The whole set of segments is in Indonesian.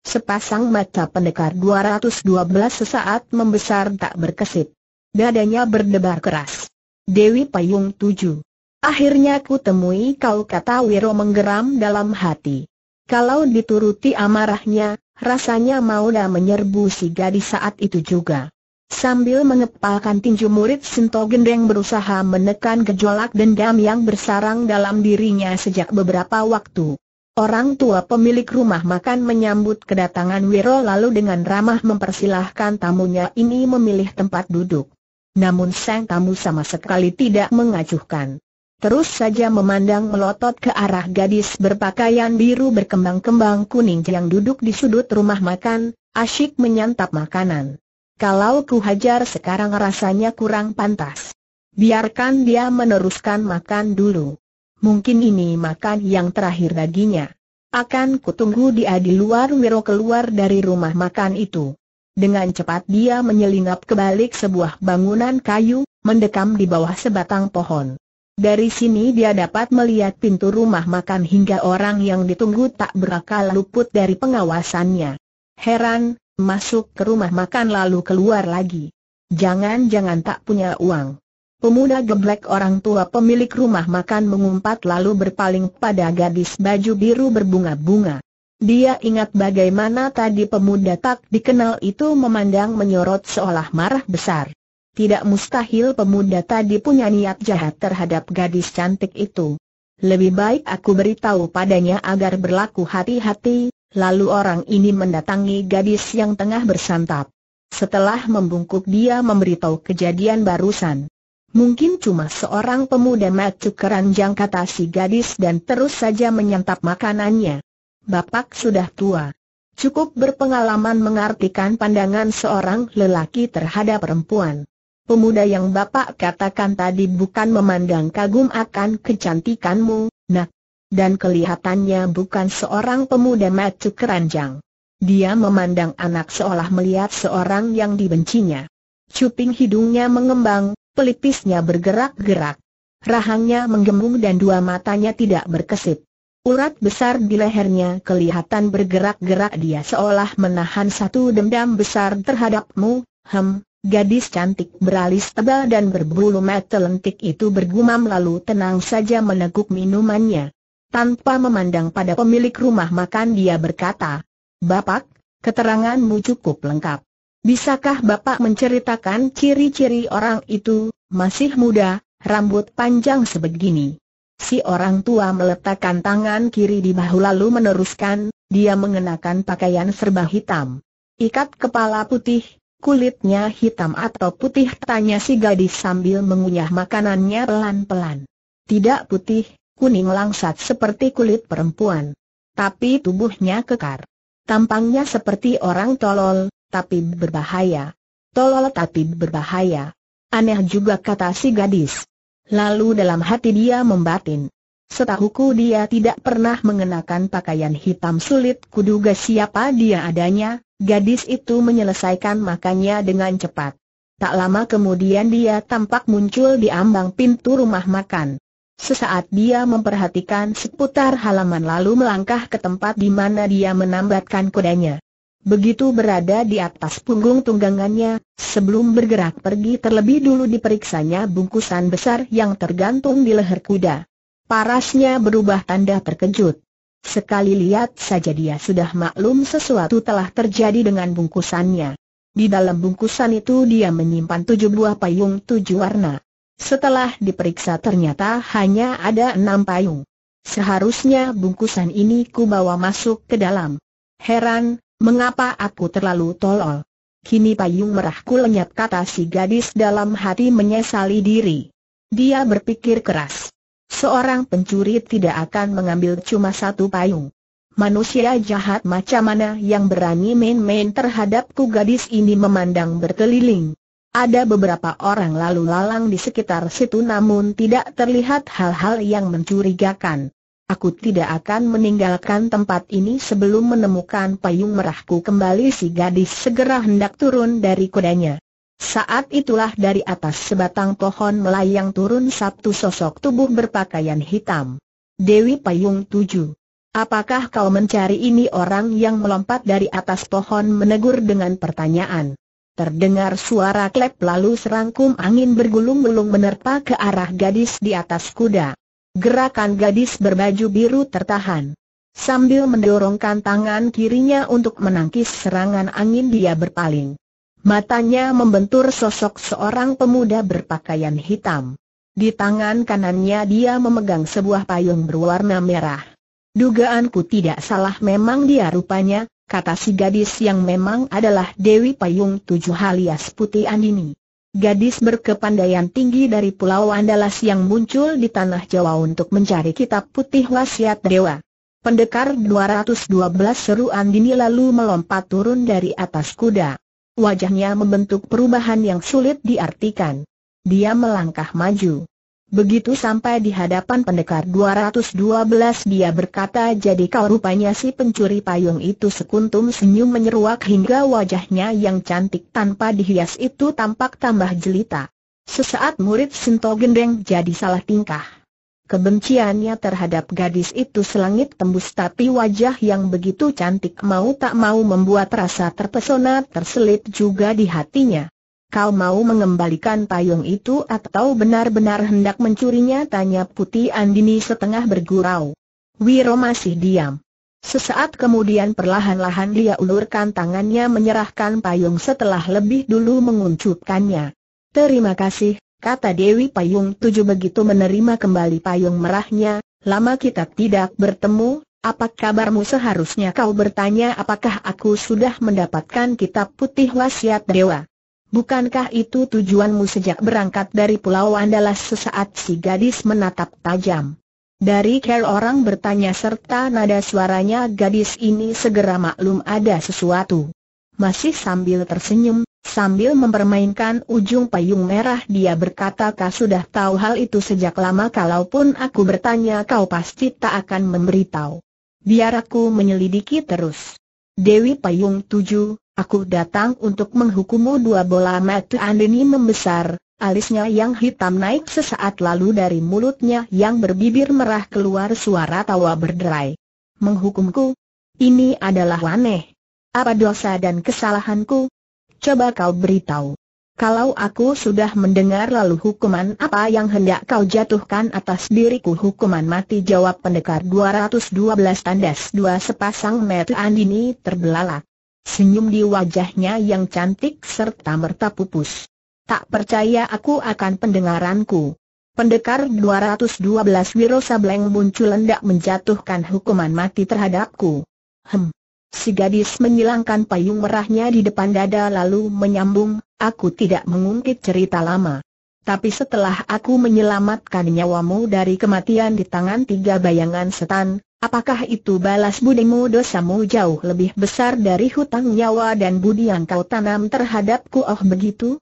Sepasang mata pendekar 212 sesaat membesar tak berkesip. Dadanya berdebar keras. Dewi Payung 7. Akhirnya ku temui kau kata Wiro menggeram dalam hati. Kalau dituruti amarahnya, rasanya mau dah menyerbu si gadis saat itu juga. Sambil mengepalkan tinju murid Sinto Gendeng berusaha menekan gejolak dendam yang bersarang dalam dirinya sejak beberapa waktu. Orang tua pemilik rumah makan menyambut kedatangan Wiro lalu dengan ramah mempersilahkan tamunya ini memilih tempat duduk. Namun sang tamu sama sekali tidak mengacuhkan. Terus saja memandang melotot ke arah gadis berpakaian biru berkembang-kembang kuning yang duduk di sudut rumah makan, asyik menyantap makanan. Kalau ku hajar sekarang rasanya kurang pantas. Biarkan dia meneruskan makan dulu. Mungkin ini makan yang terakhir baginya. Akan kutunggu dia di luar Wiro keluar dari rumah makan itu. Dengan cepat dia menyelinap ke balik sebuah bangunan kayu, mendekam di bawah sebatang pohon. Dari sini dia dapat melihat pintu rumah makan hingga orang yang ditunggu tak berakal luput dari pengawasannya. Heran, masuk ke rumah makan lalu keluar lagi. Jangan-jangan tak punya uang. Pemuda geblek orang tua pemilik rumah makan mengumpat lalu berpaling pada gadis baju biru berbunga-bunga. Dia ingat bagaimana tadi pemuda tak dikenal itu memandang menyorot seolah marah besar. Tidak mustahil pemuda tadi punya niat jahat terhadap gadis cantik itu. Lebih baik aku beritahu padanya agar berlaku hati-hati, lalu orang ini mendatangi gadis yang tengah bersantap. Setelah membungkuk dia memberitahu kejadian barusan. Mungkin cuma seorang pemuda macu keranjang kata si gadis dan terus saja menyantap makanannya. Bapak sudah tua. Cukup berpengalaman mengartikan pandangan seorang lelaki terhadap perempuan. Pemuda yang bapak katakan tadi bukan memandang kagum akan kecantikanmu, nak. Dan kelihatannya bukan seorang pemuda macu keranjang. Dia memandang anak seolah melihat seorang yang dibencinya. Cuping hidungnya mengembang, pelipisnya bergerak-gerak. Rahangnya menggembung dan dua matanya tidak berkesip. Urat besar di lehernya kelihatan bergerak-gerak dia seolah menahan satu dendam besar terhadapmu, hem, gadis cantik beralis tebal dan berbulu mata lentik itu bergumam lalu tenang saja meneguk minumannya. Tanpa memandang pada pemilik rumah makan dia berkata, Bapak, keteranganmu cukup lengkap. Bisakah Bapak menceritakan ciri-ciri orang itu, masih muda, rambut panjang sebegini? Si orang tua meletakkan tangan kiri di bahu lalu meneruskan, dia mengenakan pakaian serba hitam. Ikat kepala putih, kulitnya hitam atau putih tanya si gadis sambil mengunyah makanannya pelan-pelan. Tidak putih, kuning langsat seperti kulit perempuan. Tapi tubuhnya kekar. Tampangnya seperti orang tolol, tapi berbahaya. Tolol tapi berbahaya. Aneh juga kata si gadis. Lalu dalam hati dia membatin. Setahuku dia tidak pernah mengenakan pakaian hitam sulit kuduga siapa dia adanya, gadis itu menyelesaikan makannya dengan cepat. Tak lama kemudian dia tampak muncul di ambang pintu rumah makan. Sesaat dia memperhatikan seputar halaman lalu melangkah ke tempat di mana dia menambatkan kudanya. Begitu berada di atas punggung tunggangannya, sebelum bergerak pergi terlebih dulu diperiksanya bungkusan besar yang tergantung di leher kuda. Parasnya berubah tanda terkejut. Sekali lihat saja dia sudah maklum sesuatu telah terjadi dengan bungkusannya. Di dalam bungkusan itu dia menyimpan tujuh buah payung tujuh warna. Setelah diperiksa ternyata hanya ada enam payung. Seharusnya bungkusan ini ku bawa masuk ke dalam. Heran, Mengapa aku terlalu tolol? Kini payung merahku lenyap kata si gadis dalam hati menyesali diri. Dia berpikir keras. Seorang pencuri tidak akan mengambil cuma satu payung. Manusia jahat macam mana yang berani main-main terhadapku gadis ini memandang berkeliling. Ada beberapa orang lalu lalang di sekitar situ namun tidak terlihat hal-hal yang mencurigakan. Aku tidak akan meninggalkan tempat ini sebelum menemukan payung merahku kembali si gadis segera hendak turun dari kudanya. Saat itulah dari atas sebatang pohon melayang turun satu sosok tubuh berpakaian hitam. Dewi Payung 7. Apakah kau mencari ini orang yang melompat dari atas pohon menegur dengan pertanyaan? Terdengar suara klep lalu serangkum angin bergulung-gulung menerpa ke arah gadis di atas kuda. Gerakan gadis berbaju biru tertahan. Sambil mendorongkan tangan kirinya untuk menangkis serangan angin dia berpaling. Matanya membentur sosok seorang pemuda berpakaian hitam. Di tangan kanannya dia memegang sebuah payung berwarna merah. Dugaanku tidak salah memang dia rupanya, kata si gadis yang memang adalah Dewi Payung Tujuh alias Putih Andini. Gadis berkepandaian tinggi dari Pulau Andalas yang muncul di Tanah Jawa untuk mencari kitab putih wasiat dewa. Pendekar 212 seru Andini lalu melompat turun dari atas kuda. Wajahnya membentuk perubahan yang sulit diartikan. Dia melangkah maju. Begitu sampai di hadapan pendekar 212 dia berkata jadi kau rupanya si pencuri payung itu sekuntum senyum menyeruak hingga wajahnya yang cantik tanpa dihias itu tampak tambah jelita. Sesaat murid Sinto Gendeng jadi salah tingkah. Kebenciannya terhadap gadis itu selangit tembus tapi wajah yang begitu cantik mau tak mau membuat rasa terpesona terselit juga di hatinya. Kau mau mengembalikan payung itu atau benar-benar hendak mencurinya? Tanya Putih Andini setengah bergurau. Wiro masih diam. Sesaat kemudian perlahan-lahan dia ulurkan tangannya menyerahkan payung setelah lebih dulu menguncupkannya. Terima kasih, kata Dewi Payung Tujuh begitu menerima kembali payung merahnya, lama kita tidak bertemu, apa kabarmu seharusnya kau bertanya apakah aku sudah mendapatkan kitab putih wasiat dewa. Bukankah itu tujuanmu sejak berangkat dari Pulau Andalas sesaat si gadis menatap tajam? Dari care orang bertanya serta nada suaranya gadis ini segera maklum ada sesuatu. Masih sambil tersenyum, sambil mempermainkan ujung payung merah dia berkata kau sudah tahu hal itu sejak lama kalaupun aku bertanya kau pasti tak akan memberitahu. Biar aku menyelidiki terus. Dewi Payung 7, Aku datang untuk menghukummu dua bola mata Andini membesar, alisnya yang hitam naik sesaat lalu dari mulutnya yang berbibir merah keluar suara tawa berderai. Menghukumku? Ini adalah aneh. Apa dosa dan kesalahanku? Coba kau beritahu. Kalau aku sudah mendengar lalu hukuman apa yang hendak kau jatuhkan atas diriku hukuman mati jawab pendekar 212 tandas dua sepasang mata Andini terbelalak. Senyum di wajahnya yang cantik serta merta pupus. Tak percaya aku akan pendengaranku. Pendekar 212 Wiro Sableng muncul hendak menjatuhkan hukuman mati terhadapku. Hem. Si gadis menyilangkan payung merahnya di depan dada lalu menyambung, aku tidak mengungkit cerita lama. Tapi setelah aku menyelamatkan nyawamu dari kematian di tangan tiga bayangan setan, Apakah itu balas budimu dosamu jauh lebih besar dari hutang nyawa dan budi yang kau tanam terhadapku oh begitu?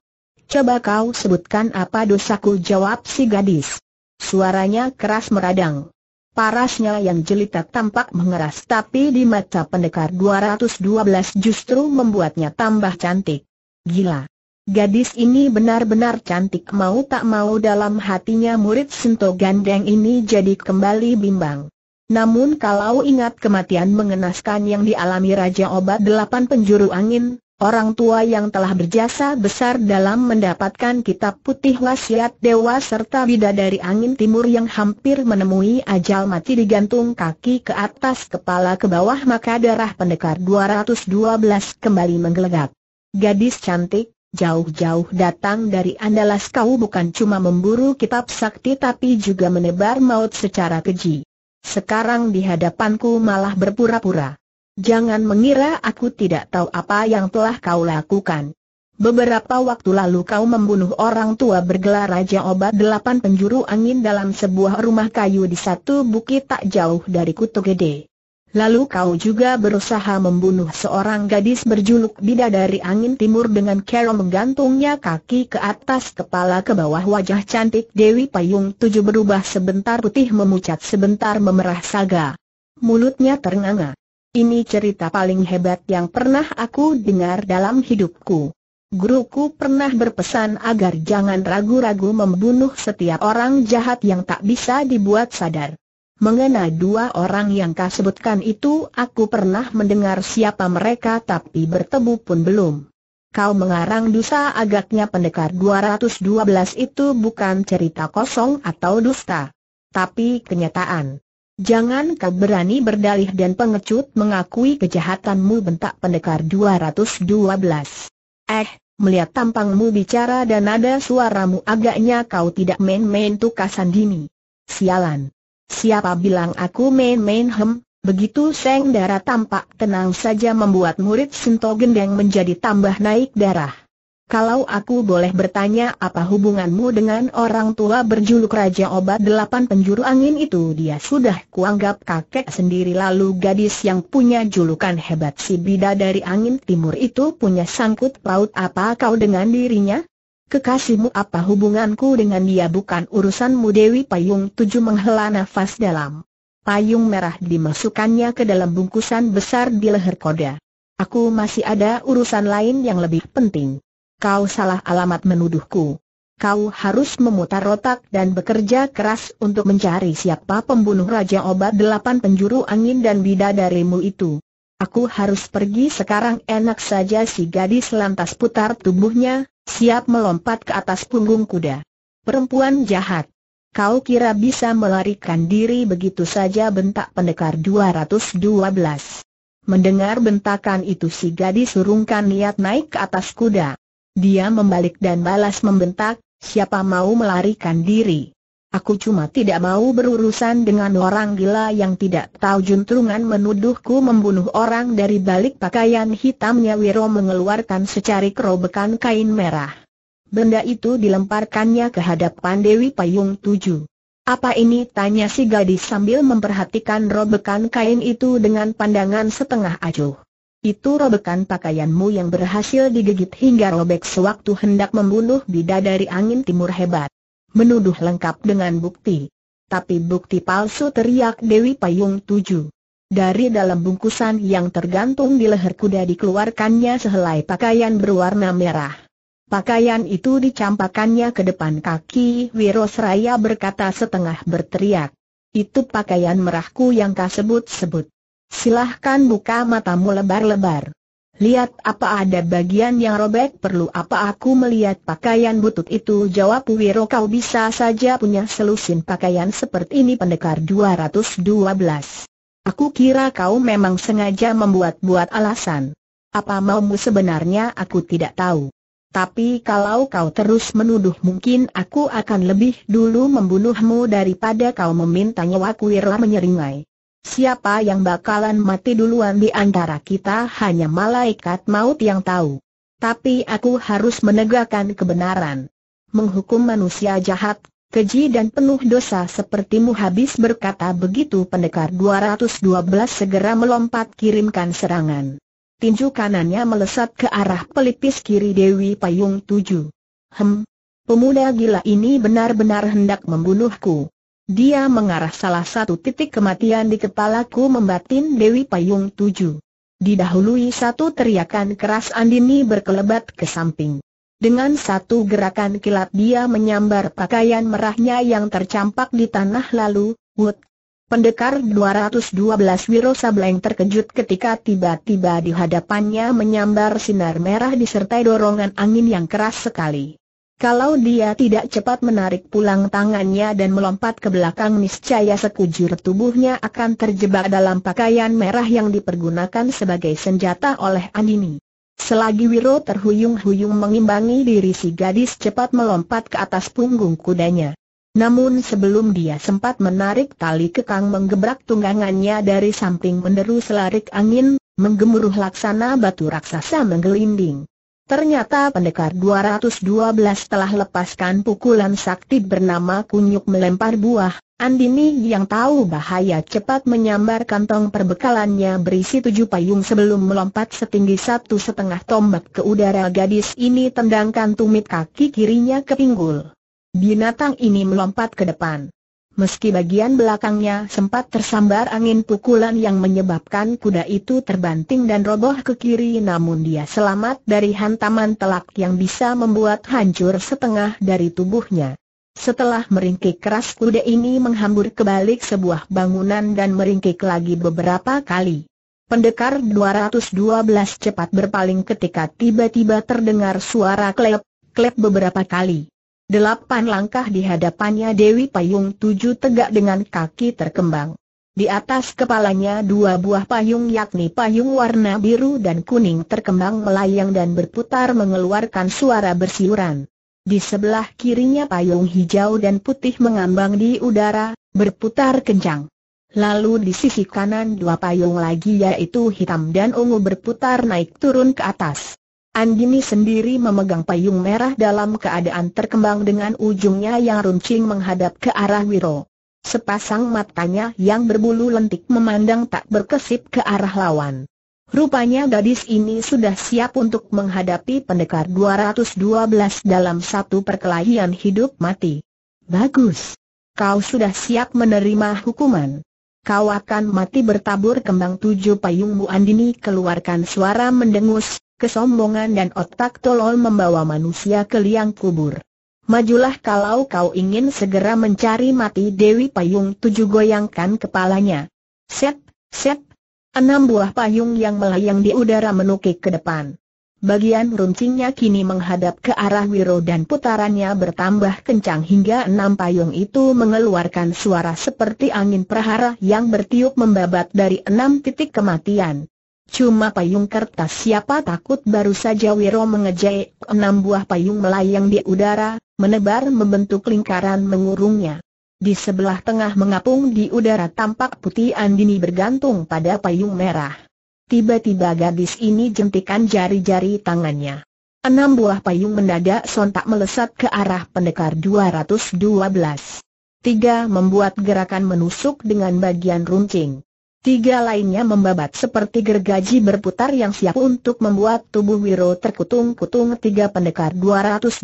Coba kau sebutkan apa dosaku jawab si gadis. Suaranya keras meradang. Parasnya yang jelita tampak mengeras tapi di mata pendekar 212 justru membuatnya tambah cantik. Gila. Gadis ini benar-benar cantik mau tak mau dalam hatinya murid Sento Gandeng ini jadi kembali bimbang. Namun kalau ingat kematian mengenaskan yang dialami Raja Obat Delapan Penjuru Angin, orang tua yang telah berjasa besar dalam mendapatkan kitab putih wasiat dewa serta bidadari angin timur yang hampir menemui ajal mati digantung kaki ke atas kepala ke bawah maka darah pendekar 212 kembali menggelegak. Gadis cantik, Jauh-jauh datang dari Andalas kau bukan cuma memburu kitab sakti tapi juga menebar maut secara keji. Sekarang di hadapanku malah berpura-pura. Jangan mengira aku tidak tahu apa yang telah kau lakukan. Beberapa waktu lalu kau membunuh orang tua bergelar Raja Obat Delapan Penjuru Angin dalam sebuah rumah kayu di satu bukit tak jauh dari Kutu Gede. Lalu kau juga berusaha membunuh seorang gadis berjuluk Bidadari Angin Timur dengan cara menggantungnya kaki ke atas kepala ke bawah wajah cantik Dewi Payung tujuh berubah sebentar putih memucat sebentar memerah saga. Mulutnya ternganga. Ini cerita paling hebat yang pernah aku dengar dalam hidupku. Guruku pernah berpesan agar jangan ragu-ragu membunuh setiap orang jahat yang tak bisa dibuat sadar. Mengenai dua orang yang kau sebutkan itu aku pernah mendengar siapa mereka tapi bertemu pun belum. Kau mengarang dusta agaknya pendekar 212 itu bukan cerita kosong atau dusta. Tapi kenyataan. Jangan kau berani berdalih dan pengecut mengakui kejahatanmu bentak pendekar 212. Eh, melihat tampangmu bicara dan nada suaramu agaknya kau tidak main-main tukasan dini. Sialan. Siapa bilang aku main-main hem? Begitu Seng Dara tampak tenang saja membuat murid Sinto Gendeng menjadi tambah naik darah. Kalau aku boleh bertanya apa hubunganmu dengan orang tua berjuluk Raja Obat Delapan Penjuru Angin itu dia sudah kuanggap kakek sendiri lalu gadis yang punya julukan hebat si Bida dari Angin Timur itu punya sangkut paut apa kau dengan dirinya? Kekasihmu apa hubunganku dengan dia bukan urusanmu Dewi Payung tujuh menghela nafas dalam. Payung merah dimasukkannya ke dalam bungkusan besar di leher koda. Aku masih ada urusan lain yang lebih penting. Kau salah alamat menuduhku. Kau harus memutar otak dan bekerja keras untuk mencari siapa pembunuh Raja Obat Delapan Penjuru Angin dan Bidadarimu itu. Aku harus pergi sekarang enak saja si gadis lantas putar tubuhnya, siap melompat ke atas punggung kuda. Perempuan jahat. Kau kira bisa melarikan diri begitu saja bentak pendekar 212. Mendengar bentakan itu si gadis surungkan niat naik ke atas kuda. Dia membalik dan balas membentak, siapa mau melarikan diri? Aku cuma tidak mau berurusan dengan orang gila yang tidak tahu juntrungan menuduhku membunuh orang dari balik pakaian hitamnya Wiro mengeluarkan secari kerobekan kain merah. Benda itu dilemparkannya ke hadapan Dewi Payung Tujuh. Apa ini? tanya si gadis sambil memperhatikan robekan kain itu dengan pandangan setengah acuh. Itu robekan pakaianmu yang berhasil digigit hingga robek sewaktu hendak membunuh bidadari angin timur hebat menuduh lengkap dengan bukti. Tapi bukti palsu teriak Dewi Payung tuju. Dari dalam bungkusan yang tergantung di leher kuda dikeluarkannya sehelai pakaian berwarna merah. Pakaian itu dicampakannya ke depan kaki Wirosraya berkata setengah berteriak. Itu pakaian merahku yang kau sebut-sebut. Silahkan buka matamu lebar-lebar. Lihat apa ada bagian yang robek perlu apa aku melihat pakaian butut itu jawab Wiro kau bisa saja punya selusin pakaian seperti ini pendekar 212. Aku kira kau memang sengaja membuat-buat alasan. Apa maumu sebenarnya aku tidak tahu. Tapi kalau kau terus menuduh mungkin aku akan lebih dulu membunuhmu daripada kau memintanya. nyawaku Wiro menyeringai. Siapa yang bakalan mati duluan di antara kita hanya malaikat maut yang tahu. Tapi aku harus menegakkan kebenaran. Menghukum manusia jahat, keji dan penuh dosa sepertimu habis berkata begitu pendekar 212 segera melompat kirimkan serangan. Tinju kanannya melesat ke arah pelipis kiri Dewi Payung 7. Hem, pemuda gila ini benar-benar hendak membunuhku. Dia mengarah salah satu titik kematian di kepalaku membatin Dewi Payung tujuh. Didahului satu teriakan keras Andini berkelebat ke samping. Dengan satu gerakan kilat dia menyambar pakaian merahnya yang tercampak di tanah lalu, Wut. Pendekar 212 Wiro Sableng terkejut ketika tiba-tiba di hadapannya menyambar sinar merah disertai dorongan angin yang keras sekali. Kalau dia tidak cepat menarik pulang tangannya dan melompat ke belakang niscaya sekujur tubuhnya akan terjebak dalam pakaian merah yang dipergunakan sebagai senjata oleh Andini. Selagi Wiro terhuyung-huyung mengimbangi diri si gadis cepat melompat ke atas punggung kudanya. Namun sebelum dia sempat menarik tali kekang menggebrak tunggangannya dari samping menderu selarik angin, menggemuruh laksana batu raksasa menggelinding. Ternyata pendekar 212 telah lepaskan pukulan sakti bernama kunyuk melempar buah. Andini yang tahu bahaya cepat menyambar kantong perbekalannya berisi tujuh payung sebelum melompat setinggi satu setengah tombak ke udara gadis ini tendangkan tumit kaki kirinya ke pinggul. Binatang ini melompat ke depan meski bagian belakangnya sempat tersambar angin pukulan yang menyebabkan kuda itu terbanting dan roboh ke kiri namun dia selamat dari hantaman telak yang bisa membuat hancur setengah dari tubuhnya. Setelah meringkik keras kuda ini menghambur ke balik sebuah bangunan dan meringkik lagi beberapa kali. Pendekar 212 cepat berpaling ketika tiba-tiba terdengar suara klep, klep beberapa kali. Delapan langkah di hadapannya Dewi Payung tujuh tegak dengan kaki terkembang. Di atas kepalanya dua buah payung yakni payung warna biru dan kuning terkembang melayang dan berputar mengeluarkan suara bersiuran. Di sebelah kirinya payung hijau dan putih mengambang di udara, berputar kencang. Lalu di sisi kanan dua payung lagi yaitu hitam dan ungu berputar naik turun ke atas. Andini sendiri memegang payung merah dalam keadaan terkembang dengan ujungnya yang runcing menghadap ke arah Wiro. Sepasang matanya yang berbulu lentik memandang tak berkesip ke arah lawan. Rupanya gadis ini sudah siap untuk menghadapi pendekar 212 dalam satu perkelahian hidup mati. Bagus. Kau sudah siap menerima hukuman. Kau akan mati bertabur kembang tujuh payungmu Andini keluarkan suara mendengus, kesombongan dan otak tolol membawa manusia ke liang kubur. Majulah kalau kau ingin segera mencari mati Dewi Payung tujuh goyangkan kepalanya. Set, set, enam buah payung yang melayang di udara menukik ke depan. Bagian runcingnya kini menghadap ke arah Wiro dan putarannya bertambah kencang hingga enam payung itu mengeluarkan suara seperti angin perhara yang bertiup membabat dari enam titik kematian. Cuma payung kertas siapa takut baru saja Wiro mengejek enam buah payung melayang di udara, menebar membentuk lingkaran mengurungnya. Di sebelah tengah mengapung di udara tampak putih Andini bergantung pada payung merah. Tiba-tiba gadis ini jentikan jari-jari tangannya. Enam buah payung mendadak sontak melesat ke arah pendekar 212. Tiga membuat gerakan menusuk dengan bagian runcing. Tiga lainnya membabat seperti gergaji berputar yang siap untuk membuat tubuh Wiro terkutung-kutung tiga pendekar 212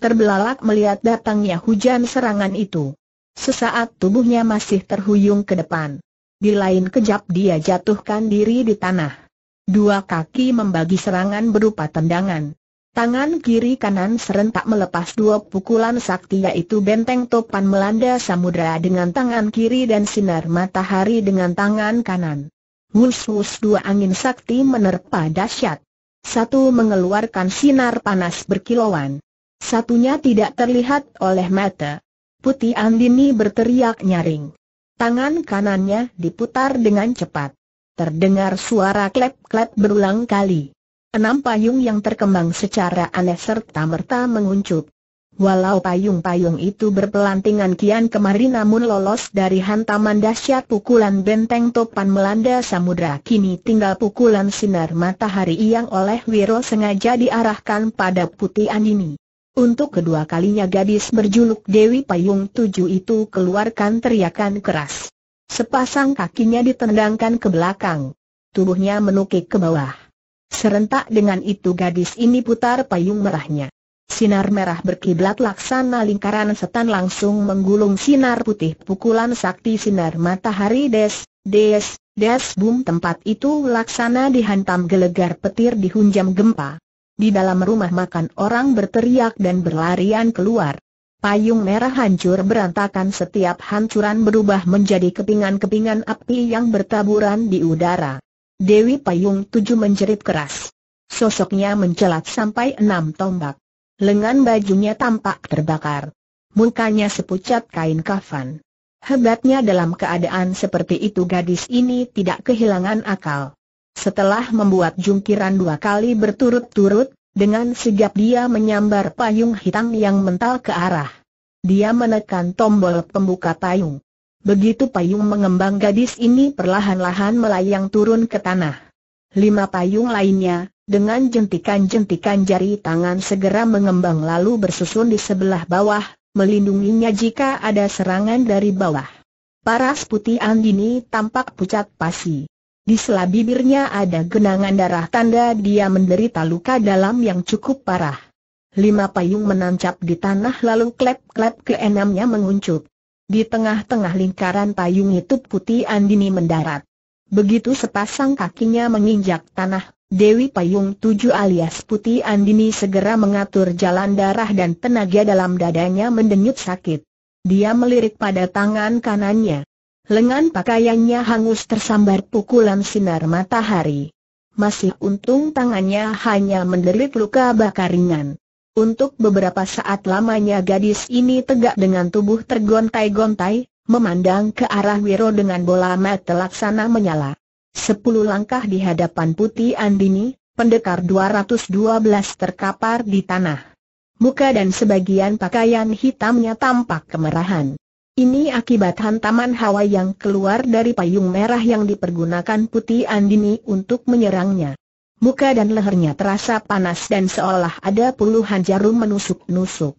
terbelalak melihat datangnya hujan serangan itu. Sesaat tubuhnya masih terhuyung ke depan. Di lain kejap dia jatuhkan diri di tanah. Dua kaki membagi serangan berupa tendangan. Tangan kiri kanan serentak melepas dua pukulan sakti yaitu benteng topan melanda samudera dengan tangan kiri dan sinar matahari dengan tangan kanan. Wus-wus dua angin sakti menerpa dahsyat. Satu mengeluarkan sinar panas berkilauan. Satunya tidak terlihat oleh mata. Putih Andini berteriak nyaring. Tangan kanannya diputar dengan cepat. Terdengar suara klep-klep berulang kali. Enam payung yang terkembang secara aneh serta merta menguncup. Walau payung-payung itu berpelantingan kian kemari namun lolos dari hantaman dahsyat pukulan benteng topan melanda samudra kini tinggal pukulan sinar matahari yang oleh Wiro sengaja diarahkan pada putih Andini. Untuk kedua kalinya gadis berjuluk Dewi Payung Tujuh itu keluarkan teriakan keras. Sepasang kakinya ditendangkan ke belakang. Tubuhnya menukik ke bawah. Serentak dengan itu gadis ini putar payung merahnya. Sinar merah berkiblat laksana lingkaran setan langsung menggulung sinar putih pukulan sakti sinar matahari des, des, des bum tempat itu laksana dihantam gelegar petir dihunjam gempa. Di dalam rumah makan orang berteriak dan berlarian keluar. Payung merah hancur berantakan setiap hancuran berubah menjadi kepingan-kepingan api yang bertaburan di udara. Dewi Payung Tujuh menjerit keras. Sosoknya mencelat sampai enam tombak. Lengan bajunya tampak terbakar. Mukanya sepucat kain kafan. Hebatnya dalam keadaan seperti itu gadis ini tidak kehilangan akal. Setelah membuat jungkiran dua kali berturut-turut, dengan sigap dia menyambar payung hitam yang mental ke arah. Dia menekan tombol pembuka payung. Begitu payung mengembang gadis ini perlahan-lahan melayang turun ke tanah. Lima payung lainnya, dengan jentikan-jentikan jari tangan segera mengembang lalu bersusun di sebelah bawah, melindunginya jika ada serangan dari bawah. Paras putih Andini tampak pucat pasi. Di sela bibirnya ada genangan darah tanda dia menderita luka dalam yang cukup parah. Lima payung menancap di tanah lalu klep-klep keenamnya menguncup. Di tengah-tengah lingkaran payung itu putih Andini mendarat. Begitu sepasang kakinya menginjak tanah, Dewi Payung Tujuh alias Putih Andini segera mengatur jalan darah dan tenaga dalam dadanya mendenyut sakit. Dia melirik pada tangan kanannya. Lengan pakaiannya hangus tersambar pukulan sinar matahari. Masih untung tangannya hanya menderit luka bakar ringan. Untuk beberapa saat lamanya gadis ini tegak dengan tubuh tergontai-gontai, memandang ke arah Wiro dengan bola mata laksana menyala. Sepuluh langkah di hadapan Putih Andini, pendekar 212 terkapar di tanah. Muka dan sebagian pakaian hitamnya tampak kemerahan. Ini akibat hantaman hawa yang keluar dari payung merah yang dipergunakan Putih Andini untuk menyerangnya. Muka dan lehernya terasa panas dan seolah ada puluhan jarum menusuk-nusuk.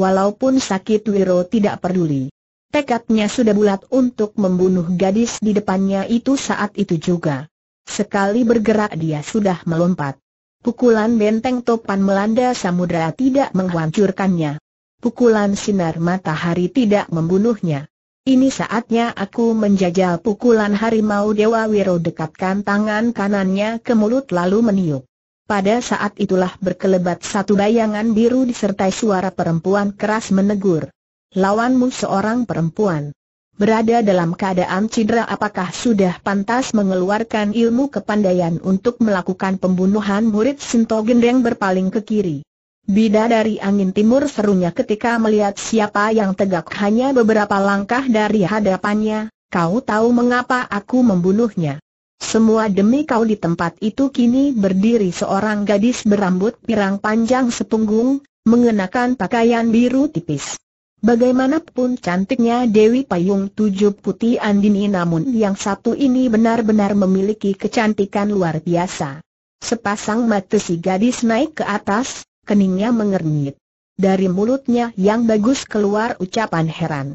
Walaupun sakit Wiro tidak peduli. Tekadnya sudah bulat untuk membunuh gadis di depannya itu saat itu juga. Sekali bergerak dia sudah melompat. Pukulan benteng topan melanda samudera tidak menghancurkannya. Pukulan sinar matahari tidak membunuhnya. Ini saatnya aku menjajal pukulan harimau Dewa Wiro dekatkan tangan kanannya ke mulut lalu meniup. Pada saat itulah berkelebat satu bayangan biru disertai suara perempuan keras menegur. Lawanmu seorang perempuan. Berada dalam keadaan cedera apakah sudah pantas mengeluarkan ilmu kepandaian untuk melakukan pembunuhan murid Sinto Gendeng berpaling ke kiri. Bida dari angin timur serunya ketika melihat siapa yang tegak hanya beberapa langkah dari hadapannya, kau tahu mengapa aku membunuhnya. Semua demi kau di tempat itu kini berdiri seorang gadis berambut pirang panjang sepunggung, mengenakan pakaian biru tipis. Bagaimanapun cantiknya Dewi Payung Tujuh Putih Andini namun yang satu ini benar-benar memiliki kecantikan luar biasa. Sepasang mata si gadis naik ke atas, keningnya mengernyit. Dari mulutnya yang bagus keluar ucapan heran.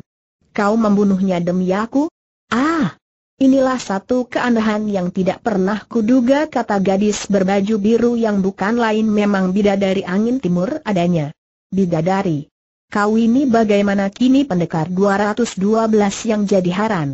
Kau membunuhnya demi aku? Ah! Inilah satu keanehan yang tidak pernah kuduga kata gadis berbaju biru yang bukan lain memang bidadari angin timur adanya. Bidadari. Kau ini bagaimana kini pendekar 212 yang jadi haran.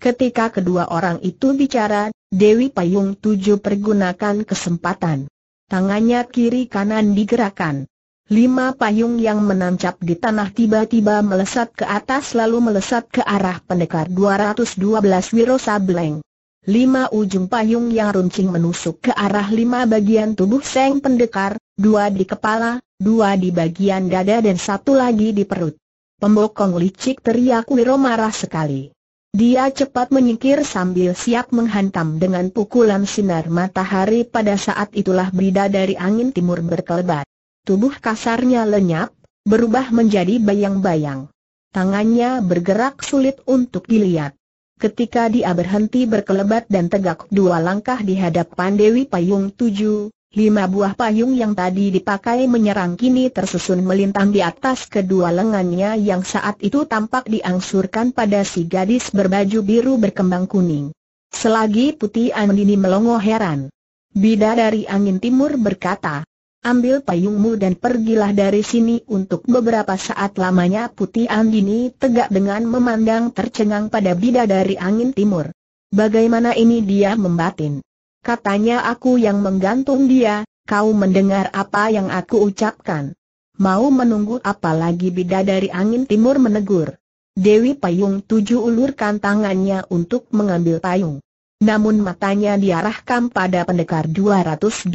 Ketika kedua orang itu bicara, Dewi Payung Tujuh pergunakan kesempatan. Tangannya kiri kanan digerakkan. Lima payung yang menancap di tanah tiba-tiba melesat ke atas lalu melesat ke arah pendekar 212 Wiro Sableng. Lima ujung payung yang runcing menusuk ke arah lima bagian tubuh Seng Pendekar, dua di kepala, dua di bagian dada dan satu lagi di perut. Pembokong licik teriak Wiro marah sekali. Dia cepat menyingkir sambil siap menghantam dengan pukulan sinar matahari pada saat itulah berida dari angin timur berkelebat. Tubuh kasarnya lenyap, berubah menjadi bayang-bayang. Tangannya bergerak sulit untuk dilihat. Ketika dia berhenti berkelebat dan tegak dua langkah di hadapan Dewi Payung Tujuh, Lima buah payung yang tadi dipakai menyerang kini tersusun melintang di atas kedua lengannya yang saat itu tampak diangsurkan pada si gadis berbaju biru berkembang kuning. Selagi putih Andini melongo heran. Bida dari angin timur berkata, ambil payungmu dan pergilah dari sini untuk beberapa saat lamanya putih Andini tegak dengan memandang tercengang pada bida dari angin timur. Bagaimana ini dia membatin. Katanya aku yang menggantung dia, kau mendengar apa yang aku ucapkan. Mau menunggu apa lagi bidadari angin timur menegur. Dewi Payung tujuh ulurkan tangannya untuk mengambil payung. Namun matanya diarahkan pada pendekar 212.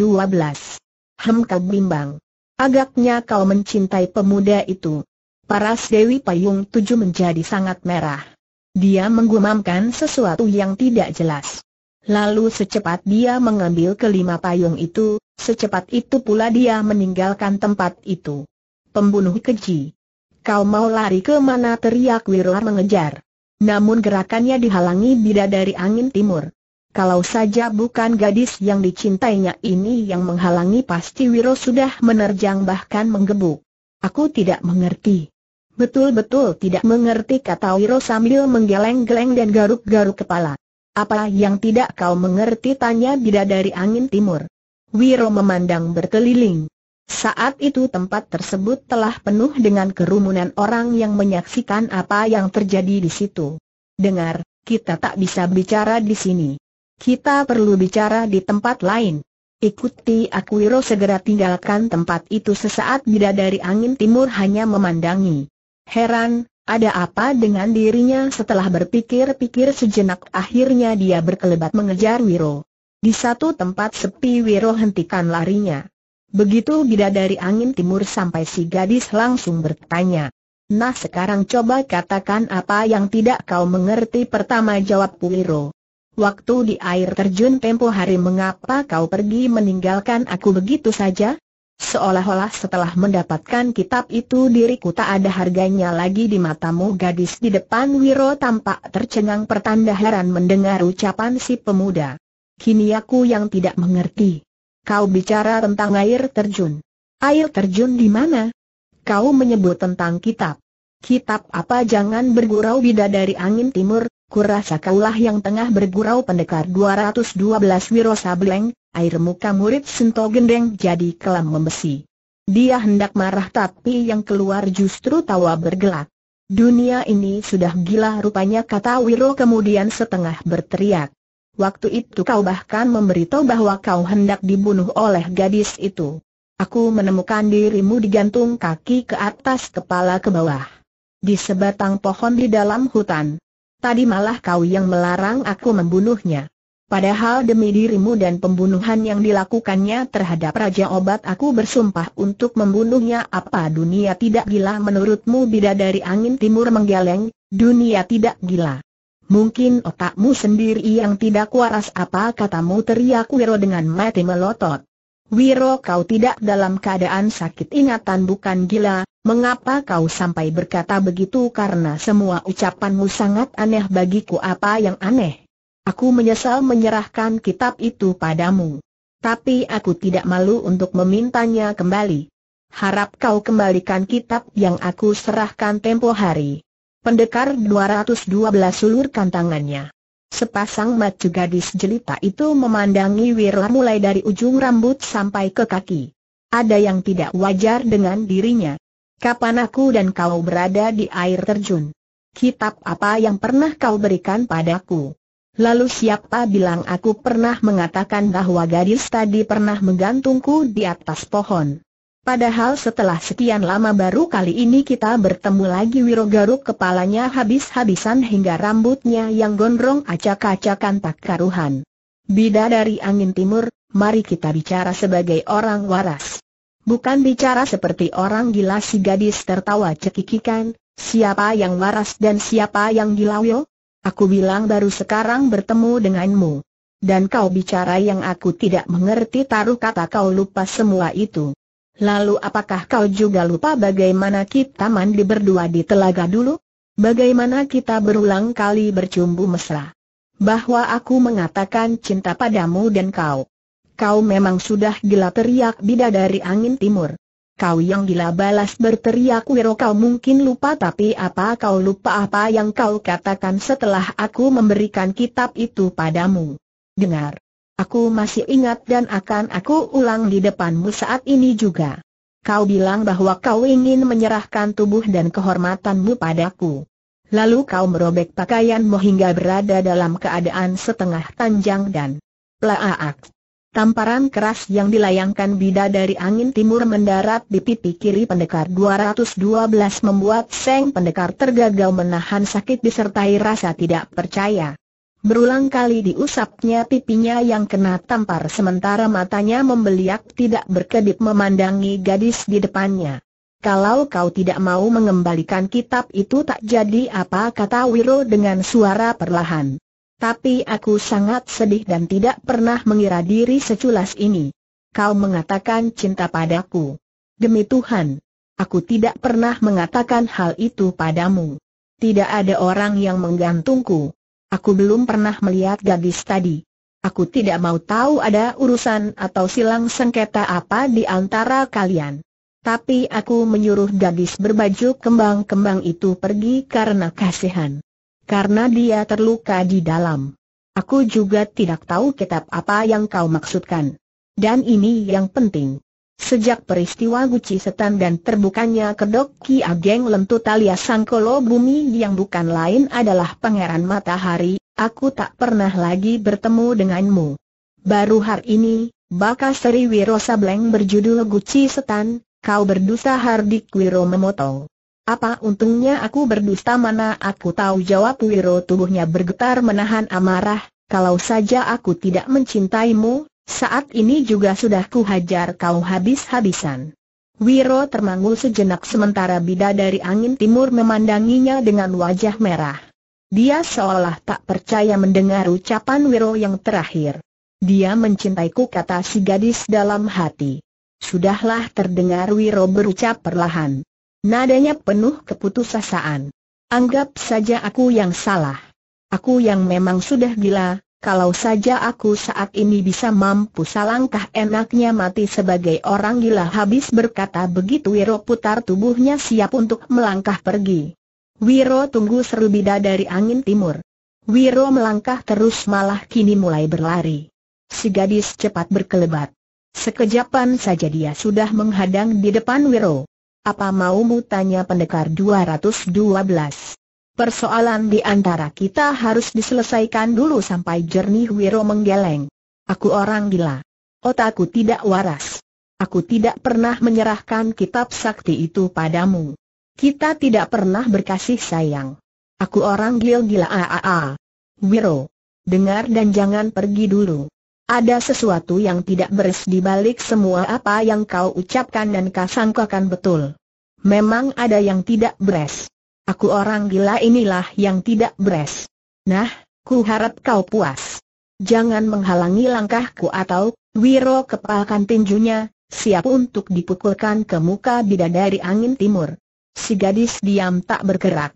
Hem kau bimbang. Agaknya kau mencintai pemuda itu. Paras Dewi Payung tujuh menjadi sangat merah. Dia menggumamkan sesuatu yang tidak jelas. Lalu secepat dia mengambil kelima payung itu, secepat itu pula dia meninggalkan tempat itu. Pembunuh keji. Kau mau lari ke mana teriak Wirlar mengejar. Namun gerakannya dihalangi bida dari angin timur. Kalau saja bukan gadis yang dicintainya ini yang menghalangi pasti Wiro sudah menerjang bahkan menggebu. Aku tidak mengerti. Betul-betul tidak mengerti kata Wiro sambil menggeleng-geleng dan garuk-garuk kepala. Apa yang tidak kau mengerti tanya bidadari angin timur. Wiro memandang berkeliling. Saat itu tempat tersebut telah penuh dengan kerumunan orang yang menyaksikan apa yang terjadi di situ. Dengar, kita tak bisa bicara di sini. Kita perlu bicara di tempat lain. Ikuti aku Wiro segera tinggalkan tempat itu sesaat bidadari angin timur hanya memandangi. Heran, ada apa dengan dirinya setelah berpikir-pikir sejenak akhirnya dia berkelebat mengejar Wiro. Di satu tempat sepi Wiro hentikan larinya. Begitu bidadari angin timur sampai si gadis langsung bertanya. Nah sekarang coba katakan apa yang tidak kau mengerti pertama jawab Wiro. Waktu di air terjun tempo hari mengapa kau pergi meninggalkan aku begitu saja? Seolah-olah setelah mendapatkan kitab itu diriku tak ada harganya lagi di matamu gadis di depan Wiro tampak tercengang pertanda heran mendengar ucapan si pemuda. Kini aku yang tidak mengerti. Kau bicara tentang air terjun. Air terjun di mana? Kau menyebut tentang kitab. Kitab apa jangan bergurau bidadari angin timur, Kurasa kaulah yang tengah bergurau pendekar 212 Wiro Sableng, air muka murid Sento Gendeng jadi kelam membesi. Dia hendak marah tapi yang keluar justru tawa bergelak. Dunia ini sudah gila rupanya kata Wiro kemudian setengah berteriak. Waktu itu kau bahkan memberitahu bahwa kau hendak dibunuh oleh gadis itu. Aku menemukan dirimu digantung kaki ke atas kepala ke bawah. Di sebatang pohon di dalam hutan. Tadi malah kau yang melarang aku membunuhnya. Padahal demi dirimu dan pembunuhan yang dilakukannya terhadap Raja Obat aku bersumpah untuk membunuhnya apa dunia tidak gila menurutmu bida dari angin timur menggeleng, dunia tidak gila. Mungkin otakmu sendiri yang tidak waras apa katamu teriak Wiro dengan mati melotot. Wiro kau tidak dalam keadaan sakit ingatan bukan gila, mengapa kau sampai berkata begitu karena semua ucapanmu sangat aneh bagiku apa yang aneh? Aku menyesal menyerahkan kitab itu padamu. Tapi aku tidak malu untuk memintanya kembali. Harap kau kembalikan kitab yang aku serahkan tempo hari. Pendekar 212 ulurkan tangannya. Sepasang mata gadis jelita itu memandangi Wirla mulai dari ujung rambut sampai ke kaki. Ada yang tidak wajar dengan dirinya. Kapan aku dan kau berada di air terjun? Kitab apa yang pernah kau berikan padaku? Lalu siapa bilang aku pernah mengatakan bahwa gadis tadi pernah menggantungku di atas pohon? Padahal setelah sekian lama baru kali ini kita bertemu lagi Wiro Garuk kepalanya habis-habisan hingga rambutnya yang gondrong acak-acakan tak karuhan. Bida dari angin timur, mari kita bicara sebagai orang waras. Bukan bicara seperti orang gila si gadis tertawa cekikikan, siapa yang waras dan siapa yang gila yo? Aku bilang baru sekarang bertemu denganmu. Dan kau bicara yang aku tidak mengerti taruh kata kau lupa semua itu. Lalu apakah kau juga lupa bagaimana kita mandi berdua di telaga dulu? Bagaimana kita berulang kali bercumbu mesra? Bahwa aku mengatakan cinta padamu dan kau. Kau memang sudah gila teriak bidadari angin timur. Kau yang gila balas berteriak Wiro kau mungkin lupa tapi apa kau lupa apa yang kau katakan setelah aku memberikan kitab itu padamu. Dengar. Aku masih ingat dan akan aku ulang di depanmu saat ini juga. Kau bilang bahwa kau ingin menyerahkan tubuh dan kehormatanmu padaku. Lalu kau merobek pakaianmu hingga berada dalam keadaan setengah tanjang dan plaak. Tamparan keras yang dilayangkan bida dari angin timur mendarat di pipi kiri pendekar 212 membuat Seng pendekar tergagal menahan sakit disertai rasa tidak percaya. Berulang kali diusapnya pipinya yang kena tampar sementara matanya membeliak tidak berkedip memandangi gadis di depannya. Kalau kau tidak mau mengembalikan kitab itu tak jadi apa kata Wiro dengan suara perlahan. Tapi aku sangat sedih dan tidak pernah mengira diri seculas ini. Kau mengatakan cinta padaku. Demi Tuhan, aku tidak pernah mengatakan hal itu padamu. Tidak ada orang yang menggantungku Aku belum pernah melihat gadis tadi. Aku tidak mau tahu ada urusan atau silang sengketa apa di antara kalian. Tapi aku menyuruh gadis berbaju kembang-kembang itu pergi karena kasihan. Karena dia terluka di dalam. Aku juga tidak tahu kitab apa yang kau maksudkan. Dan ini yang penting. Sejak peristiwa guci setan dan terbukanya kedok Ki Ageng Lentu Talia Sangkolo Bumi yang bukan lain adalah Pangeran Matahari, aku tak pernah lagi bertemu denganmu. Baru hari ini, Baka Seri Wiro Sableng berjudul Guci Setan, kau berdusta Hardik Wiro memotong. Apa untungnya aku berdusta mana aku tahu jawab Wiro tubuhnya bergetar menahan amarah, kalau saja aku tidak mencintaimu, saat ini juga sudah kuhajar kau habis-habisan. Wiro termangul sejenak sementara bida dari angin timur memandanginya dengan wajah merah. Dia seolah tak percaya mendengar ucapan Wiro yang terakhir. Dia mencintaiku kata si gadis dalam hati. Sudahlah terdengar Wiro berucap perlahan. Nadanya penuh keputusasaan. Anggap saja aku yang salah. Aku yang memang sudah gila, kalau saja aku saat ini bisa mampu salangkah enaknya mati sebagai orang gila habis berkata begitu Wiro putar tubuhnya siap untuk melangkah pergi. Wiro tunggu seru bida dari angin timur. Wiro melangkah terus malah kini mulai berlari. Si gadis cepat berkelebat. Sekejapan saja dia sudah menghadang di depan Wiro. Apa maumu tanya pendekar 212? Persoalan di antara kita harus diselesaikan dulu sampai jernih Wiro menggeleng. Aku orang gila. Otakku tidak waras. Aku tidak pernah menyerahkan kitab sakti itu padamu. Kita tidak pernah berkasih sayang. Aku orang gil-gila aaa. Wiro, dengar dan jangan pergi dulu. Ada sesuatu yang tidak beres di balik semua apa yang kau ucapkan dan kau sangkakan betul. Memang ada yang tidak beres. Aku orang gila inilah yang tidak beres. Nah, ku harap kau puas. Jangan menghalangi langkahku atau, Wiro kepalkan tinjunya, siap untuk dipukulkan ke muka bidadari angin timur. Si gadis diam tak bergerak.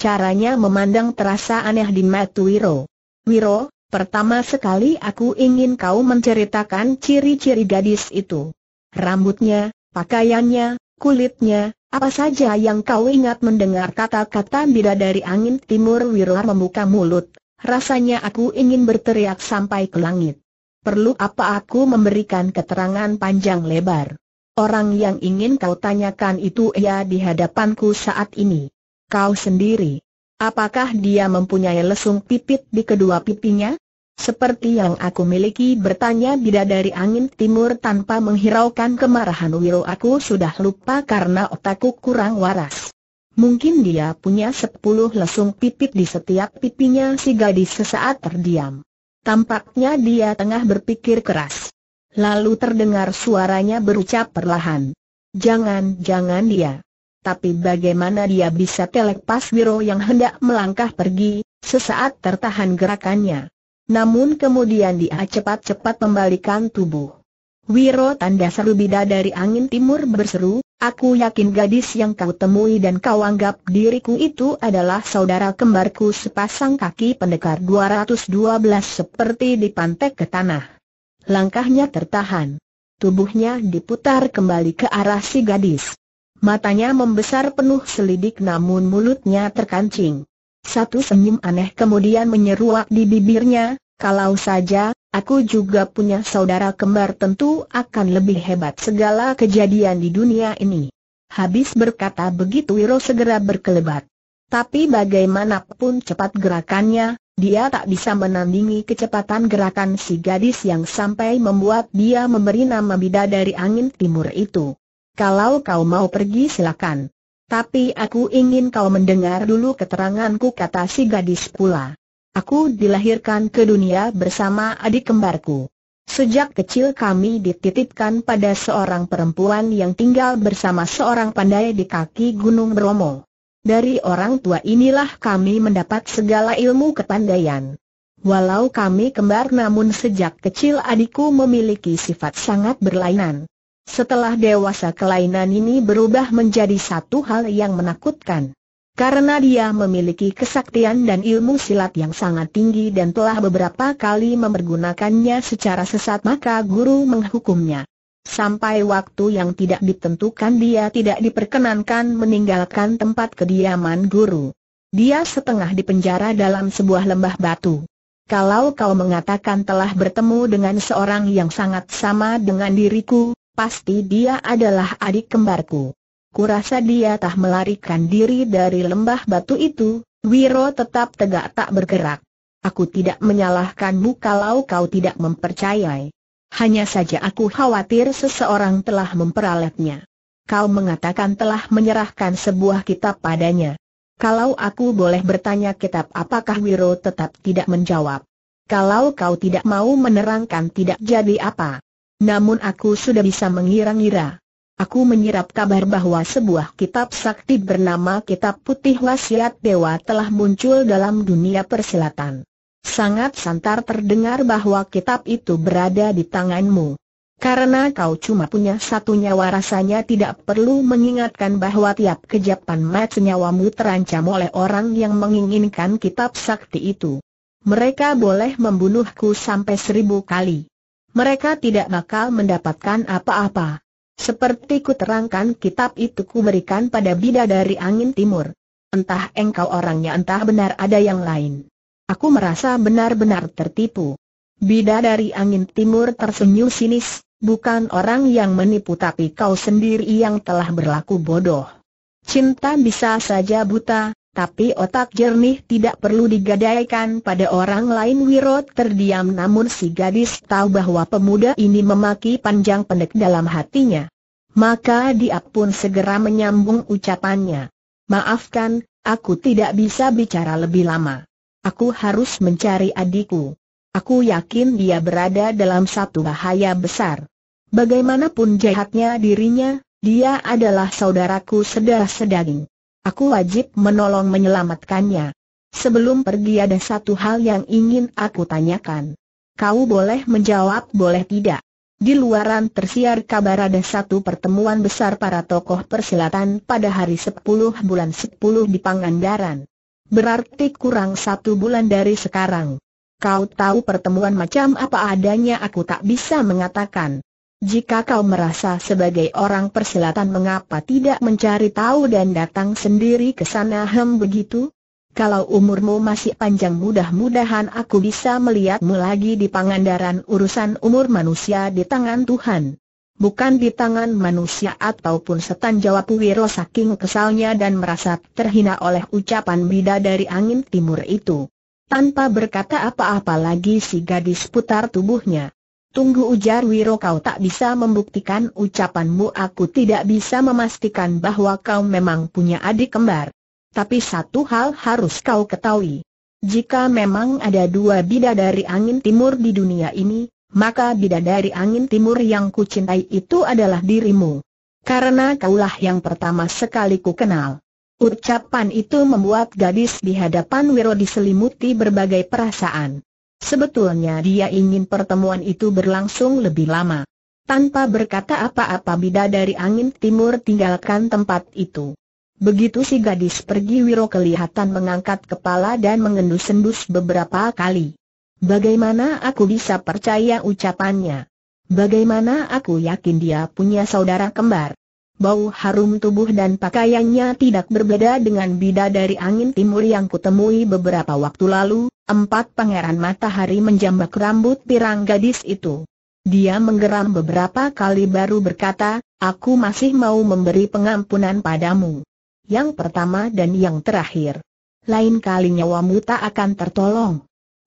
Caranya memandang terasa aneh di mata Wiro. Wiro, pertama sekali aku ingin kau menceritakan ciri-ciri gadis itu. Rambutnya, pakaiannya, kulitnya, apa saja yang kau ingat mendengar kata-kata bida dari angin timur Wirlar membuka mulut, rasanya aku ingin berteriak sampai ke langit. Perlu apa aku memberikan keterangan panjang lebar? Orang yang ingin kau tanyakan itu ia di hadapanku saat ini. Kau sendiri. Apakah dia mempunyai lesung pipit di kedua pipinya? Seperti yang aku miliki bertanya bidadari angin timur tanpa menghiraukan kemarahan Wiro aku sudah lupa karena otakku kurang waras. Mungkin dia punya sepuluh lesung pipit di setiap pipinya si gadis sesaat terdiam. Tampaknya dia tengah berpikir keras. Lalu terdengar suaranya berucap perlahan. Jangan-jangan dia. Tapi bagaimana dia bisa telepas Wiro yang hendak melangkah pergi, sesaat tertahan gerakannya. Namun kemudian dia cepat-cepat membalikan tubuh. Wiro tanda seru bida dari angin timur berseru, aku yakin gadis yang kau temui dan kau anggap diriku itu adalah saudara kembarku sepasang kaki pendekar 212 seperti di pantai ke tanah. Langkahnya tertahan. Tubuhnya diputar kembali ke arah si gadis. Matanya membesar penuh selidik namun mulutnya terkancing. Satu senyum aneh kemudian menyeruak di bibirnya, kalau saja, aku juga punya saudara kembar tentu akan lebih hebat segala kejadian di dunia ini. Habis berkata begitu Wiro segera berkelebat. Tapi bagaimanapun cepat gerakannya, dia tak bisa menandingi kecepatan gerakan si gadis yang sampai membuat dia memberi nama dari angin timur itu. Kalau kau mau pergi silakan. Tapi aku ingin kau mendengar dulu keteranganku kata si gadis pula. Aku dilahirkan ke dunia bersama adik kembarku. Sejak kecil kami dititipkan pada seorang perempuan yang tinggal bersama seorang pandai di kaki Gunung Bromo. Dari orang tua inilah kami mendapat segala ilmu kepandaian. Walau kami kembar namun sejak kecil adikku memiliki sifat sangat berlainan. Setelah dewasa kelainan ini berubah menjadi satu hal yang menakutkan. Karena dia memiliki kesaktian dan ilmu silat yang sangat tinggi dan telah beberapa kali memergunakannya secara sesat maka guru menghukumnya. Sampai waktu yang tidak ditentukan dia tidak diperkenankan meninggalkan tempat kediaman guru. Dia setengah dipenjara dalam sebuah lembah batu. Kalau kau mengatakan telah bertemu dengan seorang yang sangat sama dengan diriku, Pasti dia adalah adik kembarku. Kurasa dia tak melarikan diri dari lembah batu itu, Wiro tetap tegak tak bergerak. Aku tidak menyalahkanmu kalau kau tidak mempercayai. Hanya saja aku khawatir seseorang telah memperalatnya. Kau mengatakan telah menyerahkan sebuah kitab padanya. Kalau aku boleh bertanya kitab apakah Wiro tetap tidak menjawab. Kalau kau tidak mau menerangkan tidak jadi apa. Namun aku sudah bisa mengira-ngira. Aku menyerap kabar bahwa sebuah kitab sakti bernama Kitab Putih Wasiat Dewa telah muncul dalam dunia persilatan. Sangat santar terdengar bahwa kitab itu berada di tanganmu. Karena kau cuma punya satu nyawa rasanya tidak perlu mengingatkan bahwa tiap kejapan mat senyawamu terancam oleh orang yang menginginkan kitab sakti itu. Mereka boleh membunuhku sampai seribu kali mereka tidak bakal mendapatkan apa-apa. Seperti ku terangkan kitab itu kuberikan pada bida dari angin timur. Entah engkau orangnya entah benar ada yang lain. Aku merasa benar-benar tertipu. Bida dari angin timur tersenyum sinis, bukan orang yang menipu tapi kau sendiri yang telah berlaku bodoh. Cinta bisa saja buta, tapi otak jernih tidak perlu digadaikan pada orang lain Wiro terdiam namun si gadis tahu bahwa pemuda ini memaki panjang pendek dalam hatinya. Maka dia pun segera menyambung ucapannya. Maafkan, aku tidak bisa bicara lebih lama. Aku harus mencari adikku. Aku yakin dia berada dalam satu bahaya besar. Bagaimanapun jahatnya dirinya, dia adalah saudaraku sedarah sedaging. Aku wajib menolong menyelamatkannya. Sebelum pergi ada satu hal yang ingin aku tanyakan. Kau boleh menjawab boleh tidak. Di luaran tersiar kabar ada satu pertemuan besar para tokoh persilatan pada hari 10 bulan 10 di Pangandaran. Berarti kurang satu bulan dari sekarang. Kau tahu pertemuan macam apa adanya aku tak bisa mengatakan. Jika kau merasa sebagai orang persilatan mengapa tidak mencari tahu dan datang sendiri ke sana hem begitu? Kalau umurmu masih panjang mudah-mudahan aku bisa melihatmu lagi di pangandaran urusan umur manusia di tangan Tuhan. Bukan di tangan manusia ataupun setan jawab Wiro saking kesalnya dan merasa terhina oleh ucapan bida dari angin timur itu. Tanpa berkata apa-apa lagi si gadis putar tubuhnya. Tunggu ujar Wiro kau tak bisa membuktikan ucapanmu aku tidak bisa memastikan bahwa kau memang punya adik kembar. Tapi satu hal harus kau ketahui. Jika memang ada dua bidadari angin timur di dunia ini, maka bidadari angin timur yang kucintai itu adalah dirimu. Karena kaulah yang pertama sekali ku kenal. Ucapan itu membuat gadis di hadapan Wiro diselimuti berbagai perasaan. Sebetulnya dia ingin pertemuan itu berlangsung lebih lama. Tanpa berkata apa-apa bida dari angin timur tinggalkan tempat itu. Begitu si gadis pergi Wiro kelihatan mengangkat kepala dan mengendus-endus beberapa kali. Bagaimana aku bisa percaya ucapannya? Bagaimana aku yakin dia punya saudara kembar? Bau harum tubuh dan pakaiannya tidak berbeda dengan bida dari angin timur yang kutemui beberapa waktu lalu, Empat pangeran matahari menjambak rambut pirang gadis itu. Dia menggeram beberapa kali baru berkata, aku masih mau memberi pengampunan padamu. Yang pertama dan yang terakhir. Lain kali nyawamu tak akan tertolong.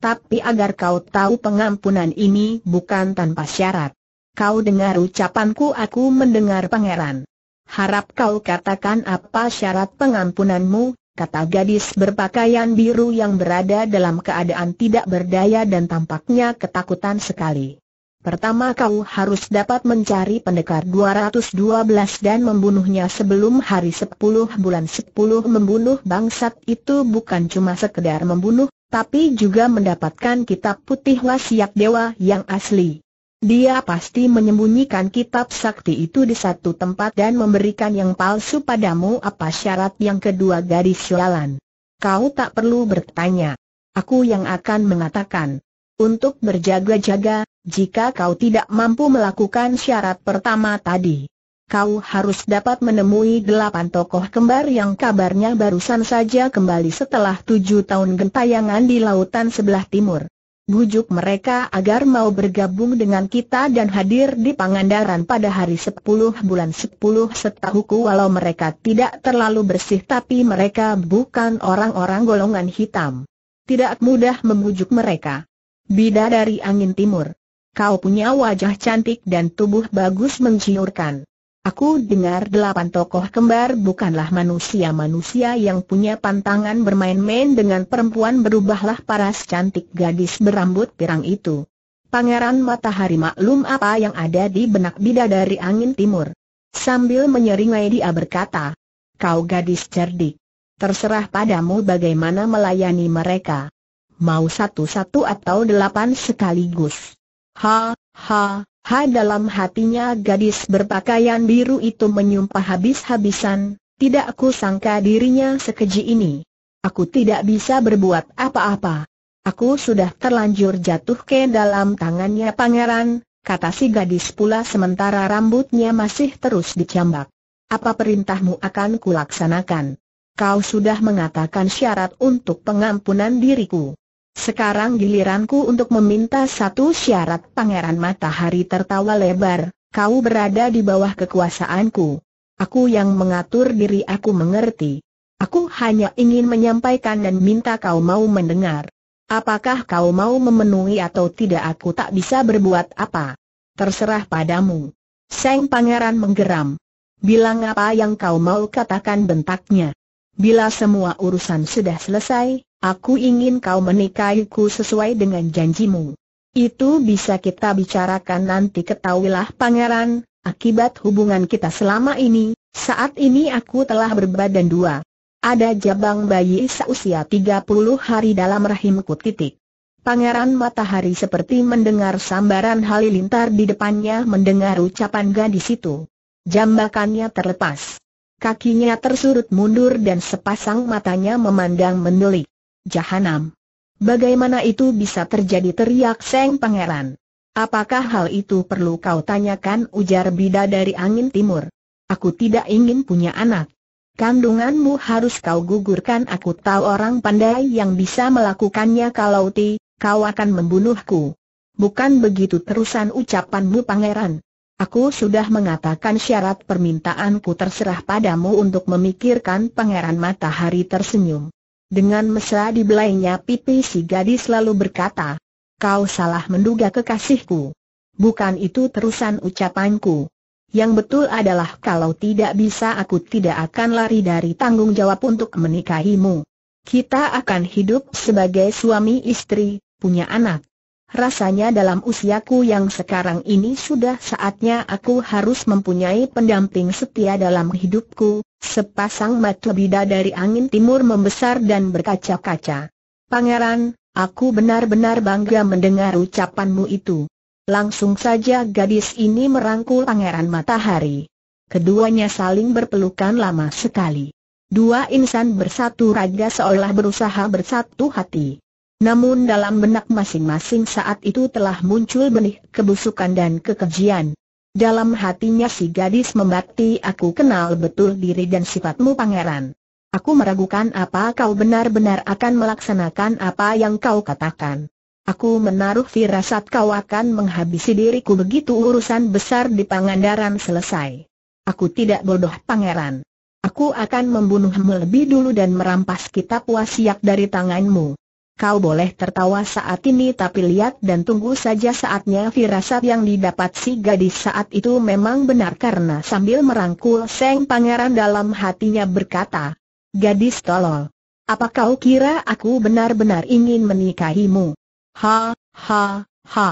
Tapi agar kau tahu pengampunan ini bukan tanpa syarat. Kau dengar ucapanku aku mendengar pangeran. Harap kau katakan apa syarat pengampunanmu, kata gadis berpakaian biru yang berada dalam keadaan tidak berdaya dan tampaknya ketakutan sekali. Pertama kau harus dapat mencari pendekar 212 dan membunuhnya sebelum hari 10 bulan 10 membunuh bangsat itu bukan cuma sekedar membunuh, tapi juga mendapatkan kitab putih wasiat dewa yang asli. Dia pasti menyembunyikan kitab sakti itu di satu tempat dan memberikan yang palsu padamu apa syarat yang kedua garis sialan. Kau tak perlu bertanya. Aku yang akan mengatakan. Untuk berjaga-jaga, jika kau tidak mampu melakukan syarat pertama tadi. Kau harus dapat menemui delapan tokoh kembar yang kabarnya barusan saja kembali setelah tujuh tahun gentayangan di lautan sebelah timur bujuk mereka agar mau bergabung dengan kita dan hadir di Pangandaran pada hari 10 bulan 10 setahuku walau mereka tidak terlalu bersih tapi mereka bukan orang-orang golongan hitam. Tidak mudah membujuk mereka. Bida dari angin timur. Kau punya wajah cantik dan tubuh bagus menggiurkan. Aku dengar delapan tokoh kembar bukanlah manusia-manusia yang punya pantangan bermain-main dengan perempuan berubahlah paras cantik gadis berambut pirang itu. Pangeran Matahari maklum apa yang ada di benak bidadari angin timur. Sambil menyeringai dia berkata, Kau gadis cerdik. Terserah padamu bagaimana melayani mereka. Mau satu-satu atau delapan sekaligus. Ha, Ha, ha dalam hatinya gadis berpakaian biru itu menyumpah habis-habisan, tidak aku sangka dirinya sekeji ini. Aku tidak bisa berbuat apa-apa. Aku sudah terlanjur jatuh ke dalam tangannya pangeran, kata si gadis pula sementara rambutnya masih terus dicambak. Apa perintahmu akan kulaksanakan? Kau sudah mengatakan syarat untuk pengampunan diriku. Sekarang giliranku untuk meminta satu syarat Pangeran Matahari tertawa lebar, kau berada di bawah kekuasaanku. Aku yang mengatur diri aku mengerti. Aku hanya ingin menyampaikan dan minta kau mau mendengar. Apakah kau mau memenuhi atau tidak aku tak bisa berbuat apa. Terserah padamu. Seng pangeran menggeram. Bilang apa yang kau mau katakan bentaknya. Bila semua urusan sudah selesai, Aku ingin kau menikahiku sesuai dengan janjimu. Itu bisa kita bicarakan nanti ketahuilah pangeran, akibat hubungan kita selama ini, saat ini aku telah berbadan dua. Ada jabang bayi seusia 30 hari dalam rahimku titik. Pangeran Matahari seperti mendengar sambaran halilintar di depannya mendengar ucapan gadis itu. Jambakannya terlepas. Kakinya tersurut mundur dan sepasang matanya memandang mendelik. Jahanam. Bagaimana itu bisa terjadi teriak Seng Pangeran? Apakah hal itu perlu kau tanyakan ujar Bida dari angin timur? Aku tidak ingin punya anak. Kandunganmu harus kau gugurkan aku tahu orang pandai yang bisa melakukannya kalau ti, kau akan membunuhku. Bukan begitu terusan ucapanmu pangeran. Aku sudah mengatakan syarat permintaanku terserah padamu untuk memikirkan pangeran matahari tersenyum. Dengan mesra di belainya pipi si gadis lalu berkata, Kau salah menduga kekasihku. Bukan itu terusan ucapanku. Yang betul adalah kalau tidak bisa aku tidak akan lari dari tanggung jawab untuk menikahimu. Kita akan hidup sebagai suami istri, punya anak. Rasanya dalam usiaku yang sekarang ini sudah saatnya aku harus mempunyai pendamping setia dalam hidupku, sepasang mata bidadari angin timur membesar dan berkaca-kaca. Pangeran, aku benar-benar bangga mendengar ucapanmu itu. Langsung saja gadis ini merangkul pangeran matahari. Keduanya saling berpelukan lama sekali. Dua insan bersatu raga seolah berusaha bersatu hati. Namun dalam benak masing-masing saat itu telah muncul benih kebusukan dan kekejian. Dalam hatinya si gadis membakti aku kenal betul diri dan sifatmu pangeran. Aku meragukan apa kau benar-benar akan melaksanakan apa yang kau katakan. Aku menaruh firasat kau akan menghabisi diriku begitu urusan besar di Pangandaran selesai. Aku tidak bodoh pangeran. Aku akan membunuhmu lebih dulu dan merampas kitab wasiat dari tanganmu. Kau boleh tertawa saat ini tapi lihat dan tunggu saja saatnya firasat yang didapat si gadis saat itu memang benar karena sambil merangkul Seng Pangeran dalam hatinya berkata, Gadis tolol, apa kau kira aku benar-benar ingin menikahimu? Ha, ha, ha.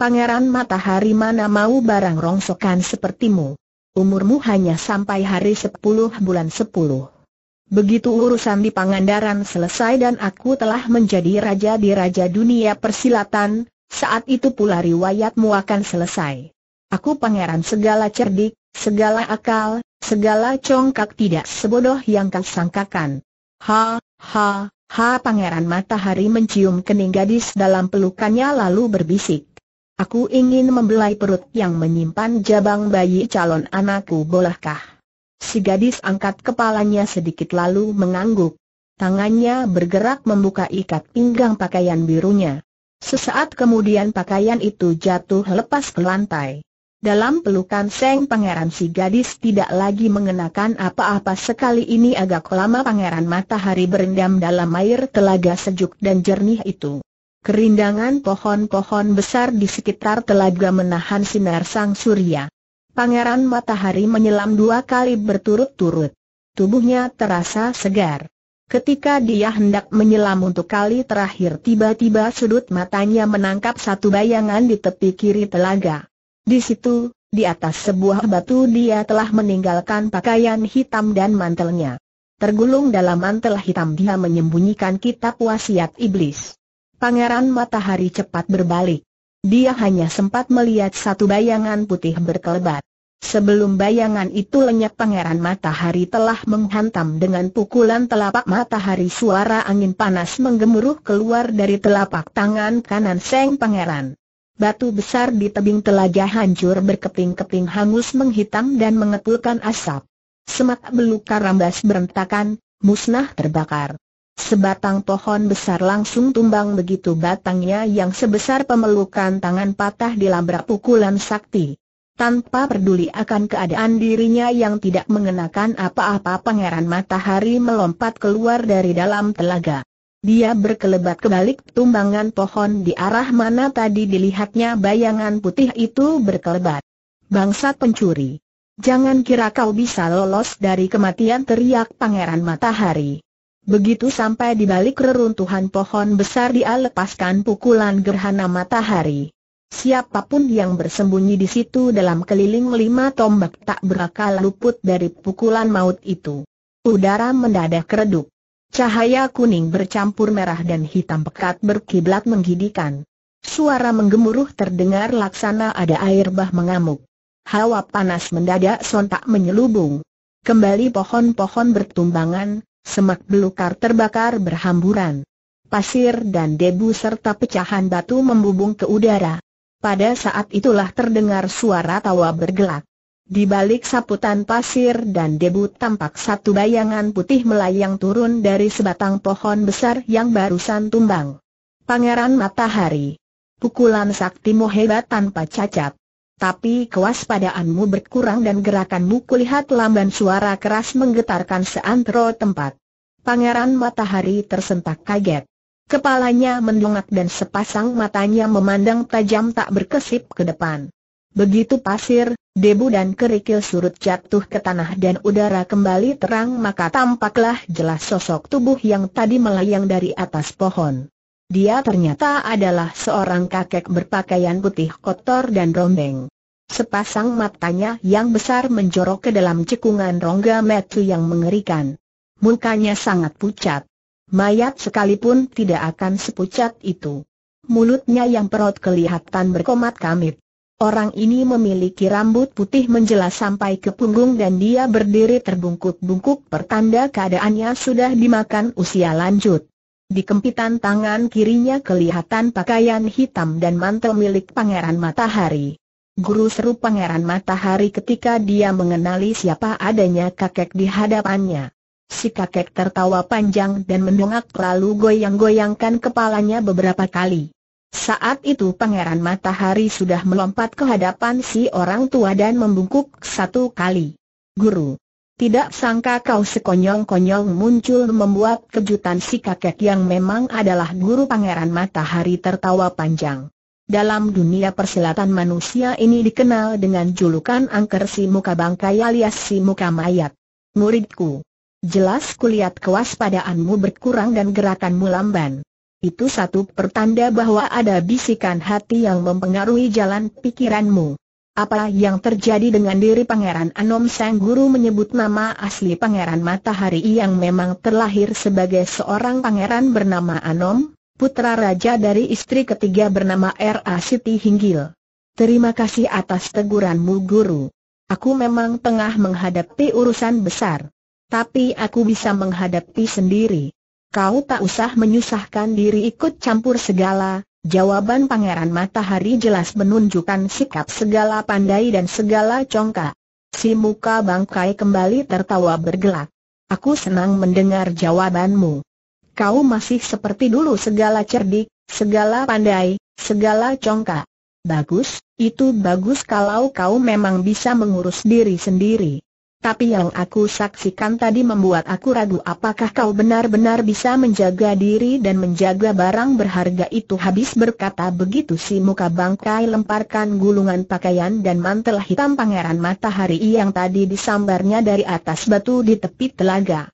Pangeran matahari mana mau barang rongsokan sepertimu. Umurmu hanya sampai hari sepuluh bulan sepuluh. Begitu urusan di Pangandaran selesai dan aku telah menjadi raja di raja dunia persilatan, saat itu pula riwayatmu akan selesai. Aku pangeran segala cerdik, segala akal, segala congkak tidak sebodoh yang kau sangkakan. Ha, ha, ha pangeran matahari mencium kening gadis dalam pelukannya lalu berbisik. Aku ingin membelai perut yang menyimpan jabang bayi calon anakku bolehkah? Si gadis angkat kepalanya sedikit lalu mengangguk. Tangannya bergerak membuka ikat pinggang pakaian birunya. Sesaat kemudian pakaian itu jatuh lepas ke lantai. Dalam pelukan Seng Pangeran si gadis tidak lagi mengenakan apa-apa sekali ini agak lama Pangeran Matahari berendam dalam air telaga sejuk dan jernih itu. Kerindangan pohon-pohon besar di sekitar telaga menahan sinar sang surya. Pangeran Matahari menyelam dua kali berturut-turut. Tubuhnya terasa segar. Ketika dia hendak menyelam untuk kali terakhir tiba-tiba sudut matanya menangkap satu bayangan di tepi kiri telaga. Di situ, di atas sebuah batu dia telah meninggalkan pakaian hitam dan mantelnya. Tergulung dalam mantel hitam dia menyembunyikan kitab wasiat iblis. Pangeran Matahari cepat berbalik. Dia hanya sempat melihat satu bayangan putih berkelebat. Sebelum bayangan itu lenyap pangeran matahari telah menghantam dengan pukulan telapak matahari suara angin panas menggemuruh keluar dari telapak tangan kanan Seng Pangeran. Batu besar di tebing telaga hancur berkeping-keping hangus menghitam dan mengepulkan asap. Semak belukar rambas berentakan, musnah terbakar. Sebatang pohon besar langsung tumbang begitu batangnya yang sebesar pemelukan tangan patah dilabrak pukulan sakti. Tanpa peduli akan keadaan dirinya yang tidak mengenakan apa-apa Pangeran Matahari melompat keluar dari dalam telaga. Dia berkelebat ke balik tumbangan pohon di arah mana tadi dilihatnya bayangan putih itu berkelebat. Bangsat pencuri. Jangan kira kau bisa lolos dari kematian teriak Pangeran Matahari. Begitu sampai di balik reruntuhan pohon besar dia lepaskan pukulan gerhana matahari. Siapapun yang bersembunyi di situ dalam keliling lima tombak tak berakal luput dari pukulan maut itu. Udara mendadak redup. Cahaya kuning bercampur merah dan hitam pekat berkiblat menggidikan. Suara menggemuruh terdengar laksana ada air bah mengamuk. Hawa panas mendadak sontak menyelubung. Kembali pohon-pohon bertumbangan, semak belukar terbakar berhamburan. Pasir dan debu serta pecahan batu membubung ke udara. Pada saat itulah terdengar suara tawa bergelak. Di balik saputan pasir dan debu tampak satu bayangan putih melayang turun dari sebatang pohon besar yang barusan tumbang. Pangeran Matahari. Pukulan saktimu hebat tanpa cacat. Tapi kewaspadaanmu berkurang dan gerakanmu kulihat lamban suara keras menggetarkan seantero tempat. Pangeran Matahari tersentak kaget. Kepalanya mendongak dan sepasang matanya memandang tajam tak berkesip ke depan. Begitu pasir, debu dan kerikil surut jatuh ke tanah dan udara kembali terang maka tampaklah jelas sosok tubuh yang tadi melayang dari atas pohon. Dia ternyata adalah seorang kakek berpakaian putih kotor dan rombeng. Sepasang matanya yang besar menjorok ke dalam cekungan rongga metu yang mengerikan. Mukanya sangat pucat. Mayat sekalipun tidak akan sepucat itu. Mulutnya yang perut kelihatan berkomat kamit. Orang ini memiliki rambut putih menjelas sampai ke punggung dan dia berdiri terbungkuk-bungkuk pertanda keadaannya sudah dimakan usia lanjut. Di kempitan tangan kirinya kelihatan pakaian hitam dan mantel milik Pangeran Matahari. Guru seru Pangeran Matahari ketika dia mengenali siapa adanya kakek di hadapannya. Si kakek tertawa panjang dan mendongak lalu goyang-goyangkan kepalanya beberapa kali. Saat itu Pangeran Matahari sudah melompat ke hadapan si orang tua dan membungkuk satu kali. Guru, tidak sangka kau sekonyong-konyong muncul membuat kejutan si kakek yang memang adalah guru Pangeran Matahari tertawa panjang. Dalam dunia persilatan manusia ini dikenal dengan julukan angker si muka bangkai alias si muka mayat. Muridku, Jelas kulihat kewaspadaanmu berkurang dan gerakanmu lamban. Itu satu pertanda bahwa ada bisikan hati yang mempengaruhi jalan pikiranmu. Apa yang terjadi dengan diri Pangeran Anom Sang Guru menyebut nama asli Pangeran Matahari yang memang terlahir sebagai seorang pangeran bernama Anom, putra raja dari istri ketiga bernama R.A. Siti Hinggil. Terima kasih atas teguranmu guru. Aku memang tengah menghadapi urusan besar tapi aku bisa menghadapi sendiri. Kau tak usah menyusahkan diri ikut campur segala, jawaban Pangeran Matahari jelas menunjukkan sikap segala pandai dan segala congkak. Si muka bangkai kembali tertawa bergelak. Aku senang mendengar jawabanmu. Kau masih seperti dulu segala cerdik, segala pandai, segala congkak. Bagus, itu bagus kalau kau memang bisa mengurus diri sendiri tapi yang aku saksikan tadi membuat aku ragu apakah kau benar-benar bisa menjaga diri dan menjaga barang berharga itu habis berkata begitu si muka bangkai lemparkan gulungan pakaian dan mantel hitam pangeran matahari yang tadi disambarnya dari atas batu di tepi telaga.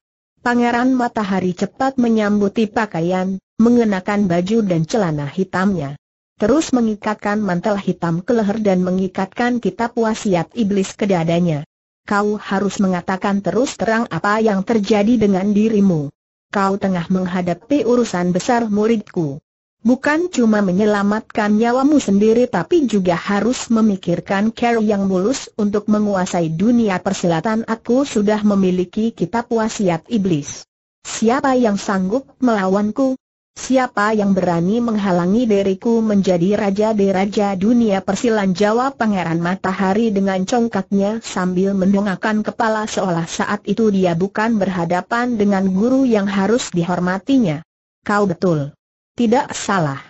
Pangeran matahari cepat menyambuti pakaian, mengenakan baju dan celana hitamnya. Terus mengikatkan mantel hitam ke leher dan mengikatkan kitab wasiat iblis ke dadanya kau harus mengatakan terus terang apa yang terjadi dengan dirimu. Kau tengah menghadapi urusan besar muridku. Bukan cuma menyelamatkan nyawamu sendiri tapi juga harus memikirkan care yang mulus untuk menguasai dunia persilatan aku sudah memiliki kitab wasiat iblis. Siapa yang sanggup melawanku? Siapa yang berani menghalangi diriku menjadi raja di raja dunia persilan jawab pangeran matahari dengan congkaknya sambil mendongakkan kepala seolah saat itu dia bukan berhadapan dengan guru yang harus dihormatinya. Kau betul. Tidak salah.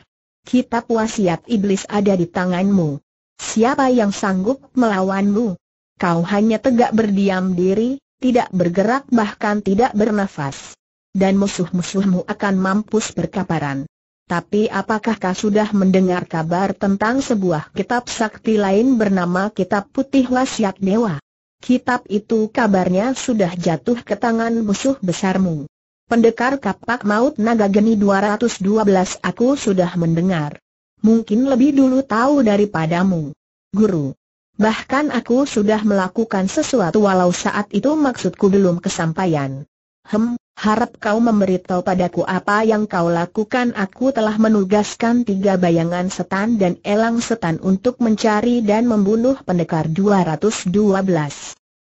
Kitab wasiat iblis ada di tanganmu. Siapa yang sanggup melawanmu? Kau hanya tegak berdiam diri, tidak bergerak bahkan tidak bernafas dan musuh-musuhmu akan mampus berkaparan. Tapi apakah kau sudah mendengar kabar tentang sebuah kitab sakti lain bernama Kitab Putih Wasiat Dewa? Kitab itu kabarnya sudah jatuh ke tangan musuh besarmu. Pendekar kapak maut naga geni 212 aku sudah mendengar. Mungkin lebih dulu tahu daripadamu. Guru. Bahkan aku sudah melakukan sesuatu walau saat itu maksudku belum kesampaian. Hem, Harap kau memberitahu padaku apa yang kau lakukan Aku telah menugaskan tiga bayangan setan dan elang setan untuk mencari dan membunuh pendekar 212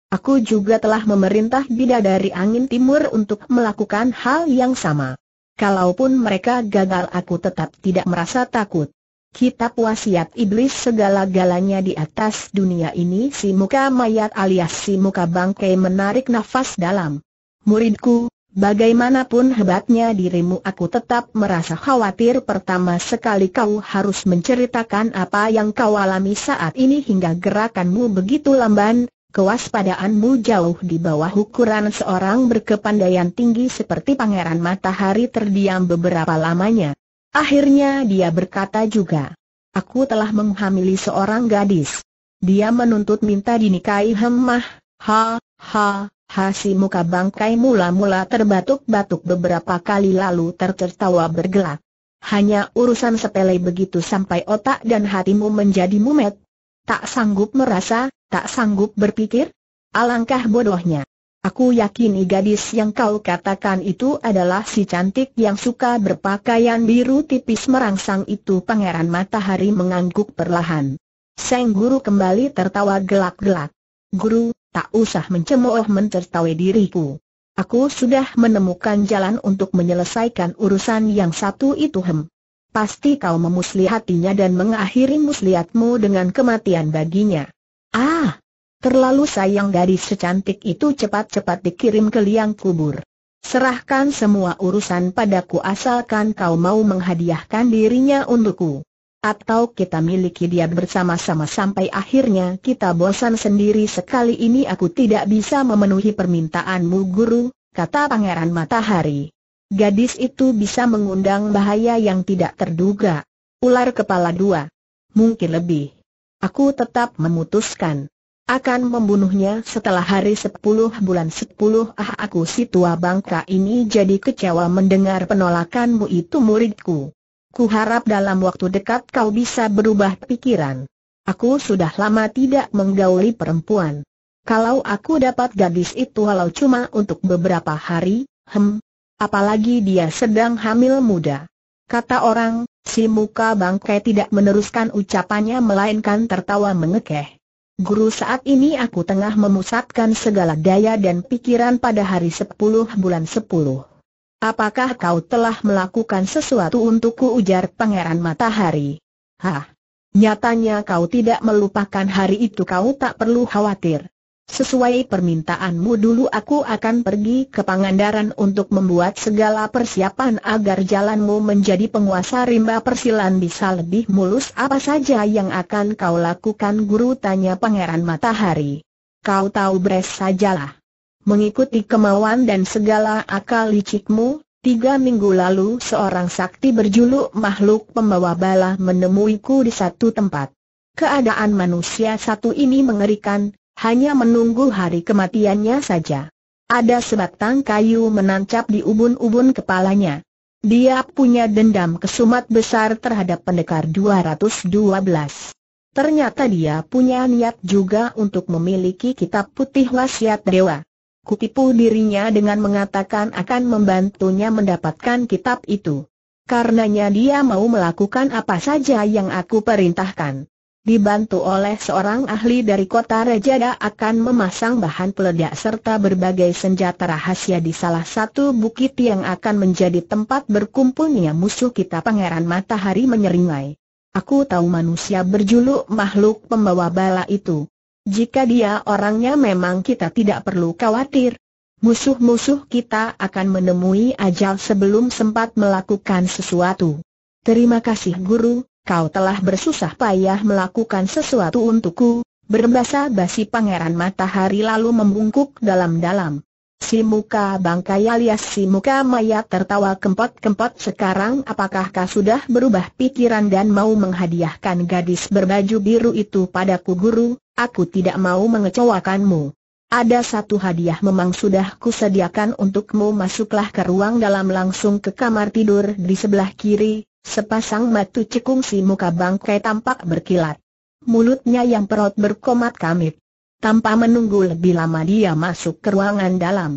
Aku juga telah memerintah bidadari angin timur untuk melakukan hal yang sama Kalaupun mereka gagal aku tetap tidak merasa takut Kitab wasiat iblis segala-galanya di atas dunia ini Si muka mayat alias si muka bangkai menarik nafas dalam Muridku, Bagaimanapun hebatnya dirimu aku tetap merasa khawatir pertama sekali kau harus menceritakan apa yang kau alami saat ini hingga gerakanmu begitu lamban, kewaspadaanmu jauh di bawah ukuran seorang berkepandaian tinggi seperti Pangeran Matahari terdiam beberapa lamanya. Akhirnya dia berkata juga, aku telah menghamili seorang gadis. Dia menuntut minta dinikahi hemah, ha, ha, Hasi muka bangkai mula-mula terbatuk-batuk beberapa kali lalu tertertawa bergelak. Hanya urusan sepele begitu sampai otak dan hatimu menjadi mumet. Tak sanggup merasa, tak sanggup berpikir? Alangkah bodohnya. Aku yakin gadis yang kau katakan itu adalah si cantik yang suka berpakaian biru tipis merangsang itu Pangeran Matahari mengangguk perlahan. Seng Guru kembali tertawa gelak-gelak. Guru, tak usah mencemooh mentertawa diriku. Aku sudah menemukan jalan untuk menyelesaikan urusan yang satu itu hem. Pasti kau memuslihatinya dan mengakhiri muslihatmu dengan kematian baginya. Ah! Terlalu sayang gadis secantik itu cepat-cepat dikirim ke liang kubur. Serahkan semua urusan padaku asalkan kau mau menghadiahkan dirinya untukku. Atau kita miliki dia bersama-sama sampai akhirnya kita bosan sendiri sekali ini aku tidak bisa memenuhi permintaanmu guru, kata Pangeran Matahari. Gadis itu bisa mengundang bahaya yang tidak terduga. Ular kepala dua. Mungkin lebih. Aku tetap memutuskan. Akan membunuhnya setelah hari sepuluh bulan sepuluh ah aku si tua bangka ini jadi kecewa mendengar penolakanmu itu muridku. Ku harap dalam waktu dekat kau bisa berubah pikiran. Aku sudah lama tidak menggauli perempuan. Kalau aku dapat gadis itu walau cuma untuk beberapa hari, hem, apalagi dia sedang hamil muda. Kata orang, si muka bangkai tidak meneruskan ucapannya melainkan tertawa mengekeh. Guru saat ini aku tengah memusatkan segala daya dan pikiran pada hari 10 bulan 10. Apakah kau telah melakukan sesuatu untukku ujar Pangeran Matahari? Hah? Nyatanya kau tidak melupakan hari itu kau tak perlu khawatir. Sesuai permintaanmu dulu aku akan pergi ke Pangandaran untuk membuat segala persiapan agar jalanmu menjadi penguasa rimba persilan bisa lebih mulus apa saja yang akan kau lakukan guru tanya Pangeran Matahari. Kau tahu beres sajalah mengikuti kemauan dan segala akal licikmu, tiga minggu lalu seorang sakti berjuluk makhluk pembawa bala menemuiku di satu tempat. Keadaan manusia satu ini mengerikan, hanya menunggu hari kematiannya saja. Ada sebatang kayu menancap di ubun-ubun kepalanya. Dia punya dendam kesumat besar terhadap pendekar 212. Ternyata dia punya niat juga untuk memiliki kitab putih wasiat dewa. Kutipu dirinya dengan mengatakan akan membantunya mendapatkan kitab itu. Karenanya dia mau melakukan apa saja yang aku perintahkan. Dibantu oleh seorang ahli dari kota Rejada akan memasang bahan peledak serta berbagai senjata rahasia di salah satu bukit yang akan menjadi tempat berkumpulnya musuh kita Pangeran Matahari menyeringai. Aku tahu manusia berjuluk makhluk pembawa bala itu. Jika dia orangnya memang kita tidak perlu khawatir. Musuh-musuh kita akan menemui ajal sebelum sempat melakukan sesuatu. Terima kasih guru, kau telah bersusah payah melakukan sesuatu untukku, berbahasa basi pangeran matahari lalu membungkuk dalam-dalam. Si muka bangkai alias si muka mayat tertawa kempot-kempot sekarang apakah kau sudah berubah pikiran dan mau menghadiahkan gadis berbaju biru itu padaku guru, Aku tidak mau mengecewakanmu. Ada satu hadiah memang sudah kusediakan untukmu masuklah ke ruang dalam langsung ke kamar tidur di sebelah kiri, sepasang mata cekung si muka bangkai tampak berkilat. Mulutnya yang perot berkomat kamit. Tanpa menunggu lebih lama dia masuk ke ruangan dalam.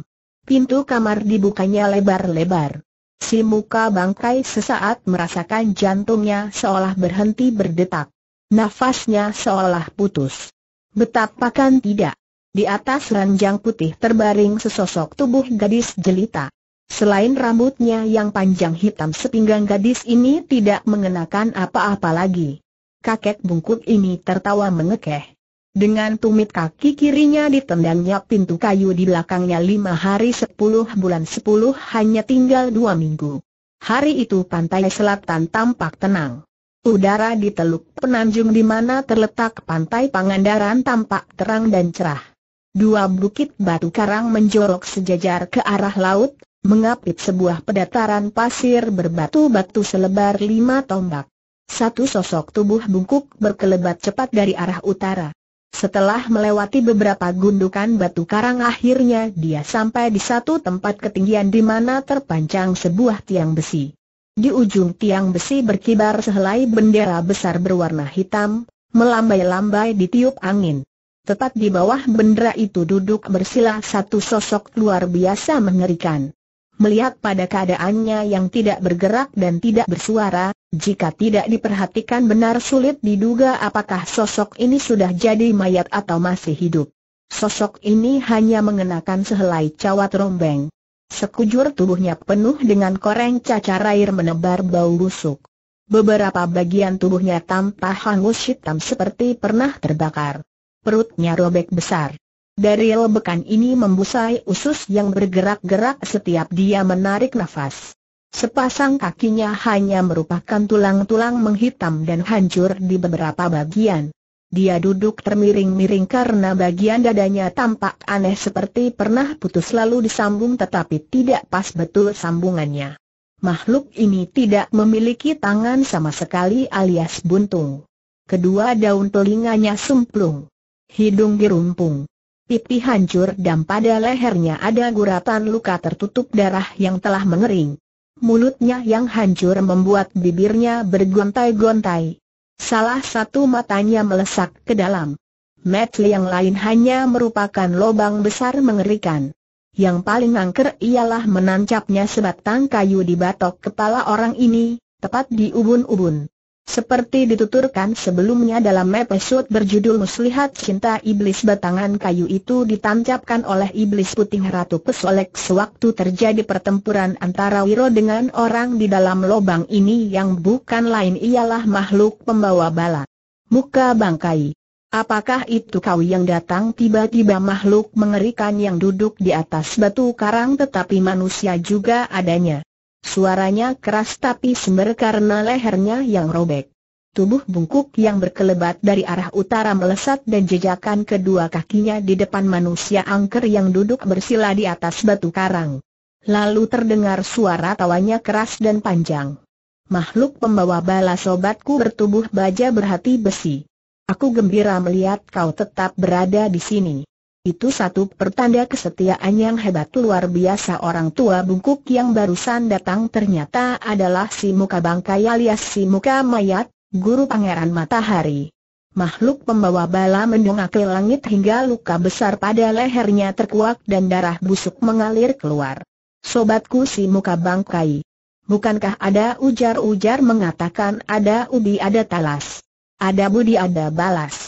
Pintu kamar dibukanya lebar-lebar. Si muka bangkai sesaat merasakan jantungnya seolah berhenti berdetak. Nafasnya seolah putus. Betapakan tidak. Di atas ranjang putih terbaring sesosok tubuh gadis jelita. Selain rambutnya yang panjang hitam sepinggang gadis ini tidak mengenakan apa-apa lagi. Kakek bungkuk ini tertawa mengekeh. Dengan tumit kaki kirinya ditendangnya pintu kayu di belakangnya lima hari sepuluh bulan sepuluh hanya tinggal dua minggu. Hari itu pantai selatan tampak tenang. Udara di Teluk Penanjung di mana terletak pantai Pangandaran tampak terang dan cerah. Dua bukit batu karang menjorok sejajar ke arah laut, mengapit sebuah pedataran pasir berbatu-batu selebar lima tombak. Satu sosok tubuh bungkuk berkelebat cepat dari arah utara. Setelah melewati beberapa gundukan batu karang akhirnya dia sampai di satu tempat ketinggian di mana terpancang sebuah tiang besi. Di ujung tiang besi berkibar sehelai bendera besar berwarna hitam, melambai-lambai ditiup angin. Tepat di bawah bendera itu duduk bersila satu sosok luar biasa mengerikan. Melihat pada keadaannya yang tidak bergerak dan tidak bersuara, jika tidak diperhatikan benar sulit diduga apakah sosok ini sudah jadi mayat atau masih hidup. Sosok ini hanya mengenakan sehelai cawat rombeng. Sekujur tubuhnya penuh dengan koreng cacar air menebar bau busuk. Beberapa bagian tubuhnya tampak hangus hitam seperti pernah terbakar. Perutnya robek besar. Dari lebekan ini membusai usus yang bergerak-gerak setiap dia menarik nafas. Sepasang kakinya hanya merupakan tulang-tulang menghitam dan hancur di beberapa bagian. Dia duduk termiring-miring karena bagian dadanya tampak aneh seperti pernah putus lalu disambung tetapi tidak pas betul sambungannya. Makhluk ini tidak memiliki tangan sama sekali alias buntung. Kedua daun telinganya semplung. Hidung dirumpung. Pipi hancur dan pada lehernya ada guratan luka tertutup darah yang telah mengering. Mulutnya yang hancur membuat bibirnya bergontai-gontai. Salah satu matanya melesak ke dalam. Metli yang lain hanya merupakan lobang besar mengerikan. Yang paling angker ialah menancapnya sebatang kayu di batok kepala orang ini, tepat di ubun-ubun. Seperti dituturkan sebelumnya dalam episode berjudul Muslihat Cinta Iblis Batangan Kayu itu ditancapkan oleh Iblis Putih Ratu Pesolek sewaktu terjadi pertempuran antara Wiro dengan orang di dalam lobang ini yang bukan lain ialah makhluk pembawa bala. Muka bangkai. Apakah itu kau yang datang tiba-tiba makhluk mengerikan yang duduk di atas batu karang tetapi manusia juga adanya? Suaranya keras tapi sember karena lehernya yang robek. Tubuh bungkuk yang berkelebat dari arah utara melesat dan jejakan kedua kakinya di depan manusia angker yang duduk bersila di atas batu karang. Lalu terdengar suara tawanya keras dan panjang. Makhluk pembawa bala sobatku bertubuh baja berhati besi. Aku gembira melihat kau tetap berada di sini. Itu satu pertanda kesetiaan yang hebat luar biasa orang tua bungkuk yang barusan datang ternyata adalah si muka bangkai alias si muka mayat, guru pangeran matahari. Makhluk pembawa bala mendongak ke langit hingga luka besar pada lehernya terkuak dan darah busuk mengalir keluar. Sobatku si muka bangkai. Bukankah ada ujar-ujar mengatakan ada ubi ada talas. Ada budi ada balas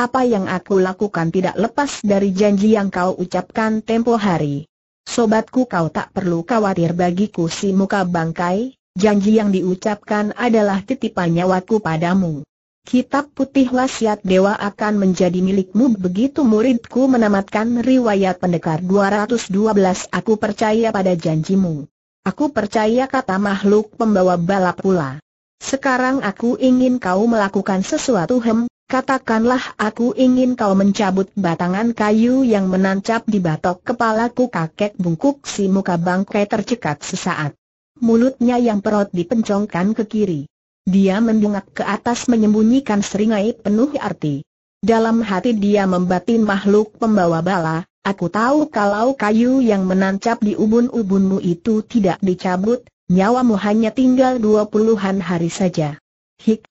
apa yang aku lakukan tidak lepas dari janji yang kau ucapkan tempo hari. Sobatku kau tak perlu khawatir bagiku si muka bangkai, janji yang diucapkan adalah titipan nyawaku padamu. Kitab putih wasiat dewa akan menjadi milikmu begitu muridku menamatkan riwayat pendekar 212 aku percaya pada janjimu. Aku percaya kata makhluk pembawa balap pula. Sekarang aku ingin kau melakukan sesuatu hem, Katakanlah aku ingin kau mencabut batangan kayu yang menancap di batok kepalaku kakek bungkuk si muka bangkai tercekat sesaat. Mulutnya yang perot dipencongkan ke kiri. Dia mendungak ke atas menyembunyikan seringai penuh arti. Dalam hati dia membatin makhluk pembawa bala, aku tahu kalau kayu yang menancap di ubun-ubunmu itu tidak dicabut, nyawamu hanya tinggal dua puluhan hari saja. Hik,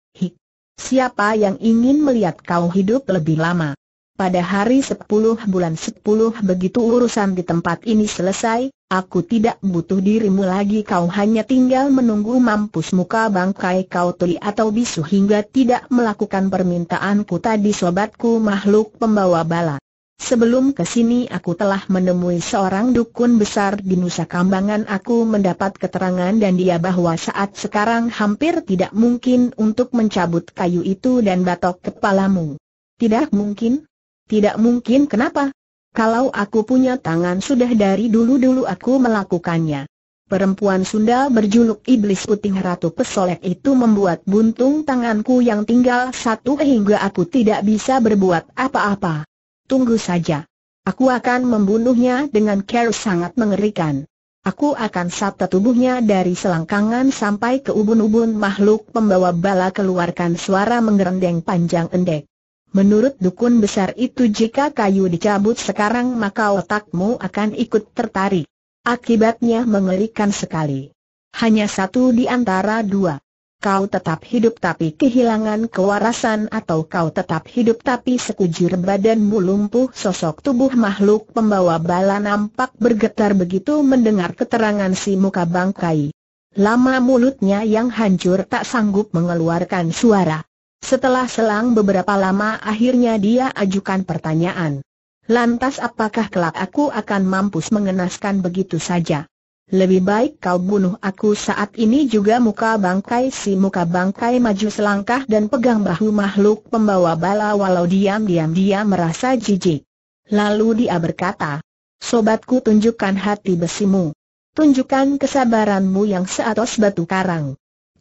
Siapa yang ingin melihat kau hidup lebih lama? Pada hari sepuluh bulan sepuluh begitu urusan di tempat ini selesai, aku tidak butuh dirimu lagi kau hanya tinggal menunggu mampus muka bangkai kau tuli atau bisu hingga tidak melakukan permintaanku tadi sobatku makhluk pembawa bala. Sebelum ke sini aku telah menemui seorang dukun besar di Nusa Kambangan aku mendapat keterangan dan dia bahwa saat sekarang hampir tidak mungkin untuk mencabut kayu itu dan batok kepalamu. Tidak mungkin? Tidak mungkin kenapa? Kalau aku punya tangan sudah dari dulu-dulu aku melakukannya. Perempuan Sunda berjuluk Iblis Putih Ratu Pesolek itu membuat buntung tanganku yang tinggal satu hingga aku tidak bisa berbuat apa-apa. Tunggu saja. Aku akan membunuhnya dengan cara sangat mengerikan. Aku akan sabta tubuhnya dari selangkangan sampai ke ubun-ubun makhluk pembawa bala keluarkan suara menggerendeng panjang endek. Menurut dukun besar itu jika kayu dicabut sekarang maka otakmu akan ikut tertarik. Akibatnya mengerikan sekali. Hanya satu di antara dua kau tetap hidup tapi kehilangan kewarasan atau kau tetap hidup tapi sekujur badanmu lumpuh sosok tubuh makhluk pembawa bala nampak bergetar begitu mendengar keterangan si muka bangkai. Lama mulutnya yang hancur tak sanggup mengeluarkan suara. Setelah selang beberapa lama akhirnya dia ajukan pertanyaan. Lantas apakah kelak aku akan mampus mengenaskan begitu saja? Lebih baik kau bunuh aku saat ini juga muka bangkai si muka bangkai maju selangkah dan pegang bahu makhluk pembawa bala walau diam-diam dia merasa jijik. Lalu dia berkata, Sobatku tunjukkan hati besimu. Tunjukkan kesabaranmu yang seatos batu karang.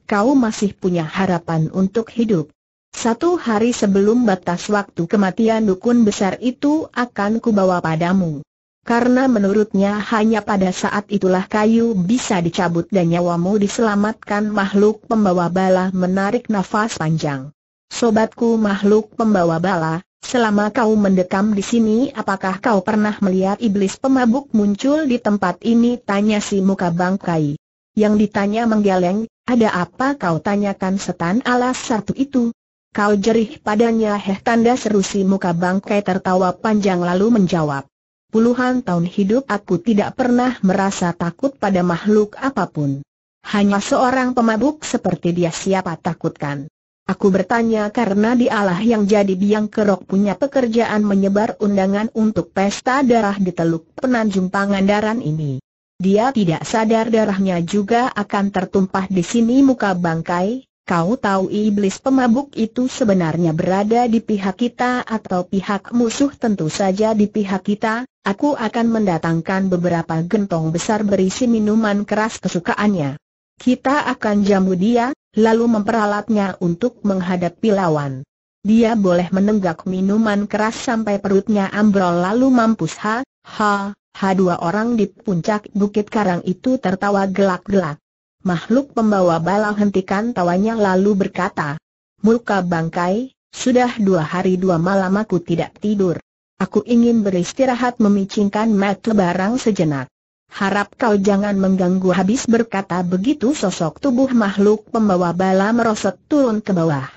Kau masih punya harapan untuk hidup. Satu hari sebelum batas waktu kematian dukun besar itu akan kubawa padamu karena menurutnya hanya pada saat itulah kayu bisa dicabut dan nyawamu diselamatkan makhluk pembawa bala menarik nafas panjang. Sobatku makhluk pembawa bala, selama kau mendekam di sini apakah kau pernah melihat iblis pemabuk muncul di tempat ini? Tanya si muka bangkai. Yang ditanya menggeleng, ada apa kau tanyakan setan alas satu itu? Kau jerih padanya heh tanda seru si muka bangkai tertawa panjang lalu menjawab. Puluhan tahun hidup aku tidak pernah merasa takut pada makhluk apapun. Hanya seorang pemabuk seperti dia siapa takutkan. Aku bertanya karena dialah yang jadi biang kerok punya pekerjaan menyebar undangan untuk pesta darah di Teluk Penanjung Pangandaran ini. Dia tidak sadar darahnya juga akan tertumpah di sini muka bangkai, Kau tahu iblis pemabuk itu sebenarnya berada di pihak kita atau pihak musuh tentu saja di pihak kita, aku akan mendatangkan beberapa gentong besar berisi minuman keras kesukaannya. Kita akan jamu dia, lalu memperalatnya untuk menghadapi lawan. Dia boleh menenggak minuman keras sampai perutnya ambrol lalu mampus ha, ha, ha dua orang di puncak bukit karang itu tertawa gelak-gelak. Makhluk pembawa bala hentikan tawanya lalu berkata, "Murka bangkai, sudah dua hari dua malam aku tidak tidur. Aku ingin beristirahat memicingkan mat lebarang sejenak. Harap kau jangan mengganggu habis berkata begitu sosok tubuh makhluk pembawa bala merosot turun ke bawah.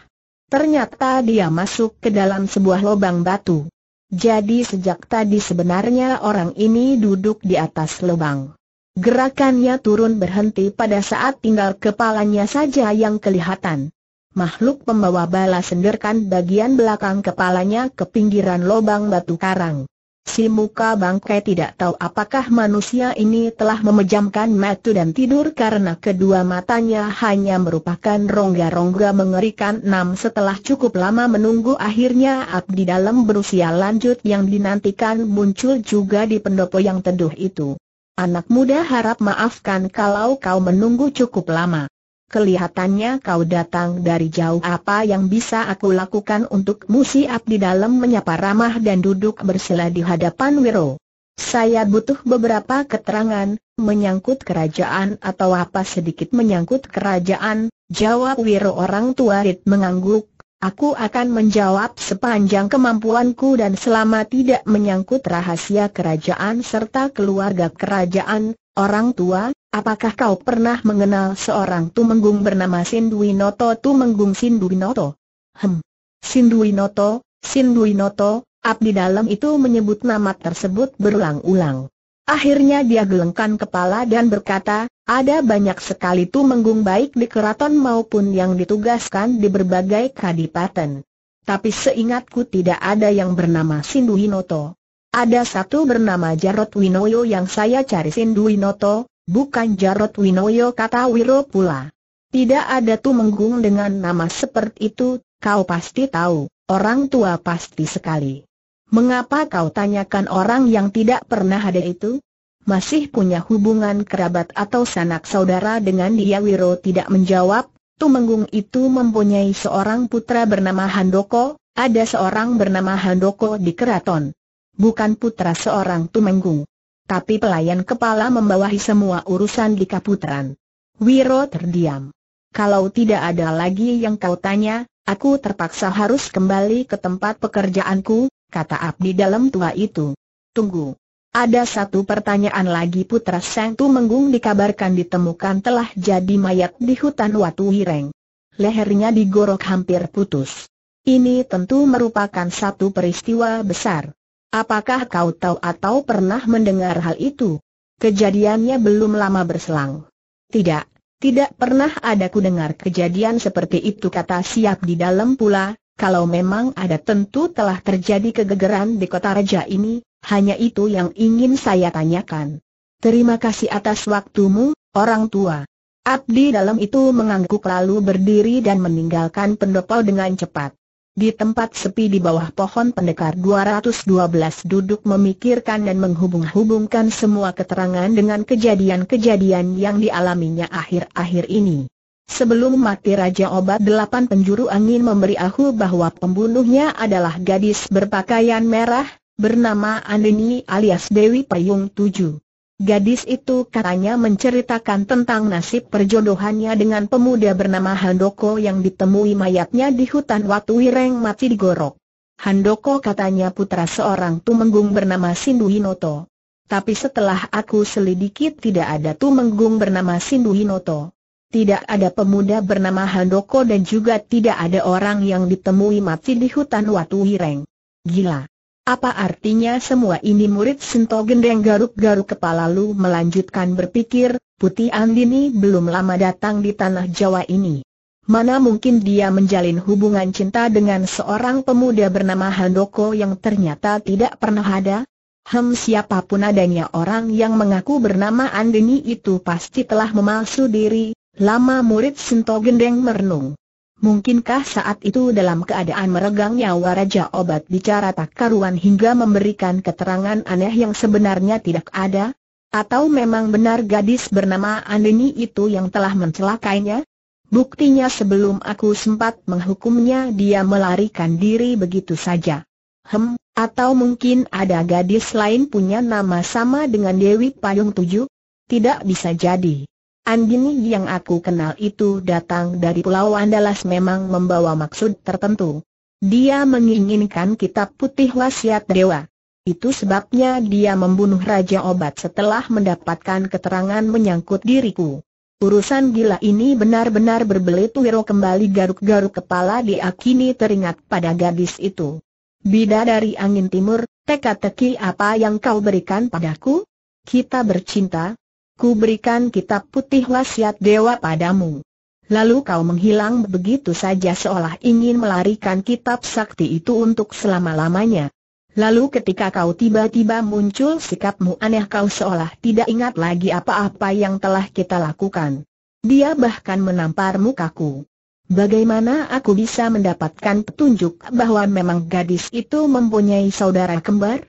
Ternyata dia masuk ke dalam sebuah lubang batu. Jadi sejak tadi sebenarnya orang ini duduk di atas lubang. Gerakannya turun berhenti pada saat tinggal kepalanya saja yang kelihatan. Makhluk pembawa bala senderkan bagian belakang kepalanya ke pinggiran lubang batu karang. Si muka bangkai tidak tahu apakah manusia ini telah memejamkan mata dan tidur karena kedua matanya hanya merupakan rongga-rongga mengerikan Nam setelah cukup lama menunggu akhirnya abdi dalam berusia lanjut yang dinantikan muncul juga di pendopo yang teduh itu. Anak muda harap maafkan kalau kau menunggu cukup lama. Kelihatannya kau datang dari jauh apa yang bisa aku lakukan untuk musiap Abdi dalam menyapa ramah dan duduk bersila di hadapan Wiro. Saya butuh beberapa keterangan, menyangkut kerajaan atau apa sedikit menyangkut kerajaan, jawab Wiro orang tua Rit mengangguk, Aku akan menjawab sepanjang kemampuanku dan selama tidak menyangkut rahasia kerajaan serta keluarga kerajaan, orang tua, apakah kau pernah mengenal seorang tumenggung bernama Sinduinoto Tumenggung Sinduinoto? Hem. Sinduinoto, Sinduinoto, abdi dalam itu menyebut nama tersebut berulang-ulang. Akhirnya dia gelengkan kepala dan berkata, ada banyak sekali tumenggung baik di keraton maupun yang ditugaskan di berbagai kadipaten. Tapi seingatku tidak ada yang bernama Sindu Hinoto. Ada satu bernama Jarot Winoyo yang saya cari Sindu Hinoto, bukan Jarot Winoyo kata Wiro pula. Tidak ada tumenggung dengan nama seperti itu, kau pasti tahu, orang tua pasti sekali. Mengapa kau tanyakan orang yang tidak pernah ada itu? masih punya hubungan kerabat atau sanak saudara dengan dia Wiro tidak menjawab, Tumenggung itu mempunyai seorang putra bernama Handoko, ada seorang bernama Handoko di keraton. Bukan putra seorang Tumenggung. Tapi pelayan kepala membawahi semua urusan di Kaputran. Wiro terdiam. Kalau tidak ada lagi yang kau tanya, aku terpaksa harus kembali ke tempat pekerjaanku, kata abdi dalam tua itu. Tunggu. Ada satu pertanyaan lagi putra Sang menggung dikabarkan ditemukan telah jadi mayat di hutan Watu Hireng. Lehernya digorok hampir putus. Ini tentu merupakan satu peristiwa besar. Apakah kau tahu atau pernah mendengar hal itu? Kejadiannya belum lama berselang. Tidak, tidak pernah ada ku dengar kejadian seperti itu kata siap di dalam pula, kalau memang ada tentu telah terjadi kegegeran di kota raja ini, hanya itu yang ingin saya tanyakan. Terima kasih atas waktumu, orang tua. Abdi dalam itu mengangguk lalu berdiri dan meninggalkan pendopo dengan cepat. Di tempat sepi di bawah pohon pendekar 212 duduk memikirkan dan menghubung-hubungkan semua keterangan dengan kejadian-kejadian yang dialaminya akhir-akhir ini. Sebelum mati Raja Obat delapan penjuru angin memberi ahu bahwa pembunuhnya adalah gadis berpakaian merah, bernama Andini alias Dewi Payung Tuju. Gadis itu katanya menceritakan tentang nasib perjodohannya dengan pemuda bernama Handoko yang ditemui mayatnya di hutan Watu Wireng mati digorok. Handoko katanya putra seorang tumenggung bernama Sinduhinoto. Tapi setelah aku selidiki tidak ada tumenggung bernama Sinduhinoto. Tidak ada pemuda bernama Handoko dan juga tidak ada orang yang ditemui mati di hutan Watu Wireng. Gila. Apa artinya semua ini murid Sento Gendeng garuk-garuk kepala lu melanjutkan berpikir, Putih Andini belum lama datang di tanah Jawa ini. Mana mungkin dia menjalin hubungan cinta dengan seorang pemuda bernama Handoko yang ternyata tidak pernah ada? Hem siapapun adanya orang yang mengaku bernama Andini itu pasti telah memalsu diri, lama murid Sento Gendeng merenung. Mungkinkah saat itu dalam keadaan meregang nyawa Raja Obat bicara tak karuan hingga memberikan keterangan aneh yang sebenarnya tidak ada? Atau memang benar gadis bernama Andini itu yang telah mencelakainya? Buktinya sebelum aku sempat menghukumnya dia melarikan diri begitu saja. Hem, atau mungkin ada gadis lain punya nama sama dengan Dewi Payung Tujuh? Tidak bisa jadi. Andini yang aku kenal itu datang dari Pulau Andalas memang membawa maksud tertentu. Dia menginginkan kitab putih wasiat dewa. Itu sebabnya dia membunuh Raja Obat setelah mendapatkan keterangan menyangkut diriku. Urusan gila ini benar-benar berbelit Wiro kembali garuk-garuk kepala dia kini teringat pada gadis itu. Bida dari angin timur, teka-teki apa yang kau berikan padaku? Kita bercinta, ku berikan kitab putih wasiat dewa padamu. Lalu kau menghilang begitu saja seolah ingin melarikan kitab sakti itu untuk selama-lamanya. Lalu ketika kau tiba-tiba muncul sikapmu aneh kau seolah tidak ingat lagi apa-apa yang telah kita lakukan. Dia bahkan menampar mukaku. Bagaimana aku bisa mendapatkan petunjuk bahwa memang gadis itu mempunyai saudara kembar?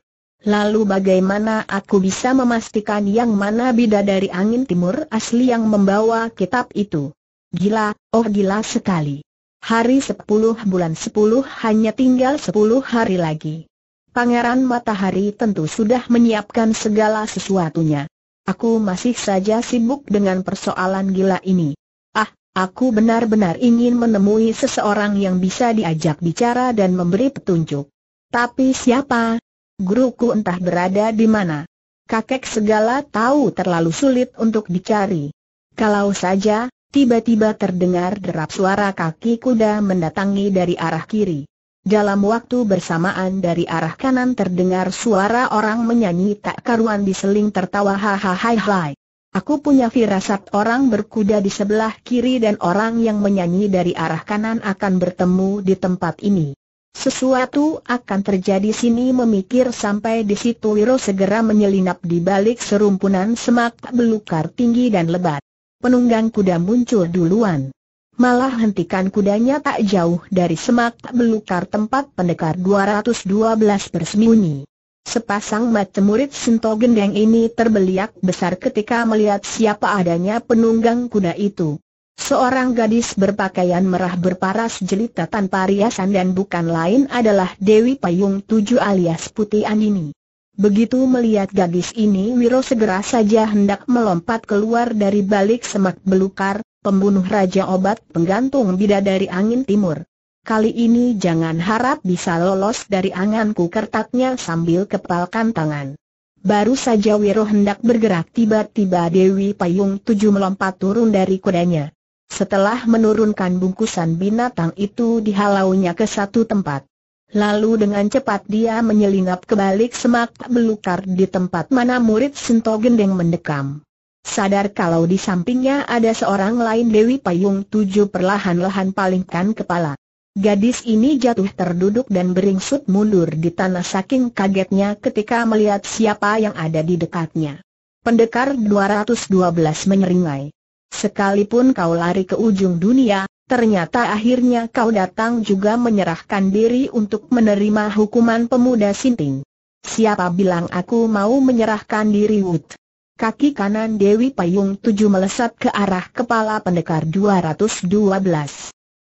Lalu bagaimana aku bisa memastikan yang mana bidadari angin timur asli yang membawa kitab itu? Gila, oh gila sekali. Hari sepuluh, bulan sepuluh, hanya tinggal sepuluh hari lagi. Pangeran Matahari tentu sudah menyiapkan segala sesuatunya. Aku masih saja sibuk dengan persoalan gila ini. Ah, aku benar-benar ingin menemui seseorang yang bisa diajak bicara dan memberi petunjuk. Tapi siapa? guruku entah berada di mana. Kakek segala tahu terlalu sulit untuk dicari. Kalau saja, tiba-tiba terdengar derap suara kaki kuda mendatangi dari arah kiri. Dalam waktu bersamaan dari arah kanan terdengar suara orang menyanyi tak karuan diseling tertawa hahaha. Aku punya firasat orang berkuda di sebelah kiri dan orang yang menyanyi dari arah kanan akan bertemu di tempat ini. Sesuatu akan terjadi sini memikir sampai di situ Wiro segera menyelinap di balik serumpunan semak belukar tinggi dan lebat. Penunggang kuda muncul duluan. Malah hentikan kudanya tak jauh dari semak belukar tempat pendekar 212 bersembunyi. Sepasang mata murid Sinto Gendeng ini terbeliak besar ketika melihat siapa adanya penunggang kuda itu. Seorang gadis berpakaian merah berparas jelita tanpa riasan dan bukan lain adalah Dewi Payung Tujuh alias Putih Andini. Begitu melihat gadis ini Wiro segera saja hendak melompat keluar dari balik semak belukar, pembunuh Raja Obat penggantung bidadari angin timur. Kali ini jangan harap bisa lolos dari anganku kertaknya sambil kepalkan tangan. Baru saja Wiro hendak bergerak tiba-tiba Dewi Payung Tujuh melompat turun dari kudanya. Setelah menurunkan bungkusan binatang itu dihalaunya ke satu tempat. Lalu dengan cepat dia menyelinap ke balik semak belukar di tempat mana murid Sinto Gendeng mendekam. Sadar kalau di sampingnya ada seorang lain Dewi Payung tujuh perlahan-lahan palingkan kepala. Gadis ini jatuh terduduk dan beringsut mundur di tanah saking kagetnya ketika melihat siapa yang ada di dekatnya. Pendekar 212 menyeringai. Sekalipun kau lari ke ujung dunia, ternyata akhirnya kau datang juga menyerahkan diri untuk menerima hukuman pemuda sinting. Siapa bilang aku mau menyerahkan diri Wood? Kaki kanan Dewi Payung tujuh melesat ke arah kepala pendekar 212.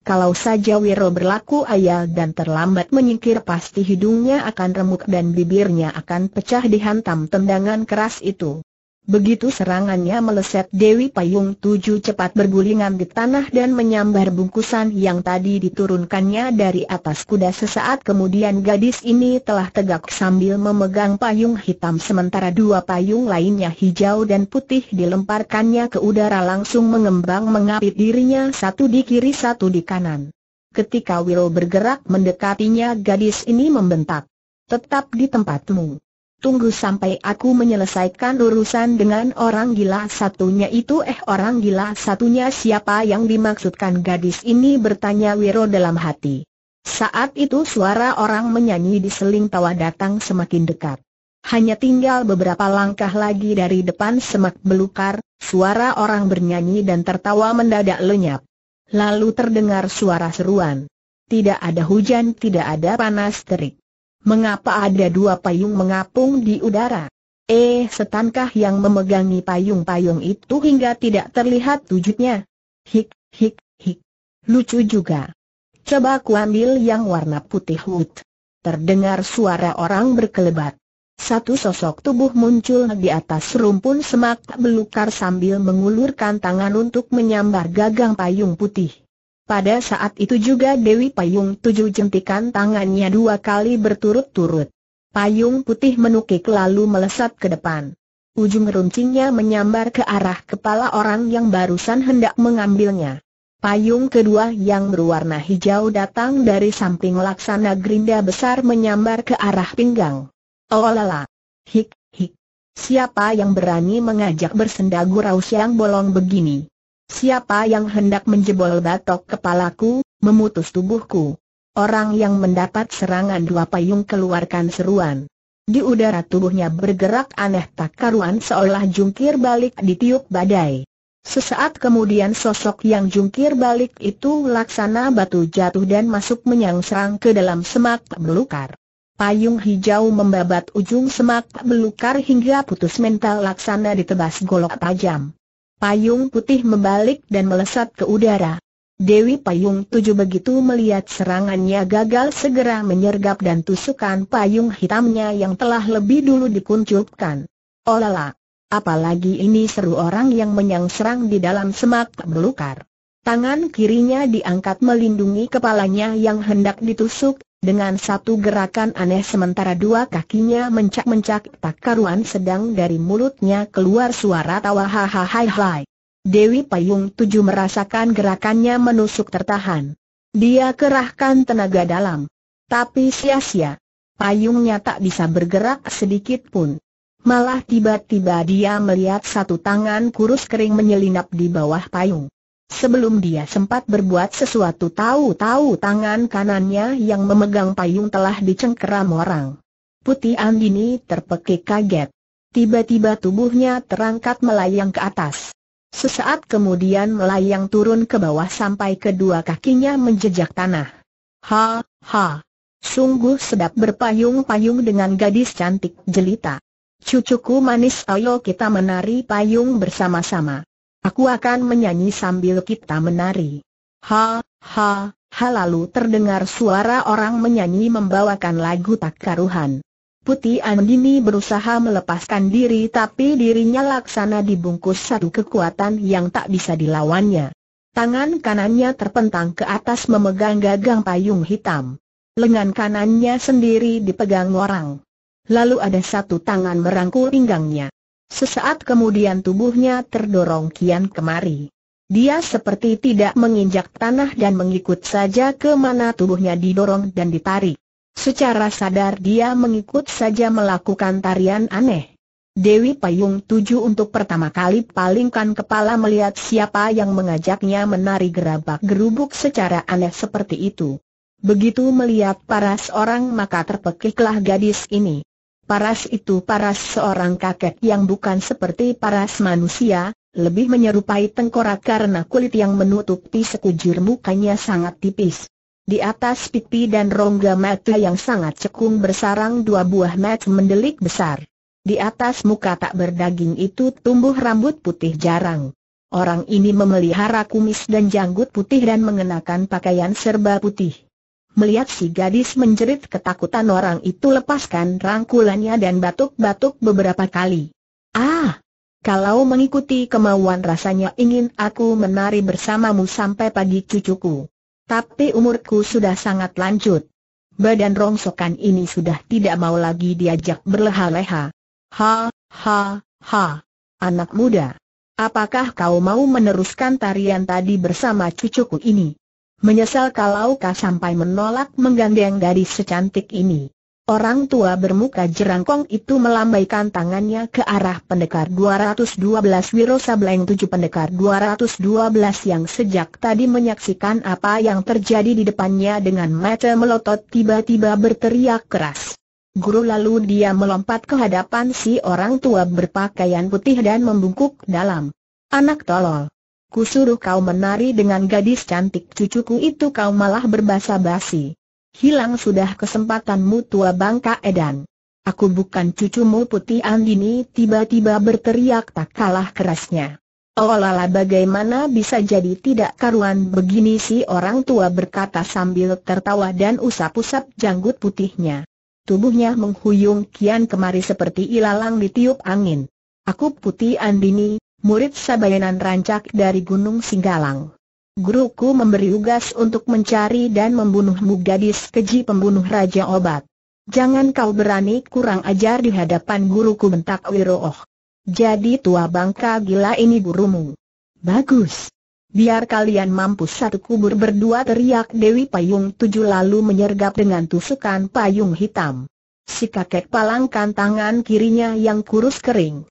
Kalau saja Wiro berlaku ayal dan terlambat menyingkir pasti hidungnya akan remuk dan bibirnya akan pecah dihantam tendangan keras itu. Begitu serangannya meleset Dewi Payung Tujuh cepat bergulingan di tanah dan menyambar bungkusan yang tadi diturunkannya dari atas kuda sesaat kemudian gadis ini telah tegak sambil memegang payung hitam sementara dua payung lainnya hijau dan putih dilemparkannya ke udara langsung mengembang mengapit dirinya satu di kiri satu di kanan. Ketika Wiro bergerak mendekatinya gadis ini membentak. Tetap di tempatmu. Tunggu sampai aku menyelesaikan urusan dengan orang gila satunya itu Eh orang gila satunya siapa yang dimaksudkan gadis ini bertanya Wiro dalam hati Saat itu suara orang menyanyi di seling tawa datang semakin dekat Hanya tinggal beberapa langkah lagi dari depan semak belukar Suara orang bernyanyi dan tertawa mendadak lenyap Lalu terdengar suara seruan Tidak ada hujan tidak ada panas terik Mengapa ada dua payung mengapung di udara? Eh setankah yang memegangi payung-payung itu hingga tidak terlihat wujudnya? Hik, hik, hik. Lucu juga. Coba ku ambil yang warna putih wood. Terdengar suara orang berkelebat. Satu sosok tubuh muncul di atas rumpun semak belukar sambil mengulurkan tangan untuk menyambar gagang payung putih. Pada saat itu juga Dewi Payung Tujuh jentikan tangannya dua kali berturut-turut. Payung putih menukik lalu melesat ke depan. Ujung runcingnya menyambar ke arah kepala orang yang barusan hendak mengambilnya. Payung kedua yang berwarna hijau datang dari samping laksana gerinda besar menyambar ke arah pinggang. Oh lala. Hik, hik. Siapa yang berani mengajak bersenda gurau siang bolong begini? Siapa yang hendak menjebol batok kepalaku, memutus tubuhku? Orang yang mendapat serangan dua payung keluarkan seruan. Di udara tubuhnya bergerak aneh tak karuan seolah jungkir balik ditiup badai. Sesaat kemudian sosok yang jungkir balik itu laksana batu jatuh dan masuk menyangsang ke dalam semak belukar. Payung hijau membabat ujung semak belukar hingga putus mental laksana ditebas golok tajam payung putih membalik dan melesat ke udara. Dewi Payung Tujuh begitu melihat serangannya gagal segera menyergap dan tusukan payung hitamnya yang telah lebih dulu dikuncupkan. Olala, apalagi ini seru orang yang menyang-serang di dalam semak belukar. Tangan kirinya diangkat melindungi kepalanya yang hendak ditusuk, dengan satu gerakan aneh sementara dua kakinya mencak-mencak tak karuan sedang dari mulutnya keluar suara tawa hahaha. Dewi Payung Tujuh merasakan gerakannya menusuk tertahan. Dia kerahkan tenaga dalam. Tapi sia-sia. Payungnya tak bisa bergerak sedikit pun. Malah tiba-tiba dia melihat satu tangan kurus kering menyelinap di bawah payung. Sebelum dia sempat berbuat sesuatu tahu-tahu tangan kanannya yang memegang payung telah dicengkeram orang. Putih Andini terpekik kaget. Tiba-tiba tubuhnya terangkat melayang ke atas. Sesaat kemudian melayang turun ke bawah sampai kedua kakinya menjejak tanah. Ha, ha. Sungguh sedap berpayung-payung dengan gadis cantik jelita. Cucuku manis ayo kita menari payung bersama-sama. Aku akan menyanyi sambil kita menari. Ha, ha, ha lalu terdengar suara orang menyanyi membawakan lagu tak karuhan. Putih Andini berusaha melepaskan diri tapi dirinya laksana dibungkus satu kekuatan yang tak bisa dilawannya. Tangan kanannya terpentang ke atas memegang gagang payung hitam. Lengan kanannya sendiri dipegang orang. Lalu ada satu tangan merangkul pinggangnya. Sesaat kemudian tubuhnya terdorong kian kemari. Dia seperti tidak menginjak tanah dan mengikut saja ke mana tubuhnya didorong dan ditarik. Secara sadar dia mengikut saja melakukan tarian aneh. Dewi Payung tuju untuk pertama kali palingkan kepala melihat siapa yang mengajaknya menari gerabak gerubuk secara aneh seperti itu. Begitu melihat paras orang maka terpekiklah gadis ini. Paras itu paras seorang kakek yang bukan seperti paras manusia, lebih menyerupai tengkorak karena kulit yang menutupi sekujur mukanya sangat tipis. Di atas pipi dan rongga mata yang sangat cekung bersarang dua buah mata mendelik besar. Di atas muka tak berdaging itu tumbuh rambut putih jarang. Orang ini memelihara kumis dan janggut putih dan mengenakan pakaian serba putih. Melihat si gadis menjerit ketakutan orang itu lepaskan rangkulannya dan batuk-batuk beberapa kali. Ah! Kalau mengikuti kemauan rasanya ingin aku menari bersamamu sampai pagi cucuku. Tapi umurku sudah sangat lanjut. Badan rongsokan ini sudah tidak mau lagi diajak berleha-leha. Ha, ha, ha. Anak muda. Apakah kau mau meneruskan tarian tadi bersama cucuku ini? Menyesal kalau kau sampai menolak menggandeng gadis secantik ini. Orang tua bermuka jerangkong itu melambaikan tangannya ke arah pendekar 212 Wiro Sableng tujuh pendekar 212 yang sejak tadi menyaksikan apa yang terjadi di depannya dengan mata melotot tiba-tiba berteriak keras. Guru lalu dia melompat ke hadapan si orang tua berpakaian putih dan membungkuk dalam. Anak tolol. Kusuruh kau menari dengan gadis cantik cucuku itu kau malah berbasa-basi. Hilang sudah kesempatanmu tua bangka edan. Aku bukan cucumu putih Andini tiba-tiba berteriak tak kalah kerasnya. Olala bagaimana bisa jadi tidak karuan begini si orang tua berkata sambil tertawa dan usap-usap janggut putihnya. Tubuhnya menghuyung kian kemari seperti ilalang ditiup angin. Aku putih Andini, murid Sabayanan Rancak dari Gunung Singgalang. Guruku memberi ugas untuk mencari dan membunuhmu gadis keji pembunuh Raja Obat. Jangan kau berani kurang ajar di hadapan guruku bentak Wirooh. Jadi tua bangka gila ini gurumu. Bagus. Biar kalian mampu satu kubur berdua teriak Dewi Payung tujuh lalu menyergap dengan tusukan payung hitam. Si kakek palangkan tangan kirinya yang kurus kering.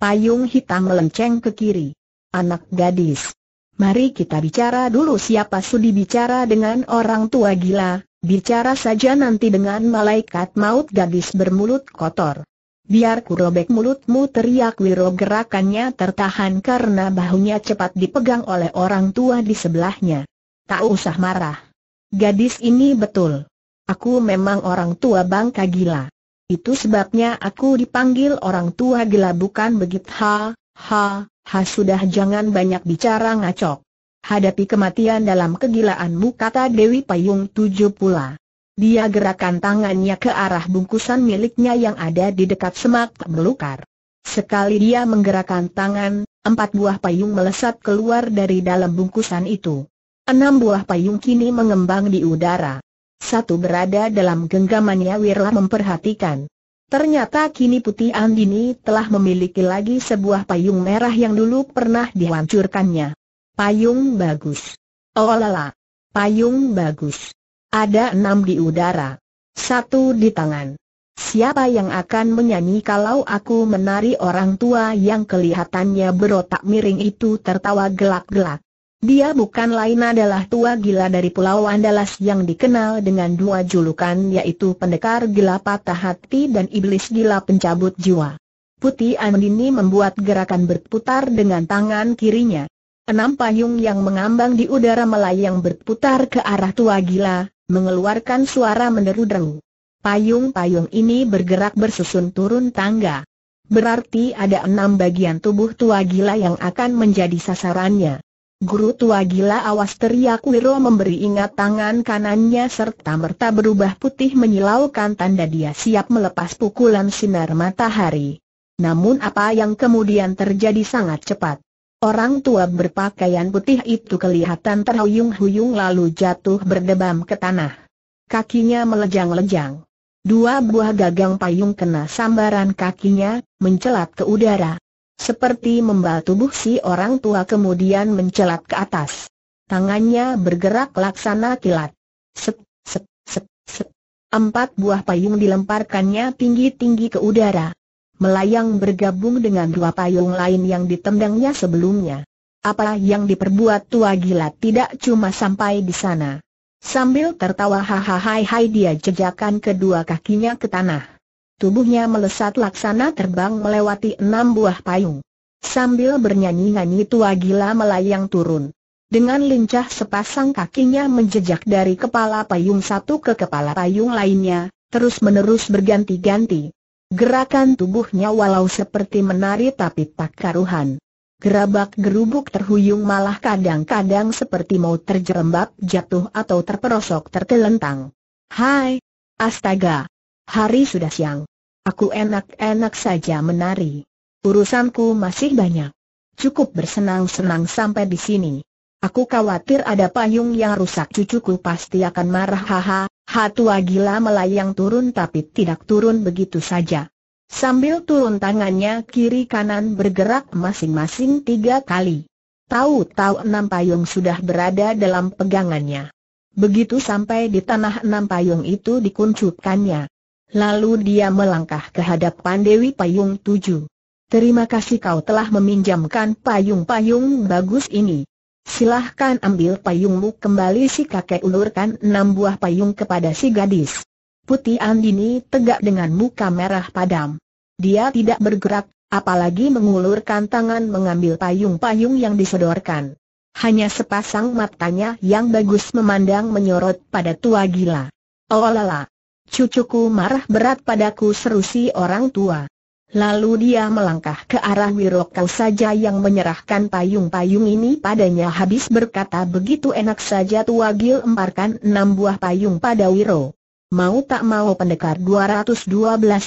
Payung hitam melenceng ke kiri. Anak gadis. Mari kita bicara dulu siapa sudi bicara dengan orang tua gila, bicara saja nanti dengan malaikat maut gadis bermulut kotor. Biar robek mulutmu teriak Wiro gerakannya tertahan karena bahunya cepat dipegang oleh orang tua di sebelahnya. Tak usah marah. Gadis ini betul. Aku memang orang tua bangka gila. Itu sebabnya aku dipanggil orang tua gila bukan begitu ha, ha, ha sudah jangan banyak bicara ngacok. Hadapi kematian dalam kegilaanmu kata Dewi Payung tujuh pula. Dia gerakan tangannya ke arah bungkusan miliknya yang ada di dekat semak melukar. Sekali dia menggerakkan tangan, empat buah payung melesat keluar dari dalam bungkusan itu. Enam buah payung kini mengembang di udara. Satu berada dalam genggamannya Wirla memperhatikan. Ternyata kini Putih Andini telah memiliki lagi sebuah payung merah yang dulu pernah dihancurkannya. Payung bagus. Oh lala. Payung bagus. Ada enam di udara. Satu di tangan. Siapa yang akan menyanyi kalau aku menari orang tua yang kelihatannya berotak miring itu tertawa gelak-gelak. Dia bukan lain adalah tua gila dari Pulau Andalas yang dikenal dengan dua julukan yaitu pendekar gila patah hati dan iblis gila pencabut jiwa. Putih Andini membuat gerakan berputar dengan tangan kirinya. Enam payung yang mengambang di udara melayang berputar ke arah tua gila, mengeluarkan suara menderu-deru. Payung-payung ini bergerak bersusun turun tangga. Berarti ada enam bagian tubuh tua gila yang akan menjadi sasarannya. Guru tua gila awas teriak Wiro memberi ingat tangan kanannya serta merta berubah putih menyilaukan tanda dia siap melepas pukulan sinar matahari. Namun apa yang kemudian terjadi sangat cepat. Orang tua berpakaian putih itu kelihatan terhuyung-huyung lalu jatuh berdebam ke tanah. Kakinya melejang-lejang. Dua buah gagang payung kena sambaran kakinya, mencelat ke udara. Seperti membal tubuh si orang tua kemudian mencelat ke atas. Tangannya bergerak laksana kilat. Sep, sep, sep, sep. Empat buah payung dilemparkannya tinggi-tinggi ke udara. Melayang bergabung dengan dua payung lain yang ditendangnya sebelumnya. Apa yang diperbuat tua gila tidak cuma sampai di sana. Sambil tertawa hahaha dia jejakan kedua kakinya ke tanah. Tubuhnya melesat laksana terbang melewati enam buah payung. Sambil bernyanyi-nyanyi tua gila melayang turun. Dengan lincah sepasang kakinya menjejak dari kepala payung satu ke kepala payung lainnya, terus-menerus berganti-ganti. Gerakan tubuhnya walau seperti menari tapi tak karuhan. Gerabak gerubuk terhuyung malah kadang-kadang seperti mau terjerembab jatuh atau terperosok tertelentang. Hai! Astaga! Hari sudah siang. Aku enak-enak saja menari. Urusanku masih banyak. Cukup bersenang-senang sampai di sini. Aku khawatir ada payung yang rusak cucuku pasti akan marah haha, hatua gila melayang turun tapi tidak turun begitu saja. Sambil turun tangannya kiri kanan bergerak masing-masing tiga kali. Tahu-tahu enam payung sudah berada dalam pegangannya. Begitu sampai di tanah enam payung itu dikuncutkannya. Lalu dia melangkah ke hadapan Dewi Payung Tujuh. Terima kasih kau telah meminjamkan payung-payung bagus ini. Silahkan ambil payungmu kembali si kakek ulurkan enam buah payung kepada si gadis. Putih Andini tegak dengan muka merah padam. Dia tidak bergerak, apalagi mengulurkan tangan mengambil payung-payung yang disodorkan. Hanya sepasang matanya yang bagus memandang menyorot pada tua gila. Oh lala, Cucuku marah berat padaku seru si orang tua. Lalu dia melangkah ke arah Wirokau saja yang menyerahkan payung-payung ini padanya habis berkata begitu enak saja tua Gil emparkan enam buah payung pada Wiro. Mau tak mau pendekar 212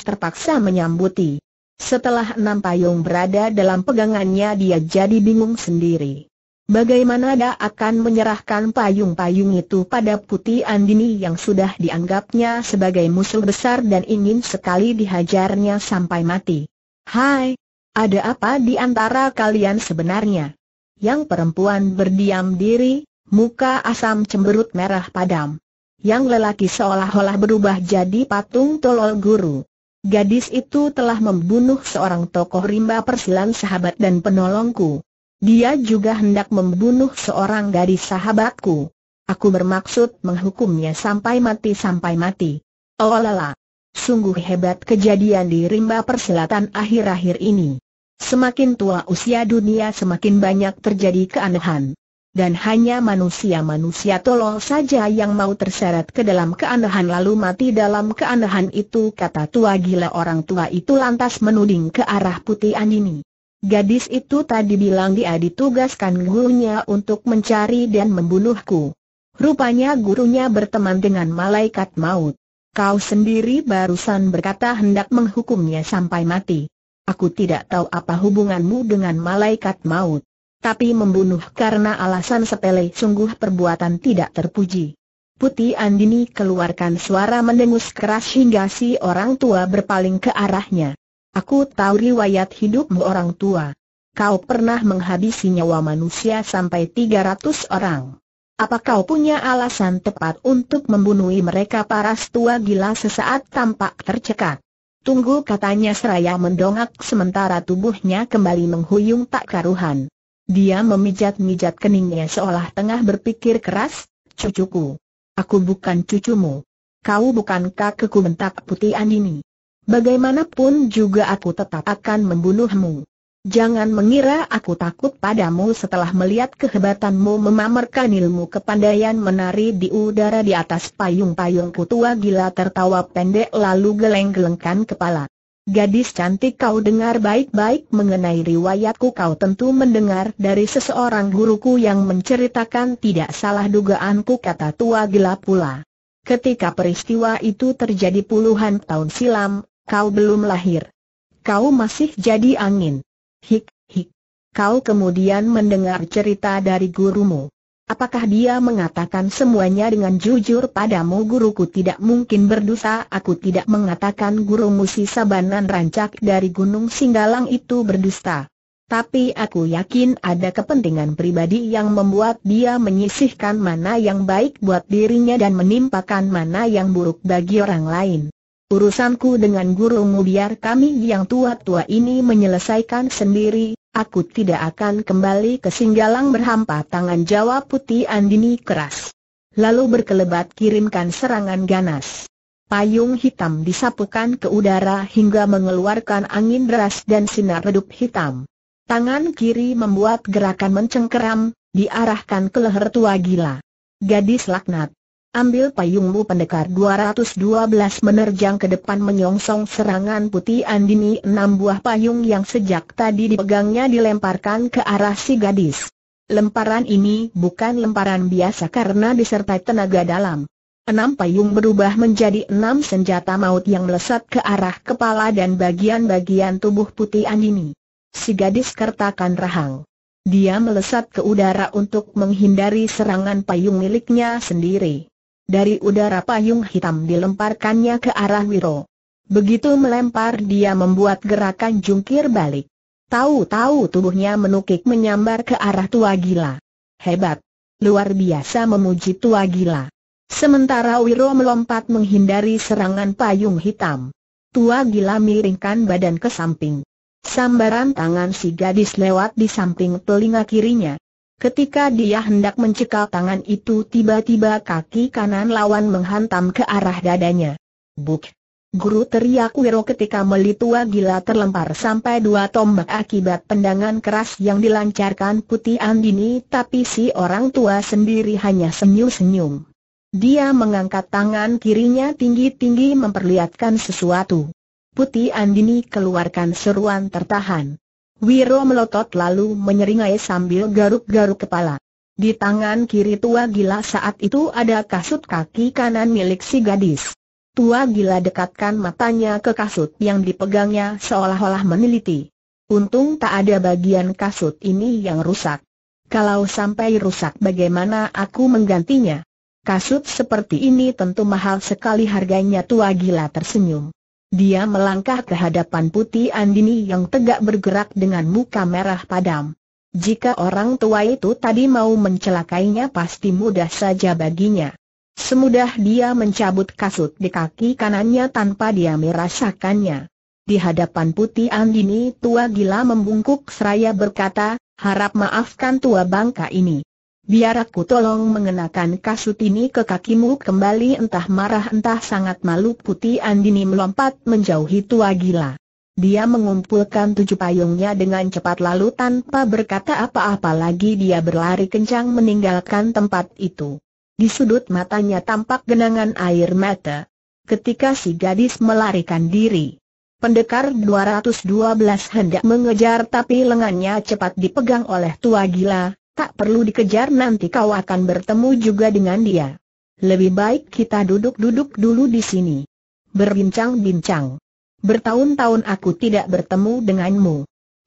terpaksa menyambuti. Setelah enam payung berada dalam pegangannya dia jadi bingung sendiri. Bagaimana dia akan menyerahkan payung-payung itu pada Putih Andini yang sudah dianggapnya sebagai musuh besar dan ingin sekali dihajarnya sampai mati. Hai, ada apa di antara kalian sebenarnya? Yang perempuan berdiam diri, muka asam cemberut merah padam. Yang lelaki seolah-olah berubah jadi patung tolol guru. Gadis itu telah membunuh seorang tokoh rimba persilan sahabat dan penolongku. Dia juga hendak membunuh seorang gadis sahabatku. Aku bermaksud menghukumnya sampai mati sampai mati. Oh lala. Sungguh hebat kejadian di rimba perselatan akhir-akhir ini. Semakin tua usia dunia semakin banyak terjadi keanehan. Dan hanya manusia-manusia tolol saja yang mau terseret ke dalam keanehan lalu mati dalam keanehan itu kata tua gila orang tua itu lantas menuding ke arah putih anjini. Gadis itu tadi bilang dia ditugaskan gurunya untuk mencari dan membunuhku. Rupanya gurunya berteman dengan malaikat maut. Kau sendiri barusan berkata hendak menghukumnya sampai mati. Aku tidak tahu apa hubunganmu dengan malaikat maut. Tapi membunuh karena alasan sepele sungguh perbuatan tidak terpuji. Putih Andini keluarkan suara mendengus keras hingga si orang tua berpaling ke arahnya. Aku tahu riwayat hidupmu orang tua. Kau pernah menghabisi nyawa manusia sampai 300 orang. Apa kau punya alasan tepat untuk membunuh mereka para tua gila sesaat tampak tercekat? Tunggu katanya seraya mendongak sementara tubuhnya kembali menghuyung tak karuhan. Dia memijat-mijat keningnya seolah tengah berpikir keras, cucuku. Aku bukan cucumu. Kau bukankah kakekku bentak putih Andini. Bagaimanapun juga aku tetap akan membunuhmu. Jangan mengira aku takut padamu setelah melihat kehebatanmu memamerkan ilmu kepandaian menari di udara di atas payung payung tua gila tertawa pendek lalu geleng-gelengkan kepala. Gadis cantik kau dengar baik-baik mengenai riwayatku kau tentu mendengar dari seseorang guruku yang menceritakan tidak salah dugaanku kata tua gila pula. Ketika peristiwa itu terjadi puluhan tahun silam, Kau belum lahir. Kau masih jadi angin. Hik, hik. Kau kemudian mendengar cerita dari gurumu. Apakah dia mengatakan semuanya dengan jujur padamu guruku tidak mungkin berdosa Aku tidak mengatakan gurumu si Sabanan Rancak dari Gunung Singgalang itu berdusta Tapi aku yakin ada kepentingan pribadi yang membuat dia menyisihkan mana yang baik buat dirinya dan menimpakan mana yang buruk bagi orang lain Urusanku dengan gurumu biar kami yang tua-tua ini menyelesaikan sendiri, aku tidak akan kembali ke Singgalang berhampa tangan jawab putih Andini keras. Lalu berkelebat kirimkan serangan ganas. Payung hitam disapukan ke udara hingga mengeluarkan angin deras dan sinar redup hitam. Tangan kiri membuat gerakan mencengkeram, diarahkan ke leher tua gila. Gadis laknat. Ambil payungmu pendekar 212 menerjang ke depan menyongsong serangan putih Andini enam buah payung yang sejak tadi dipegangnya dilemparkan ke arah si gadis. Lemparan ini bukan lemparan biasa karena disertai tenaga dalam. Enam payung berubah menjadi enam senjata maut yang melesat ke arah kepala dan bagian-bagian tubuh putih Andini. Si gadis kertakan rahang. Dia melesat ke udara untuk menghindari serangan payung miliknya sendiri. Dari udara payung hitam dilemparkannya ke arah Wiro. Begitu melempar dia membuat gerakan jungkir balik. Tahu-tahu tubuhnya menukik menyambar ke arah tua gila. Hebat. Luar biasa memuji tua gila. Sementara Wiro melompat menghindari serangan payung hitam. Tua gila miringkan badan ke samping. Sambaran tangan si gadis lewat di samping telinga kirinya. Ketika dia hendak mencekal tangan itu tiba-tiba kaki kanan lawan menghantam ke arah dadanya. Buk! Guru teriak Wiro ketika melitua gila terlempar sampai dua tombak akibat pendangan keras yang dilancarkan Putih Andini tapi si orang tua sendiri hanya senyum-senyum. Dia mengangkat tangan kirinya tinggi-tinggi memperlihatkan sesuatu. Putih Andini keluarkan seruan tertahan. Wiro melotot lalu menyeringai sambil garuk-garuk kepala. Di tangan kiri tua gila saat itu ada kasut kaki kanan milik si gadis. Tua gila dekatkan matanya ke kasut yang dipegangnya seolah-olah meneliti. Untung tak ada bagian kasut ini yang rusak. Kalau sampai rusak bagaimana aku menggantinya? Kasut seperti ini tentu mahal sekali harganya tua gila tersenyum. Dia melangkah ke hadapan Putih Andini yang tegak bergerak dengan muka merah padam. Jika orang tua itu tadi mau mencelakainya pasti mudah saja baginya. Semudah dia mencabut kasut di kaki kanannya tanpa dia merasakannya. Di hadapan Putih Andini tua gila membungkuk seraya berkata, harap maafkan tua bangka ini. Biar aku tolong mengenakan kasut ini ke kakimu kembali entah marah entah sangat malu putih Andini melompat menjauhi tua gila. Dia mengumpulkan tujuh payungnya dengan cepat lalu tanpa berkata apa-apa lagi dia berlari kencang meninggalkan tempat itu. Di sudut matanya tampak genangan air mata. Ketika si gadis melarikan diri. Pendekar 212 hendak mengejar tapi lengannya cepat dipegang oleh tua gila, tak perlu dikejar nanti kau akan bertemu juga dengan dia. Lebih baik kita duduk-duduk dulu di sini. Berbincang-bincang. Bertahun-tahun aku tidak bertemu denganmu.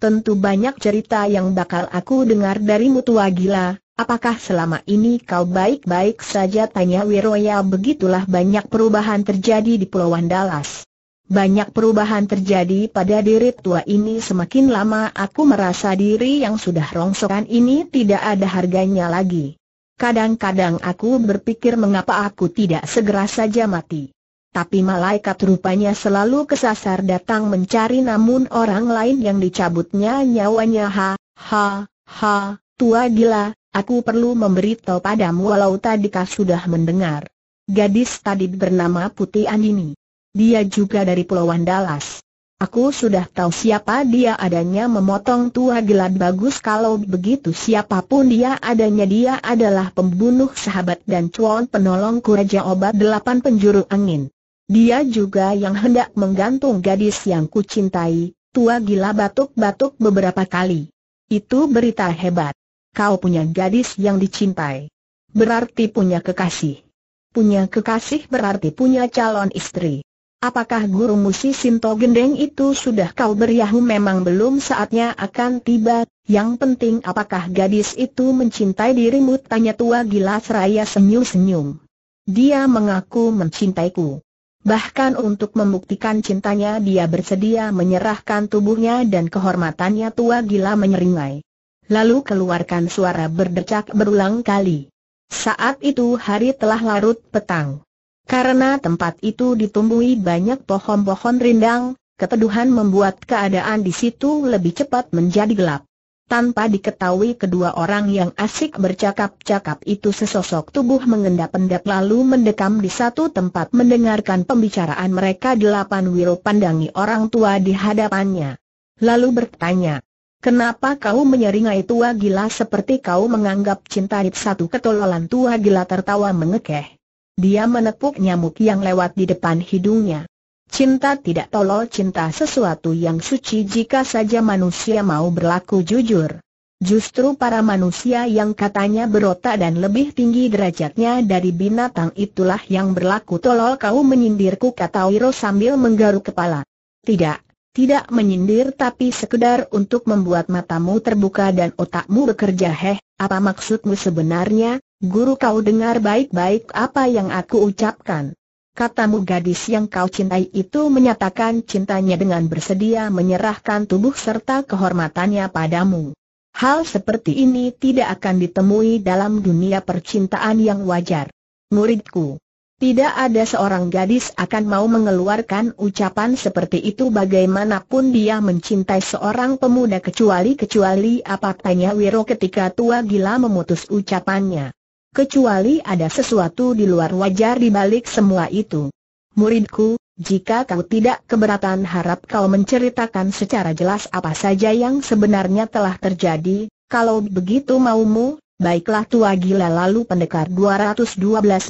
Tentu banyak cerita yang bakal aku dengar darimu tua gila, apakah selama ini kau baik-baik saja tanya Wiroya begitulah banyak perubahan terjadi di Pulau Wandalas. Banyak perubahan terjadi pada diri tua ini semakin lama aku merasa diri yang sudah rongsokan ini tidak ada harganya lagi. Kadang-kadang aku berpikir mengapa aku tidak segera saja mati. Tapi malaikat rupanya selalu kesasar datang mencari namun orang lain yang dicabutnya nyawanya ha, ha, ha, tua gila, aku perlu memberitahu padamu walau tadika sudah mendengar. Gadis tadi bernama Putih Andini. Dia juga dari Pulau Andalas. Aku sudah tahu siapa dia adanya memotong tua gelat bagus kalau begitu siapapun dia adanya dia adalah pembunuh sahabat dan cuan penolong kuraja obat delapan penjuru angin. Dia juga yang hendak menggantung gadis yang kucintai, tua gila batuk-batuk beberapa kali. Itu berita hebat. Kau punya gadis yang dicintai. Berarti punya kekasih. Punya kekasih berarti punya calon istri. Apakah guru musi Sinto Gendeng itu sudah kau beriahu memang belum saatnya akan tiba, yang penting apakah gadis itu mencintai dirimu tanya tua gila seraya senyum-senyum. Dia mengaku mencintaiku. Bahkan untuk membuktikan cintanya dia bersedia menyerahkan tubuhnya dan kehormatannya tua gila menyeringai. Lalu keluarkan suara berdecak berulang kali. Saat itu hari telah larut petang. Karena tempat itu ditumbuhi banyak pohon-pohon rindang, keteduhan membuat keadaan di situ lebih cepat menjadi gelap. Tanpa diketahui kedua orang yang asik bercakap-cakap itu sesosok tubuh mengendap-endap lalu mendekam di satu tempat mendengarkan pembicaraan mereka delapan wiro pandangi orang tua di hadapannya. Lalu bertanya, kenapa kau menyeringai tua gila seperti kau menganggap cinta itu satu ketololan tua gila tertawa mengekeh. Dia menepuk nyamuk yang lewat di depan hidungnya. Cinta tidak tolol cinta sesuatu yang suci jika saja manusia mau berlaku jujur. Justru para manusia yang katanya berotak dan lebih tinggi derajatnya dari binatang itulah yang berlaku tolol kau menyindirku kata Wiro sambil menggaruk kepala. Tidak, tidak menyindir tapi sekedar untuk membuat matamu terbuka dan otakmu bekerja heh, apa maksudmu sebenarnya, Guru kau dengar baik-baik apa yang aku ucapkan. Katamu gadis yang kau cintai itu menyatakan cintanya dengan bersedia menyerahkan tubuh serta kehormatannya padamu. Hal seperti ini tidak akan ditemui dalam dunia percintaan yang wajar. Muridku, tidak ada seorang gadis akan mau mengeluarkan ucapan seperti itu bagaimanapun dia mencintai seorang pemuda kecuali-kecuali apa tanya Wiro ketika tua gila memutus ucapannya kecuali ada sesuatu di luar wajar di balik semua itu. Muridku, jika kau tidak keberatan harap kau menceritakan secara jelas apa saja yang sebenarnya telah terjadi, kalau begitu maumu, baiklah tua gila lalu pendekar 212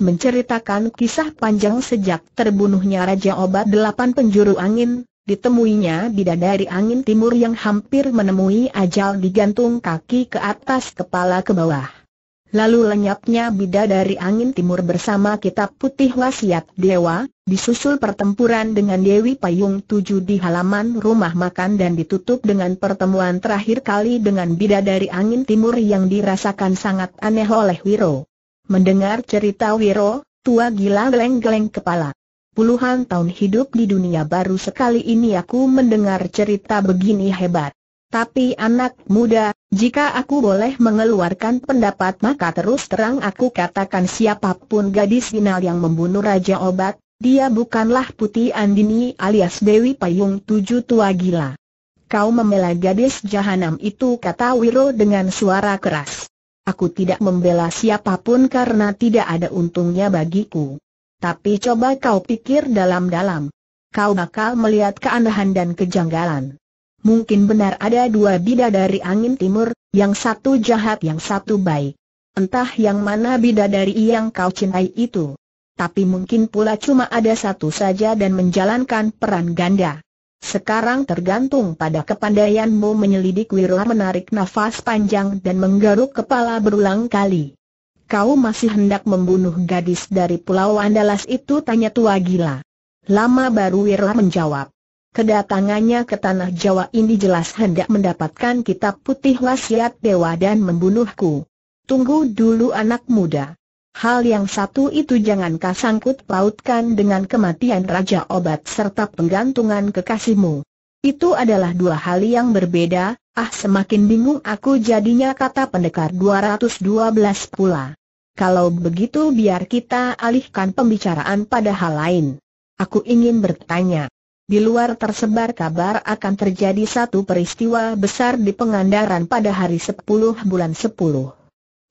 menceritakan kisah panjang sejak terbunuhnya Raja Obat Delapan Penjuru Angin, ditemuinya bidadari angin timur yang hampir menemui ajal digantung kaki ke atas kepala ke bawah. Lalu lenyapnya bida dari angin timur bersama kitab putih wasiat dewa, disusul pertempuran dengan Dewi Payung tujuh di halaman rumah makan dan ditutup dengan pertemuan terakhir kali dengan bida dari angin timur yang dirasakan sangat aneh oleh Wiro. Mendengar cerita Wiro, tua gila geleng-geleng kepala. Puluhan tahun hidup di dunia baru sekali ini aku mendengar cerita begini hebat. Tapi anak muda, jika aku boleh mengeluarkan pendapat maka terus terang aku katakan siapapun gadis final yang membunuh Raja Obat, dia bukanlah Putih Andini alias Dewi Payung Tujuh Tua Gila. Kau membela gadis jahanam itu kata Wiro dengan suara keras. Aku tidak membela siapapun karena tidak ada untungnya bagiku. Tapi coba kau pikir dalam-dalam. Kau bakal melihat keanehan dan kejanggalan mungkin benar ada dua bida dari angin timur, yang satu jahat yang satu baik. Entah yang mana bida dari yang kau cintai itu. Tapi mungkin pula cuma ada satu saja dan menjalankan peran ganda. Sekarang tergantung pada kepandaianmu menyelidik Wira menarik nafas panjang dan menggaruk kepala berulang kali. Kau masih hendak membunuh gadis dari Pulau Andalas itu tanya tua gila. Lama baru Wira menjawab. Kedatangannya ke tanah Jawa ini jelas hendak mendapatkan kitab putih wasiat dewa dan membunuhku. Tunggu dulu anak muda. Hal yang satu itu jangan kau sangkut pautkan dengan kematian Raja Obat serta penggantungan kekasihmu. Itu adalah dua hal yang berbeda, ah semakin bingung aku jadinya kata pendekar 212 pula. Kalau begitu biar kita alihkan pembicaraan pada hal lain. Aku ingin bertanya. Di luar tersebar kabar akan terjadi satu peristiwa besar di pengandaran pada hari 10 bulan 10.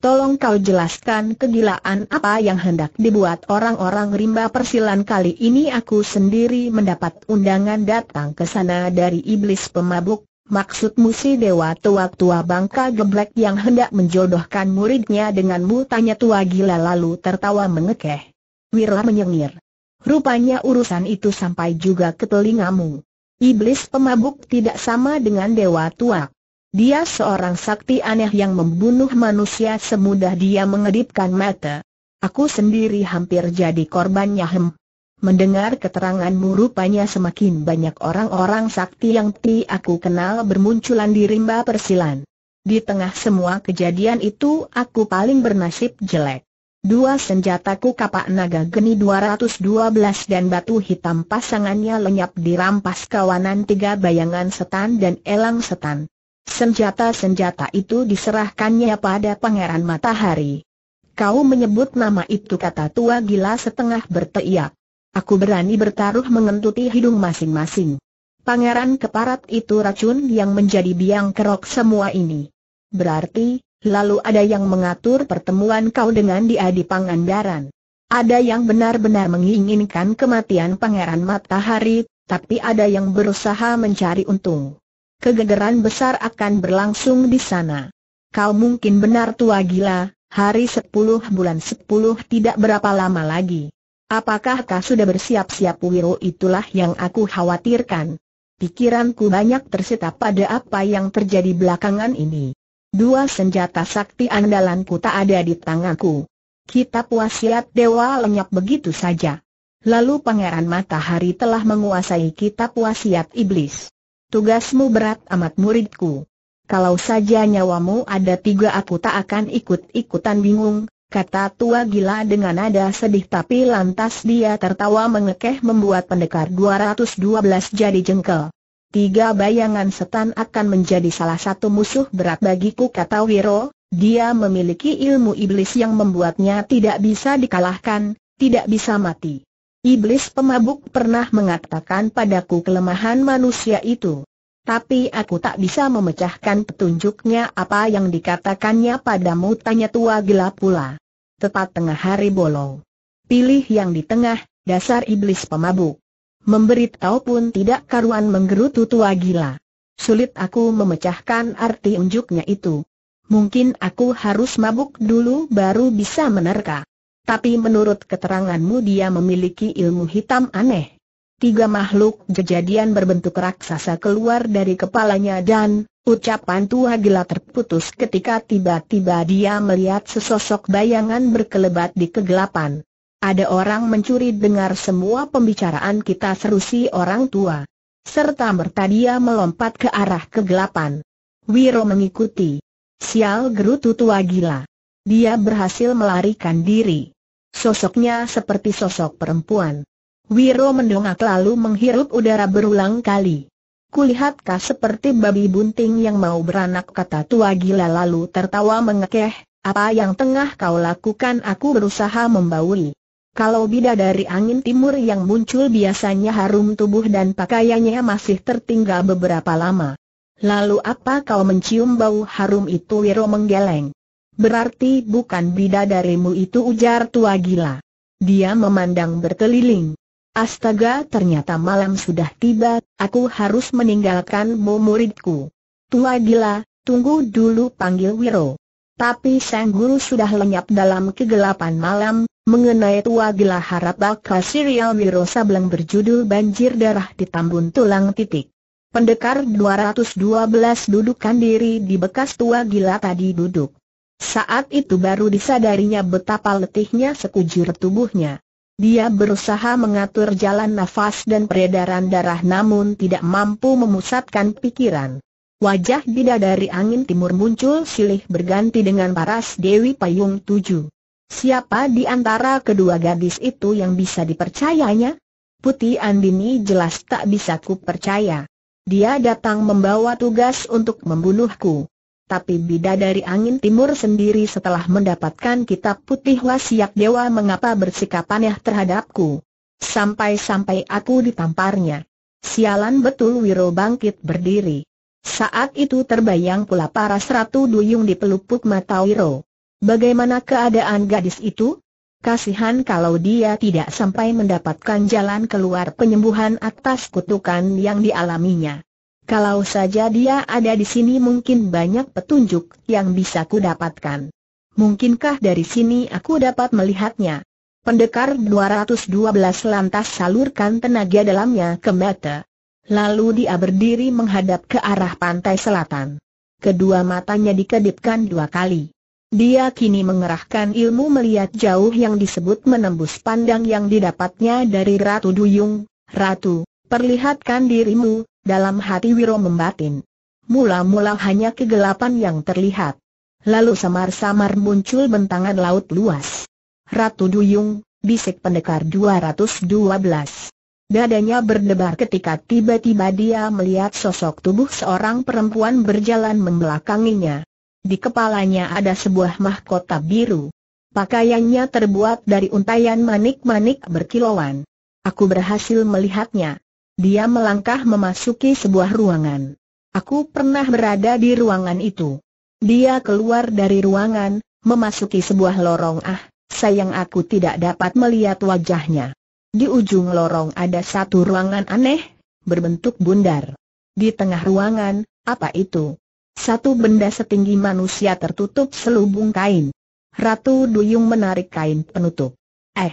Tolong kau jelaskan kegilaan apa yang hendak dibuat orang-orang rimba persilan kali ini aku sendiri mendapat undangan datang ke sana dari iblis pemabuk, maksudmu si dewa tua-tua bangka geblek yang hendak menjodohkan muridnya denganmu tanya tua gila lalu tertawa mengekeh. Wira menyengir. Rupanya urusan itu sampai juga ke telingamu. Iblis pemabuk tidak sama dengan dewa tua. Dia seorang sakti aneh yang membunuh manusia semudah dia mengedipkan mata. Aku sendiri hampir jadi korbannya hem. Mendengar keteranganmu rupanya semakin banyak orang-orang sakti yang ti aku kenal bermunculan di rimba persilan. Di tengah semua kejadian itu aku paling bernasib jelek. Dua senjataku kapak naga geni 212 dan batu hitam pasangannya lenyap dirampas kawanan tiga bayangan setan dan elang setan. Senjata-senjata itu diserahkannya pada Pangeran Matahari. Kau menyebut nama itu kata tua gila setengah berteriak. Aku berani bertaruh mengentuti hidung masing-masing. Pangeran keparat itu racun yang menjadi biang kerok semua ini. Berarti, lalu ada yang mengatur pertemuan kau dengan dia di Pangandaran. Ada yang benar-benar menginginkan kematian Pangeran Matahari, tapi ada yang berusaha mencari untung. Kegegeran besar akan berlangsung di sana. Kau mungkin benar tua gila, hari sepuluh bulan sepuluh tidak berapa lama lagi. Apakah kau sudah bersiap-siap Wiro itulah yang aku khawatirkan. Pikiranku banyak tersita pada apa yang terjadi belakangan ini. Dua senjata sakti andalanku tak ada di tanganku. Kitab wasiat dewa lenyap begitu saja. Lalu Pangeran Matahari telah menguasai kitab wasiat iblis. Tugasmu berat amat muridku. Kalau saja nyawamu ada tiga aku tak akan ikut-ikutan bingung, kata tua gila dengan nada sedih tapi lantas dia tertawa mengekeh membuat pendekar 212 jadi jengkel. Tiga bayangan setan akan menjadi salah satu musuh berat bagiku kata Wiro, dia memiliki ilmu iblis yang membuatnya tidak bisa dikalahkan, tidak bisa mati. Iblis pemabuk pernah mengatakan padaku kelemahan manusia itu. Tapi aku tak bisa memecahkan petunjuknya apa yang dikatakannya padamu tanya tua gelap pula. Tepat tengah hari bolong. Pilih yang di tengah, dasar iblis pemabuk. Memberitahu pun tidak karuan menggerutu tua gila. Sulit aku memecahkan arti unjuknya itu. Mungkin aku harus mabuk dulu baru bisa menerka. Tapi menurut keteranganmu dia memiliki ilmu hitam aneh. Tiga makhluk kejadian berbentuk raksasa keluar dari kepalanya dan, ucapan tua gila terputus ketika tiba-tiba dia melihat sesosok bayangan berkelebat di kegelapan. Ada orang mencuri dengar semua pembicaraan kita seru si orang tua. Serta merta melompat ke arah kegelapan. Wiro mengikuti. Sial gerutu tua gila. Dia berhasil melarikan diri. Sosoknya seperti sosok perempuan. Wiro mendongak lalu menghirup udara berulang kali. Kulihatkah seperti babi bunting yang mau beranak kata tua gila lalu tertawa mengekeh, apa yang tengah kau lakukan aku berusaha membauli. Kalau bidadari angin timur yang muncul biasanya harum tubuh dan pakaiannya masih tertinggal beberapa lama. Lalu apa kau mencium bau harum itu Wiro menggeleng? Berarti bukan bidadarimu itu ujar tua gila. Dia memandang berkeliling. Astaga ternyata malam sudah tiba, aku harus meninggalkan muridku. Tua gila, tunggu dulu panggil Wiro. Tapi sang guru sudah lenyap dalam kegelapan malam, mengenai tua gila harap bakal serial Wiro Sableng berjudul Banjir Darah di Tambun Tulang Titik. Pendekar 212 dudukan diri di bekas tua gila tadi duduk. Saat itu baru disadarinya betapa letihnya sekujur tubuhnya. Dia berusaha mengatur jalan nafas dan peredaran darah namun tidak mampu memusatkan pikiran. Wajah bidadari angin timur muncul silih berganti dengan paras Dewi Payung Tujuh. Siapa di antara kedua gadis itu yang bisa dipercayanya? Putih Andini jelas tak bisa ku percaya. Dia datang membawa tugas untuk membunuhku. Tapi bidadari angin timur sendiri setelah mendapatkan kitab putih wasiat dewa mengapa bersikap aneh terhadapku. Sampai-sampai aku ditamparnya. Sialan betul Wiro bangkit berdiri. Saat itu terbayang pula para seratu duyung di pelupuk mata Wiro. Bagaimana keadaan gadis itu? Kasihan kalau dia tidak sampai mendapatkan jalan keluar penyembuhan atas kutukan yang dialaminya. Kalau saja dia ada di sini mungkin banyak petunjuk yang bisa kudapatkan. Mungkinkah dari sini aku dapat melihatnya? Pendekar 212 lantas salurkan tenaga dalamnya ke mata. Lalu dia berdiri menghadap ke arah pantai selatan. Kedua matanya dikedipkan dua kali. Dia kini mengerahkan ilmu melihat jauh yang disebut menembus pandang yang didapatnya dari Ratu Duyung. Ratu, perlihatkan dirimu, dalam hati Wiro membatin. Mula-mula hanya kegelapan yang terlihat. Lalu samar-samar muncul bentangan laut luas. Ratu Duyung, bisik pendekar 212. Dadanya berdebar ketika tiba-tiba dia melihat sosok tubuh seorang perempuan berjalan membelakanginya. Di kepalanya ada sebuah mahkota biru. Pakaiannya terbuat dari untayan manik-manik berkilauan. Aku berhasil melihatnya. Dia melangkah memasuki sebuah ruangan. Aku pernah berada di ruangan itu. Dia keluar dari ruangan, memasuki sebuah lorong ah, sayang aku tidak dapat melihat wajahnya. Di ujung lorong ada satu ruangan aneh, berbentuk bundar. Di tengah ruangan, apa itu? Satu benda setinggi manusia tertutup selubung kain. Ratu Duyung menarik kain penutup. Eh!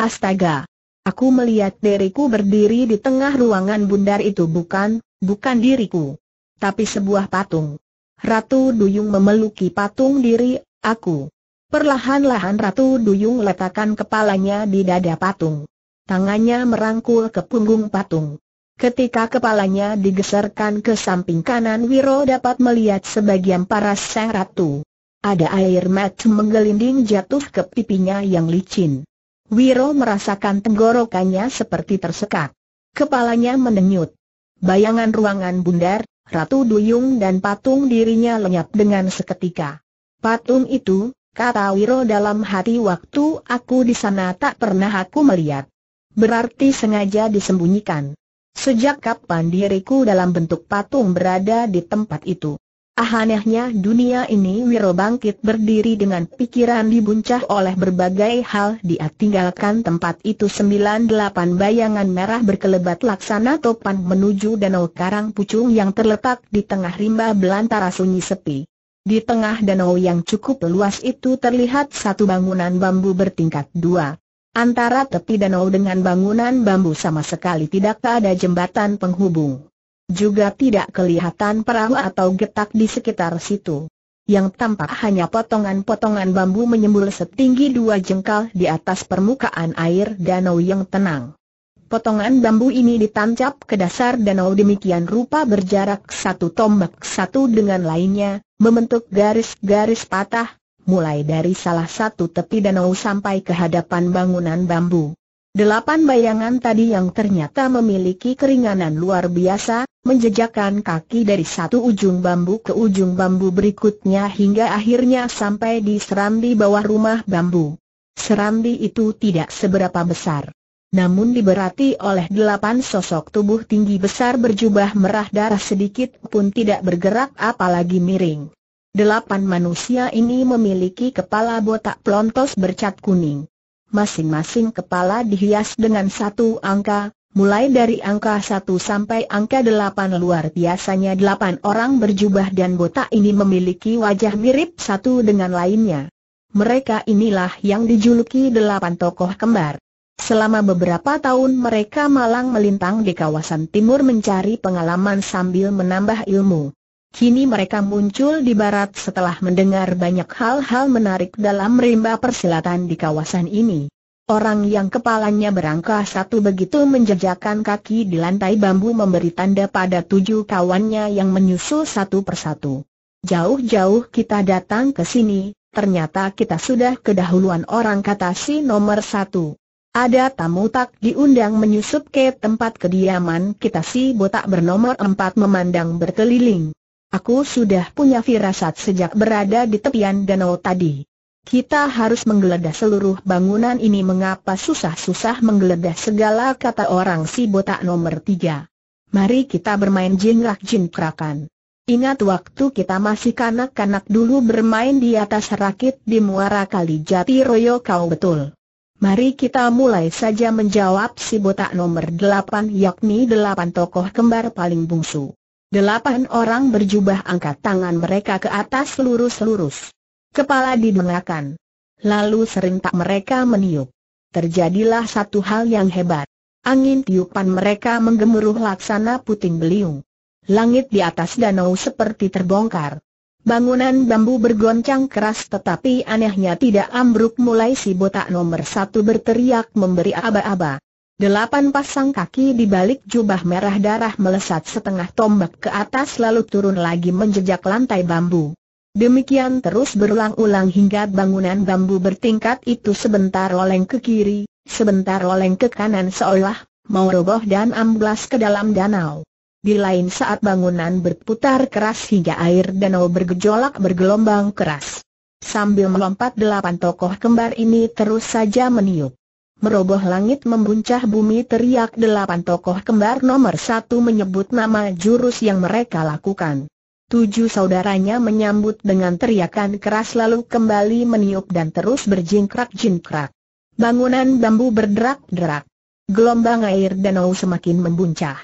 Astaga! Aku melihat diriku berdiri di tengah ruangan bundar itu bukan, bukan diriku. Tapi sebuah patung. Ratu Duyung memeluki patung diri, aku. Perlahan-lahan Ratu Duyung letakkan kepalanya di dada patung. Tangannya merangkul ke punggung patung. Ketika kepalanya digeserkan ke samping kanan Wiro dapat melihat sebagian paras sang ratu. Ada air mata menggelinding jatuh ke pipinya yang licin. Wiro merasakan tenggorokannya seperti tersekat. Kepalanya mendenyut. Bayangan ruangan bundar, Ratu Duyung dan patung dirinya lenyap dengan seketika. Patung itu, kata Wiro dalam hati waktu aku di sana tak pernah aku melihat. Berarti sengaja disembunyikan. Sejak kapan diriku dalam bentuk patung berada di tempat itu? Ahanehnya dunia ini Wiro bangkit berdiri dengan pikiran dibuncah oleh berbagai hal Dia tinggalkan tempat itu 98 bayangan merah berkelebat laksana topan menuju danau karang pucung yang terletak di tengah rimba belantara sunyi sepi Di tengah danau yang cukup luas itu terlihat satu bangunan bambu bertingkat dua Antara tepi danau dengan bangunan bambu sama sekali tidak ada jembatan penghubung. Juga tidak kelihatan perahu atau getak di sekitar situ. Yang tampak hanya potongan-potongan bambu menyembul setinggi dua jengkal di atas permukaan air danau yang tenang. Potongan bambu ini ditancap ke dasar danau demikian rupa berjarak satu tombak satu dengan lainnya, membentuk garis-garis patah, mulai dari salah satu tepi danau sampai ke hadapan bangunan bambu. Delapan bayangan tadi yang ternyata memiliki keringanan luar biasa, menjejakkan kaki dari satu ujung bambu ke ujung bambu berikutnya hingga akhirnya sampai di serambi bawah rumah bambu. Serambi itu tidak seberapa besar. Namun diberati oleh delapan sosok tubuh tinggi besar berjubah merah darah sedikit pun tidak bergerak apalagi miring. Delapan manusia ini memiliki kepala botak plontos bercat kuning. Masing-masing kepala dihias dengan satu angka, mulai dari angka satu sampai angka delapan. luar biasanya delapan orang berjubah dan botak ini memiliki wajah mirip satu dengan lainnya. Mereka inilah yang dijuluki delapan tokoh kembar. Selama beberapa tahun mereka malang melintang di kawasan timur mencari pengalaman sambil menambah ilmu. Kini mereka muncul di barat setelah mendengar banyak hal-hal menarik dalam rimba persilatan di kawasan ini. Orang yang kepalanya berangka satu begitu menjejakkan kaki di lantai bambu memberi tanda pada tujuh kawannya yang menyusul satu persatu. Jauh-jauh kita datang ke sini, ternyata kita sudah kedahuluan orang kata si nomor satu. Ada tamu tak diundang menyusup ke tempat kediaman kita si botak bernomor empat memandang berkeliling. Aku sudah punya firasat sejak berada di tepian danau tadi. Kita harus menggeledah seluruh bangunan ini mengapa susah-susah menggeledah segala kata orang si botak nomor tiga. Mari kita bermain jingrak jingkrakan. Ingat waktu kita masih kanak-kanak dulu bermain di atas rakit di muara kali jati royo kau betul. Mari kita mulai saja menjawab si botak nomor delapan yakni delapan tokoh kembar paling bungsu. Delapan orang berjubah angkat tangan mereka ke atas lurus-lurus. Kepala didengarkan. Lalu serentak mereka meniup. Terjadilah satu hal yang hebat. Angin tiupan mereka menggemuruh laksana puting beliung. Langit di atas danau seperti terbongkar. Bangunan bambu bergoncang keras tetapi anehnya tidak ambruk mulai si botak nomor satu berteriak memberi aba-aba. Delapan pasang kaki di balik jubah merah darah melesat setengah tombak ke atas lalu turun lagi menjejak lantai bambu. Demikian terus berulang-ulang hingga bangunan bambu bertingkat itu sebentar oleng ke kiri, sebentar oleng ke kanan seolah mau roboh dan amblas ke dalam danau. Di lain saat bangunan berputar keras hingga air danau bergejolak bergelombang keras. Sambil melompat delapan tokoh kembar ini terus saja meniup meroboh langit membuncah bumi teriak delapan tokoh kembar nomor satu menyebut nama jurus yang mereka lakukan. Tujuh saudaranya menyambut dengan teriakan keras lalu kembali meniup dan terus berjingkrak-jingkrak. Bangunan bambu berderak-derak. Gelombang air danau semakin membuncah.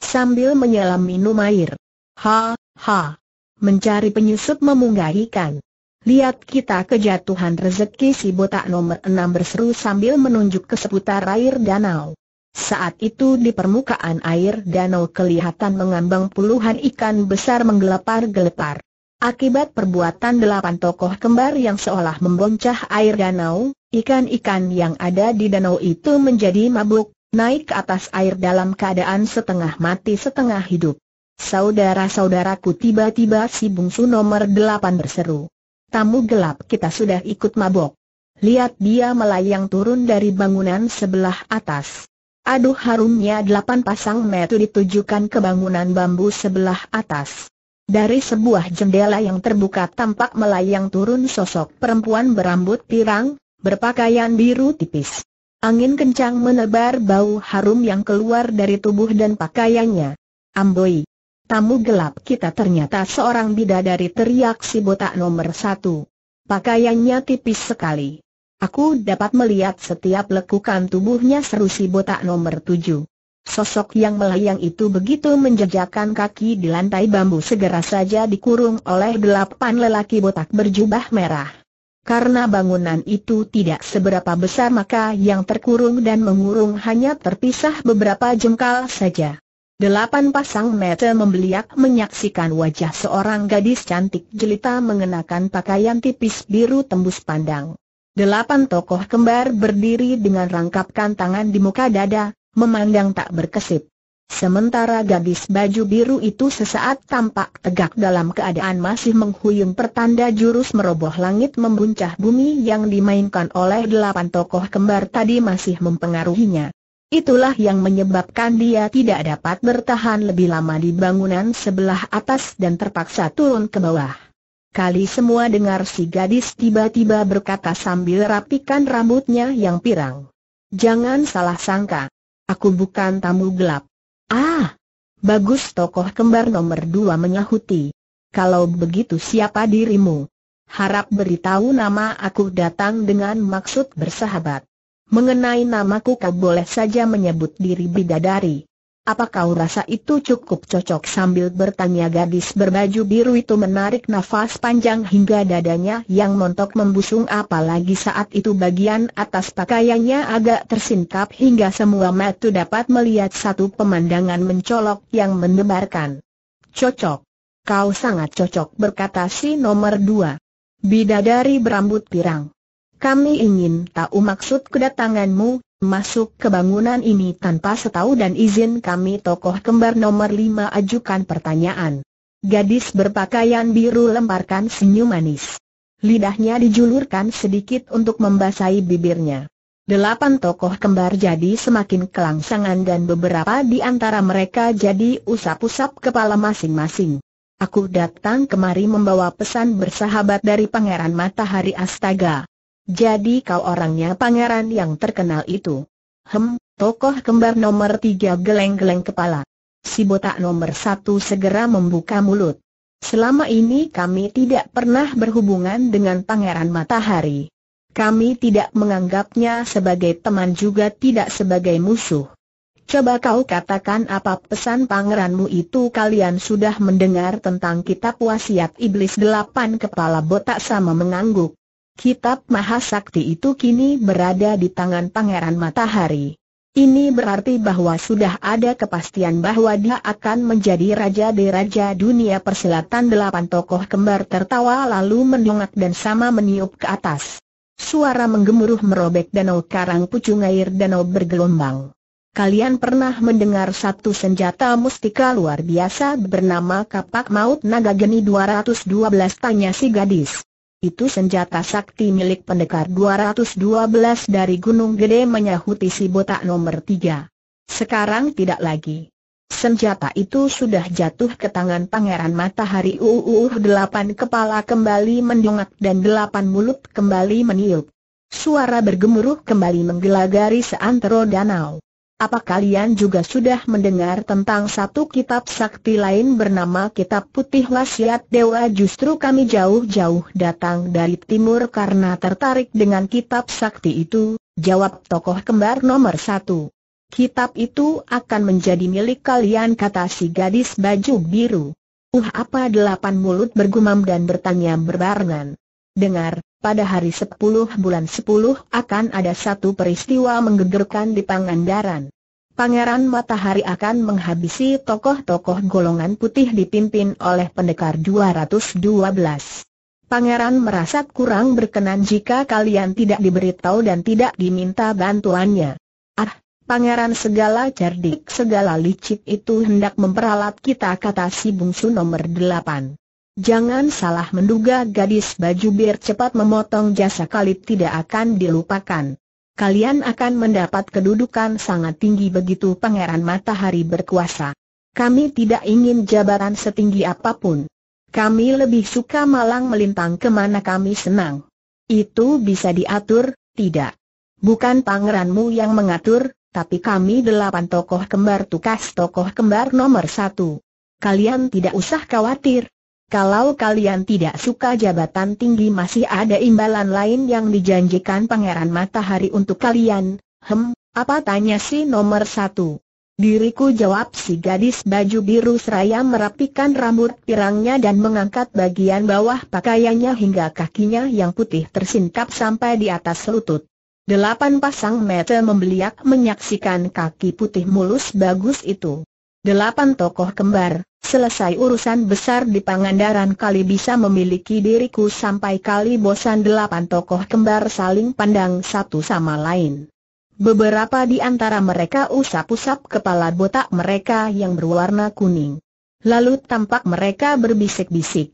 Sambil menyelam minum air. Ha, ha. Mencari penyusup memunggah ikan. Lihat kita kejatuhan rezeki si botak nomor enam berseru sambil menunjuk ke seputar air danau. Saat itu di permukaan air danau kelihatan mengambang puluhan ikan besar menggelepar-gelepar. Akibat perbuatan delapan tokoh kembar yang seolah memboncah air danau, ikan-ikan yang ada di danau itu menjadi mabuk, naik ke atas air dalam keadaan setengah mati setengah hidup. Saudara-saudaraku tiba-tiba si bungsu nomor delapan berseru tamu gelap kita sudah ikut mabok. Lihat dia melayang turun dari bangunan sebelah atas. Aduh harumnya delapan pasang metu ditujukan ke bangunan bambu sebelah atas. Dari sebuah jendela yang terbuka tampak melayang turun sosok perempuan berambut pirang, berpakaian biru tipis. Angin kencang menebar bau harum yang keluar dari tubuh dan pakaiannya. Amboi, Tamu gelap kita ternyata seorang bidadari teriak si botak nomor satu. Pakaiannya tipis sekali. Aku dapat melihat setiap lekukan tubuhnya seru si botak nomor tujuh. Sosok yang melayang itu begitu menjejakkan kaki di lantai bambu segera saja dikurung oleh delapan lelaki botak berjubah merah. Karena bangunan itu tidak seberapa besar maka yang terkurung dan mengurung hanya terpisah beberapa jengkal saja. Delapan pasang mata membeliak menyaksikan wajah seorang gadis cantik jelita mengenakan pakaian tipis biru tembus pandang. Delapan tokoh kembar berdiri dengan rangkapkan tangan di muka dada, memandang tak berkesip. Sementara gadis baju biru itu sesaat tampak tegak dalam keadaan masih menghuyung pertanda jurus meroboh langit membuncah bumi yang dimainkan oleh delapan tokoh kembar tadi masih mempengaruhinya. Itulah yang menyebabkan dia tidak dapat bertahan lebih lama di bangunan sebelah atas dan terpaksa turun ke bawah. Kali semua dengar si gadis tiba-tiba berkata sambil rapikan rambutnya yang pirang. Jangan salah sangka. Aku bukan tamu gelap. Ah! Bagus tokoh kembar nomor dua menyahuti. Kalau begitu siapa dirimu? Harap beritahu nama aku datang dengan maksud bersahabat. Mengenai namaku kau boleh saja menyebut diri bidadari. Apa kau rasa itu cukup cocok sambil bertanya gadis berbaju biru itu menarik nafas panjang hingga dadanya yang montok membusung apalagi saat itu bagian atas pakaiannya agak tersingkap hingga semua mata dapat melihat satu pemandangan mencolok yang mendebarkan. Cocok. Kau sangat cocok berkata si nomor dua. Bidadari berambut pirang. Kami ingin tahu maksud kedatanganmu, masuk ke bangunan ini tanpa setahu dan izin kami tokoh kembar nomor lima ajukan pertanyaan. Gadis berpakaian biru lemparkan senyum manis. Lidahnya dijulurkan sedikit untuk membasahi bibirnya. Delapan tokoh kembar jadi semakin kelangsangan dan beberapa di antara mereka jadi usap-usap kepala masing-masing. Aku datang kemari membawa pesan bersahabat dari Pangeran Matahari Astaga. Jadi kau orangnya pangeran yang terkenal itu. Hem, tokoh kembar nomor tiga geleng-geleng kepala. Si botak nomor satu segera membuka mulut. Selama ini kami tidak pernah berhubungan dengan Pangeran Matahari. Kami tidak menganggapnya sebagai teman juga tidak sebagai musuh. Coba kau katakan apa pesan pangeranmu itu kalian sudah mendengar tentang kitab wasiat iblis delapan kepala botak sama mengangguk. Kitab Mahasakti itu kini berada di tangan Pangeran Matahari. Ini berarti bahwa sudah ada kepastian bahwa dia akan menjadi raja di raja dunia persilatan delapan tokoh kembar tertawa lalu mendongak dan sama meniup ke atas. Suara menggemuruh merobek danau karang pucung air danau bergelombang. Kalian pernah mendengar satu senjata mustika luar biasa bernama kapak maut naga geni 212 tanya si gadis. Itu senjata sakti milik pendekar 212 dari Gunung Gede menyahuti si botak nomor tiga. Sekarang tidak lagi. Senjata itu sudah jatuh ke tangan Pangeran Matahari Uuuh delapan kepala kembali mendongak dan delapan mulut kembali meniup. Suara bergemuruh kembali menggelagari seantero danau. Apa kalian juga sudah mendengar tentang satu kitab sakti lain bernama Kitab Putih Wasiat Dewa? Justru kami jauh-jauh datang dari timur karena tertarik dengan kitab sakti itu, jawab tokoh kembar nomor satu. Kitab itu akan menjadi milik kalian kata si gadis baju biru. Uh apa delapan mulut bergumam dan bertanya berbarengan. Dengar, pada hari 10 bulan 10 akan ada satu peristiwa menggegerkan di Pangandaran. Pangeran Matahari akan menghabisi tokoh-tokoh golongan putih dipimpin oleh pendekar 212. Pangeran merasa kurang berkenan jika kalian tidak diberitahu dan tidak diminta bantuannya. Ah, pangeran segala cerdik segala licik itu hendak memperalat kita kata si bungsu nomor 8. Jangan salah menduga gadis baju bir cepat memotong jasa kali tidak akan dilupakan. Kalian akan mendapat kedudukan sangat tinggi begitu Pangeran Matahari berkuasa. Kami tidak ingin jabaran setinggi apapun. Kami lebih suka malang melintang kemana kami senang. Itu bisa diatur, tidak. Bukan pangeranmu yang mengatur, tapi kami delapan tokoh kembar tukas tokoh kembar nomor satu. Kalian tidak usah khawatir, kalau kalian tidak suka jabatan tinggi masih ada imbalan lain yang dijanjikan Pangeran Matahari untuk kalian, hem, apa tanya si nomor satu? Diriku jawab si gadis baju biru seraya merapikan rambut pirangnya dan mengangkat bagian bawah pakaiannya hingga kakinya yang putih tersingkap sampai di atas lutut. Delapan pasang mata membeliak menyaksikan kaki putih mulus bagus itu. Delapan tokoh kembar, Selesai urusan besar di Pangandaran kali bisa memiliki diriku sampai kali bosan delapan tokoh kembar saling pandang satu sama lain. Beberapa di antara mereka usap-usap kepala botak mereka yang berwarna kuning. Lalu tampak mereka berbisik-bisik.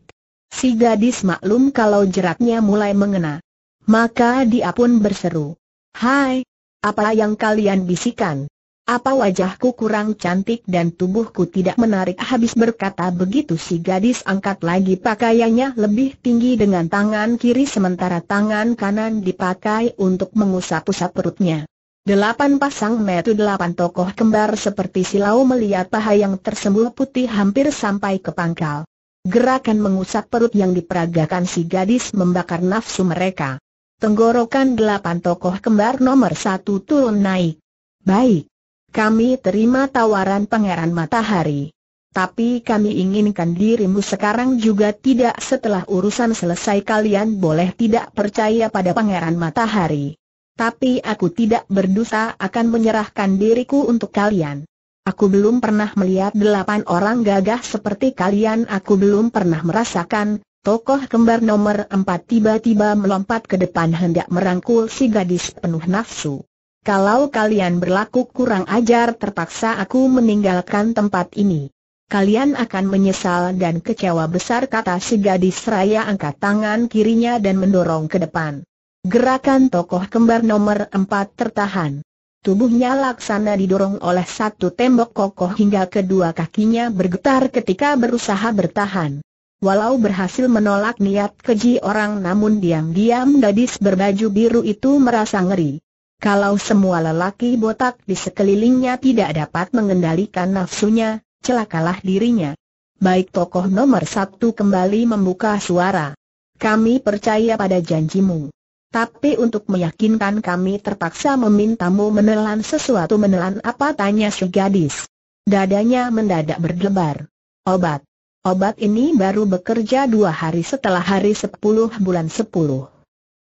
Si gadis maklum kalau jeratnya mulai mengena. Maka dia pun berseru. Hai, apa yang kalian bisikan? Apa wajahku kurang cantik dan tubuhku tidak menarik habis berkata begitu si gadis angkat lagi pakaiannya lebih tinggi dengan tangan kiri sementara tangan kanan dipakai untuk mengusap-usap perutnya. Delapan pasang metu delapan tokoh kembar seperti silau melihat paha yang tersembul putih hampir sampai ke pangkal. Gerakan mengusap perut yang diperagakan si gadis membakar nafsu mereka. Tenggorokan delapan tokoh kembar nomor satu turun naik. Baik, kami terima tawaran Pangeran Matahari. Tapi kami inginkan dirimu sekarang juga tidak setelah urusan selesai kalian boleh tidak percaya pada Pangeran Matahari. Tapi aku tidak berdosa akan menyerahkan diriku untuk kalian. Aku belum pernah melihat delapan orang gagah seperti kalian Aku belum pernah merasakan, tokoh kembar nomor empat tiba-tiba melompat ke depan hendak merangkul si gadis penuh nafsu kalau kalian berlaku kurang ajar terpaksa aku meninggalkan tempat ini. Kalian akan menyesal dan kecewa besar kata si gadis raya angkat tangan kirinya dan mendorong ke depan. Gerakan tokoh kembar nomor empat tertahan. Tubuhnya laksana didorong oleh satu tembok kokoh hingga kedua kakinya bergetar ketika berusaha bertahan. Walau berhasil menolak niat keji orang namun diam-diam gadis berbaju biru itu merasa ngeri. Kalau semua lelaki botak di sekelilingnya tidak dapat mengendalikan nafsunya, celakalah dirinya. Baik tokoh nomor satu kembali membuka suara. Kami percaya pada janjimu. Tapi untuk meyakinkan kami terpaksa memintamu menelan sesuatu menelan apa tanya si gadis. Dadanya mendadak berdebar. Obat. Obat ini baru bekerja dua hari setelah hari sepuluh bulan sepuluh.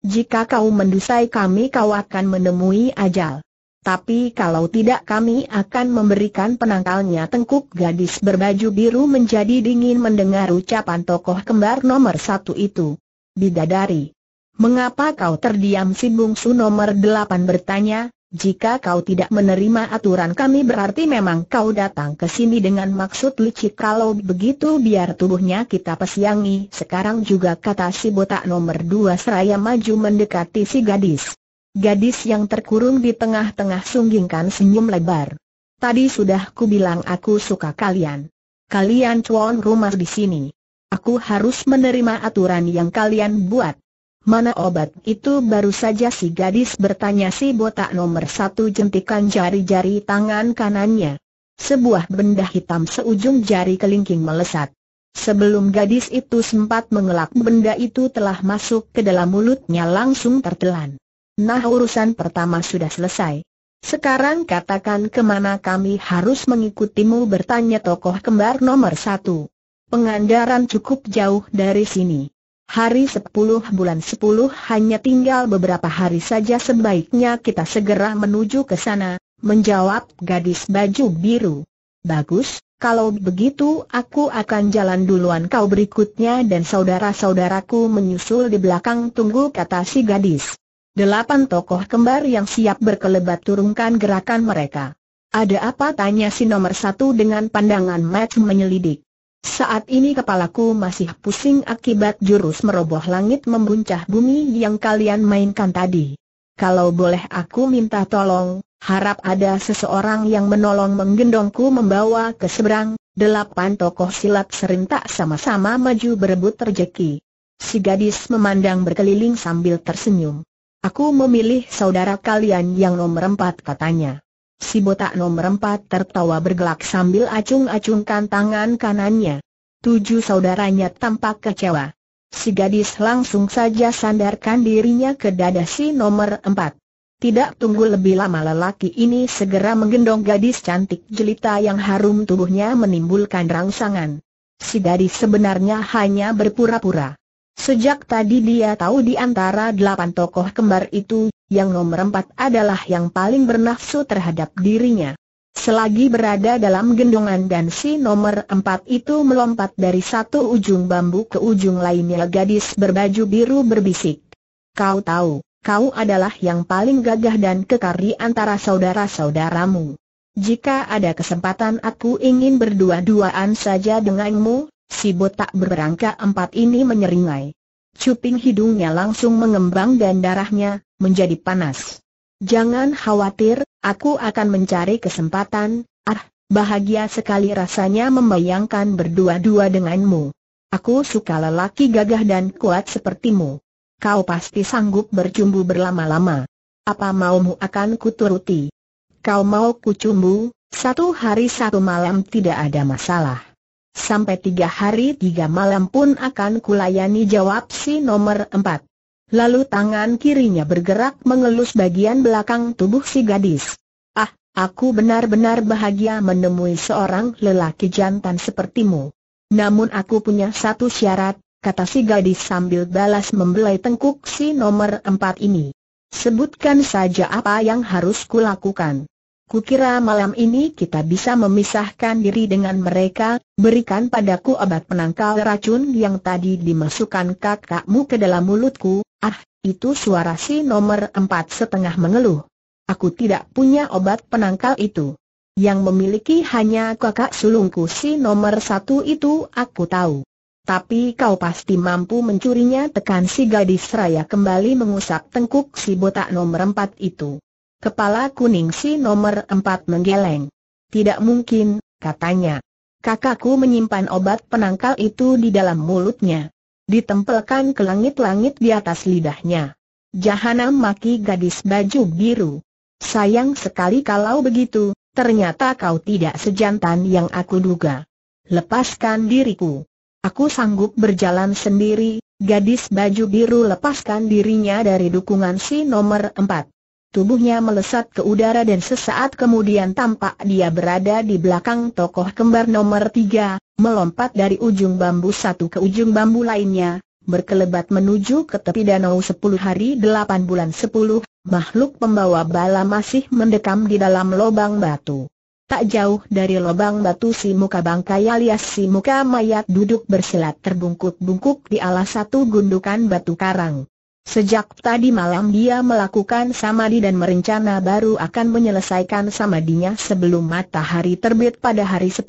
Jika kau mendusai kami kau akan menemui ajal. Tapi kalau tidak kami akan memberikan penangkalnya tengkuk gadis berbaju biru menjadi dingin mendengar ucapan tokoh kembar nomor satu itu. Bidadari. Mengapa kau terdiam si bungsu nomor delapan bertanya, jika kau tidak menerima aturan kami berarti memang kau datang ke sini dengan maksud licik Kalau begitu biar tubuhnya kita pesiangi Sekarang juga kata si botak nomor dua seraya maju mendekati si gadis Gadis yang terkurung di tengah-tengah sunggingkan senyum lebar Tadi sudah ku bilang aku suka kalian Kalian cuan rumah di sini Aku harus menerima aturan yang kalian buat Mana obat itu baru saja si gadis bertanya si botak nomor satu jentikan jari-jari tangan kanannya. Sebuah benda hitam seujung jari kelingking melesat. Sebelum gadis itu sempat mengelak benda itu telah masuk ke dalam mulutnya langsung tertelan. Nah urusan pertama sudah selesai. Sekarang katakan kemana kami harus mengikutimu bertanya tokoh kembar nomor satu. Pengandaran cukup jauh dari sini. Hari sepuluh, bulan sepuluh, hanya tinggal beberapa hari saja sebaiknya kita segera menuju ke sana, menjawab gadis baju biru. Bagus, kalau begitu aku akan jalan duluan kau berikutnya dan saudara-saudaraku menyusul di belakang tunggu kata si gadis. Delapan tokoh kembar yang siap berkelebat turunkan gerakan mereka. Ada apa tanya si nomor satu dengan pandangan Matt menyelidik. Saat ini kepalaku masih pusing akibat jurus meroboh langit membuncah bumi yang kalian mainkan tadi. Kalau boleh aku minta tolong, harap ada seseorang yang menolong menggendongku membawa ke seberang, delapan tokoh silat serentak sama-sama maju berebut terjeki. Si gadis memandang berkeliling sambil tersenyum. Aku memilih saudara kalian yang nomor empat katanya. Si botak nomor empat tertawa bergelak sambil acung-acungkan tangan kanannya. Tujuh saudaranya tampak kecewa. Si gadis langsung saja sandarkan dirinya ke dada si nomor empat. Tidak tunggu lebih lama lelaki ini segera menggendong gadis cantik jelita yang harum tubuhnya menimbulkan rangsangan. Si gadis sebenarnya hanya berpura-pura. Sejak tadi dia tahu di antara delapan tokoh kembar itu, yang nomor empat adalah yang paling bernafsu terhadap dirinya. Selagi berada dalam gendongan dan si nomor empat itu melompat dari satu ujung bambu ke ujung lainnya gadis berbaju biru berbisik. Kau tahu, kau adalah yang paling gagah dan kekar di antara saudara-saudaramu. Jika ada kesempatan aku ingin berdua-duaan saja denganmu, si botak berangka empat ini menyeringai. Cuping hidungnya langsung mengembang dan darahnya, menjadi panas. Jangan khawatir, aku akan mencari kesempatan, ah, bahagia sekali rasanya membayangkan berdua-dua denganmu. Aku suka lelaki gagah dan kuat sepertimu. Kau pasti sanggup bercumbu berlama-lama. Apa maumu akan kuturuti? Kau mau kucumbu, satu hari satu malam tidak ada masalah. Sampai tiga hari tiga malam pun akan kulayani jawab si nomor empat. Lalu tangan kirinya bergerak mengelus bagian belakang tubuh si gadis. Ah, aku benar-benar bahagia menemui seorang lelaki jantan sepertimu. Namun aku punya satu syarat, kata si gadis sambil balas membelai tengkuk si nomor empat ini. Sebutkan saja apa yang harus kulakukan. Kukira malam ini kita bisa memisahkan diri dengan mereka, berikan padaku obat penangkal racun yang tadi dimasukkan kakakmu ke dalam mulutku, ah, itu suara si nomor empat setengah mengeluh. Aku tidak punya obat penangkal itu. Yang memiliki hanya kakak sulungku si nomor satu itu aku tahu. Tapi kau pasti mampu mencurinya tekan si gadis raya kembali mengusap tengkuk si botak nomor empat itu. Kepala kuning si nomor empat menggeleng. Tidak mungkin, katanya. Kakakku menyimpan obat penangkal itu di dalam mulutnya. Ditempelkan ke langit-langit di atas lidahnya. Jahanam maki gadis baju biru. Sayang sekali kalau begitu, ternyata kau tidak sejantan yang aku duga. Lepaskan diriku. Aku sanggup berjalan sendiri, gadis baju biru lepaskan dirinya dari dukungan si nomor empat. Tubuhnya melesat ke udara dan sesaat kemudian tampak dia berada di belakang tokoh kembar nomor tiga, melompat dari ujung bambu satu ke ujung bambu lainnya, berkelebat menuju ke tepi danau sepuluh hari delapan bulan sepuluh. makhluk pembawa bala masih mendekam di dalam lubang batu. Tak jauh dari lubang batu si muka bangkai alias si muka mayat duduk bersilat terbungkuk-bungkuk di alas satu gundukan batu karang. Sejak tadi malam dia melakukan samadhi dan merencana baru akan menyelesaikan samadinya sebelum matahari terbit pada hari 10.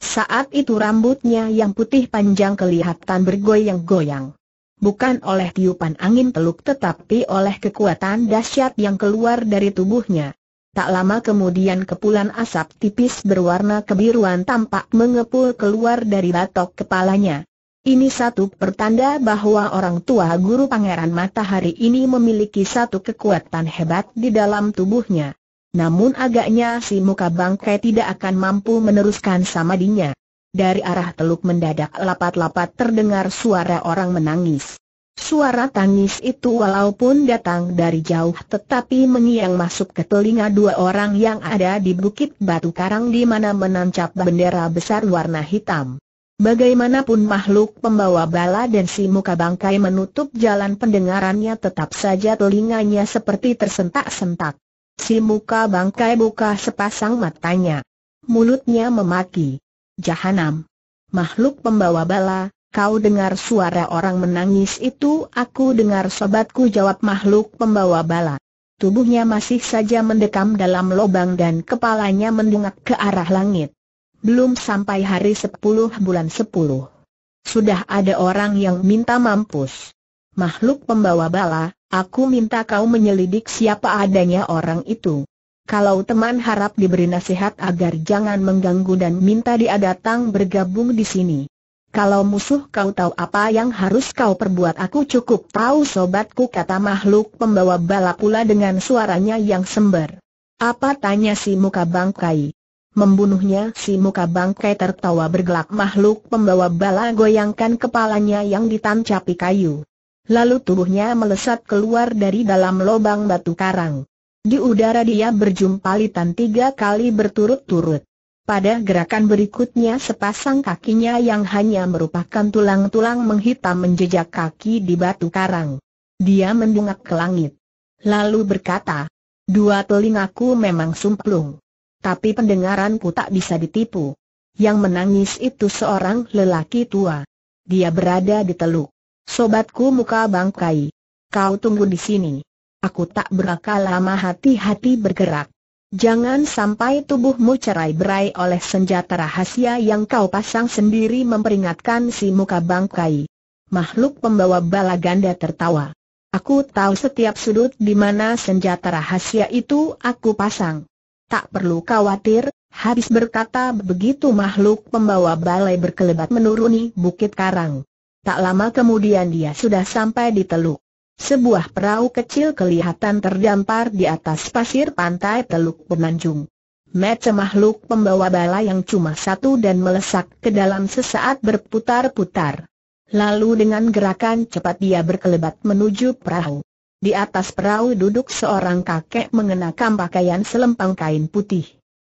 Saat itu rambutnya yang putih panjang kelihatan bergoyang-goyang. Bukan oleh tiupan angin teluk tetapi oleh kekuatan dahsyat yang keluar dari tubuhnya. Tak lama kemudian kepulan asap tipis berwarna kebiruan tampak mengepul keluar dari batok kepalanya. Ini satu pertanda bahwa orang tua guru Pangeran Matahari ini memiliki satu kekuatan hebat di dalam tubuhnya. Namun agaknya si muka bangkai tidak akan mampu meneruskan samadinya. Dari arah teluk mendadak lapat-lapat terdengar suara orang menangis. Suara tangis itu walaupun datang dari jauh tetapi mengiang masuk ke telinga dua orang yang ada di bukit batu karang di mana menancap bendera besar warna hitam. Bagaimanapun makhluk pembawa bala dan si muka bangkai menutup jalan pendengarannya tetap saja telinganya seperti tersentak-sentak. Si muka bangkai buka sepasang matanya. Mulutnya memaki. Jahanam. Makhluk pembawa bala, kau dengar suara orang menangis itu aku dengar sobatku jawab makhluk pembawa bala. Tubuhnya masih saja mendekam dalam lubang dan kepalanya mendungak ke arah langit. Belum sampai hari sepuluh bulan sepuluh. Sudah ada orang yang minta mampus. Makhluk pembawa bala, aku minta kau menyelidik siapa adanya orang itu. Kalau teman harap diberi nasihat agar jangan mengganggu dan minta dia datang bergabung di sini. Kalau musuh kau tahu apa yang harus kau perbuat aku cukup tahu sobatku kata makhluk pembawa bala pula dengan suaranya yang sember. Apa tanya si muka bangkai? membunuhnya si muka bangkai tertawa bergelak makhluk pembawa bala goyangkan kepalanya yang ditancapi kayu. Lalu tubuhnya melesat keluar dari dalam lobang batu karang. Di udara dia berjumpa litan tiga kali berturut-turut. Pada gerakan berikutnya sepasang kakinya yang hanya merupakan tulang-tulang menghitam menjejak kaki di batu karang. Dia mendungak ke langit. Lalu berkata, dua telingaku memang sumplung tapi pendengaranku tak bisa ditipu. Yang menangis itu seorang lelaki tua. Dia berada di teluk. Sobatku muka bangkai. Kau tunggu di sini. Aku tak berakal lama hati-hati bergerak. Jangan sampai tubuhmu cerai-berai oleh senjata rahasia yang kau pasang sendiri memperingatkan si muka bangkai. Makhluk pembawa bala ganda tertawa. Aku tahu setiap sudut di mana senjata rahasia itu aku pasang. Tak perlu khawatir, habis berkata begitu makhluk pembawa balai berkelebat menuruni bukit karang. Tak lama kemudian dia sudah sampai di teluk. Sebuah perahu kecil kelihatan terdampar di atas pasir pantai teluk penanjung. Macam makhluk pembawa balai yang cuma satu dan melesak ke dalam sesaat berputar-putar. Lalu dengan gerakan cepat dia berkelebat menuju perahu. Di atas perahu duduk seorang kakek mengenakan pakaian selempang kain putih.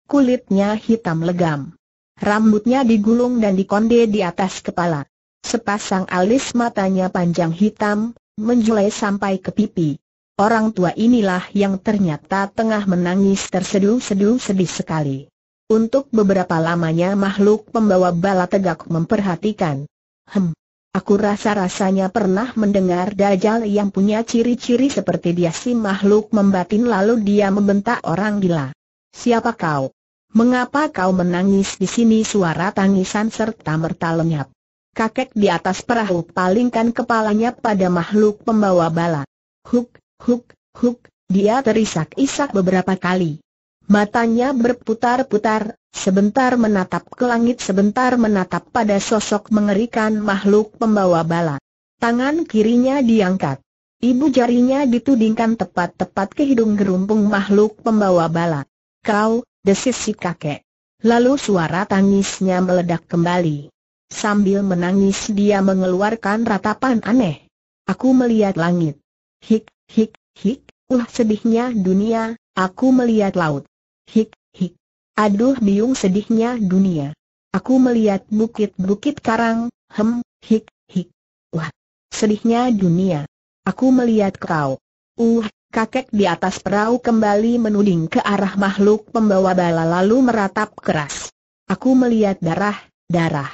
Kulitnya hitam legam. Rambutnya digulung dan dikonde di atas kepala. Sepasang alis matanya panjang hitam, menjulai sampai ke pipi. Orang tua inilah yang ternyata tengah menangis terseduh-seduh sedih sekali. Untuk beberapa lamanya makhluk pembawa bala tegak memperhatikan. Hem, Aku rasa-rasanya pernah mendengar Dajjal yang punya ciri-ciri seperti dia si makhluk membatin lalu dia membentak orang gila. Siapa kau? Mengapa kau menangis di sini suara tangisan serta merta lenyap? Kakek di atas perahu palingkan kepalanya pada makhluk pembawa bala. Huk, huk, huk, dia terisak-isak beberapa kali. Matanya berputar-putar, sebentar menatap ke langit sebentar menatap pada sosok mengerikan makhluk pembawa bala. Tangan kirinya diangkat. Ibu jarinya ditudingkan tepat-tepat ke hidung gerumpung makhluk pembawa bala. Kau, desis si kakek. Lalu suara tangisnya meledak kembali. Sambil menangis dia mengeluarkan ratapan aneh. Aku melihat langit. Hik, hik, hik, uh sedihnya dunia, aku melihat laut. Hik, hik. Aduh biung sedihnya dunia. Aku melihat bukit-bukit karang, hem, hik, hik. Wah, sedihnya dunia. Aku melihat kau. Uh, kakek di atas perahu kembali menuding ke arah makhluk pembawa bala lalu meratap keras. Aku melihat darah, darah.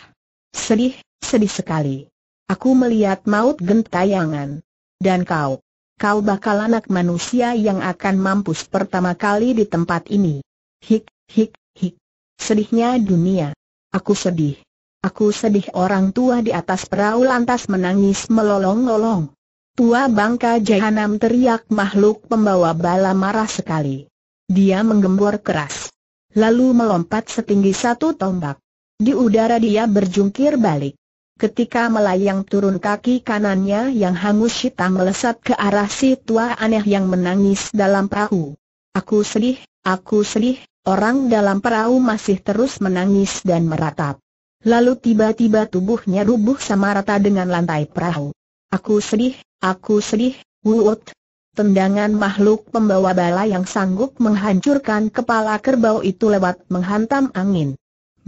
Sedih, sedih sekali. Aku melihat maut gentayangan. Dan kau, kau bakal anak manusia yang akan mampus pertama kali di tempat ini. Hik, hik, hik. Sedihnya dunia. Aku sedih. Aku sedih orang tua di atas perahu lantas menangis melolong-lolong. Tua bangka jahanam teriak makhluk pembawa bala marah sekali. Dia menggembor keras. Lalu melompat setinggi satu tombak. Di udara dia berjungkir balik. Ketika melayang turun kaki kanannya yang hangus hitam melesat ke arah si tua aneh yang menangis dalam perahu. Aku sedih, aku sedih, orang dalam perahu masih terus menangis dan meratap. Lalu tiba-tiba tubuhnya rubuh sama rata dengan lantai perahu. Aku sedih, aku sedih, wuut. Tendangan makhluk pembawa bala yang sanggup menghancurkan kepala kerbau itu lewat menghantam angin.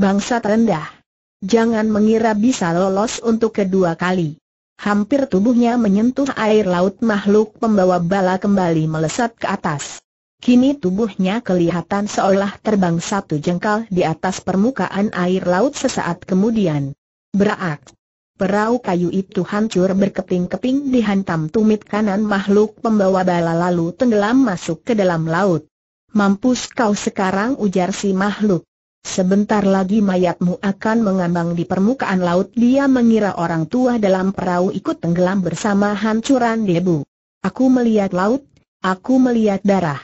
Bangsa terendah. Jangan mengira bisa lolos untuk kedua kali. Hampir tubuhnya menyentuh air laut makhluk pembawa bala kembali melesat ke atas. Kini tubuhnya kelihatan seolah terbang satu jengkal di atas permukaan air laut sesaat kemudian. Berak. Perahu kayu itu hancur berkeping-keping dihantam tumit kanan makhluk pembawa bala lalu tenggelam masuk ke dalam laut. Mampus kau sekarang ujar si makhluk. Sebentar lagi mayatmu akan mengambang di permukaan laut Dia mengira orang tua dalam perahu ikut tenggelam bersama hancuran debu Aku melihat laut, aku melihat darah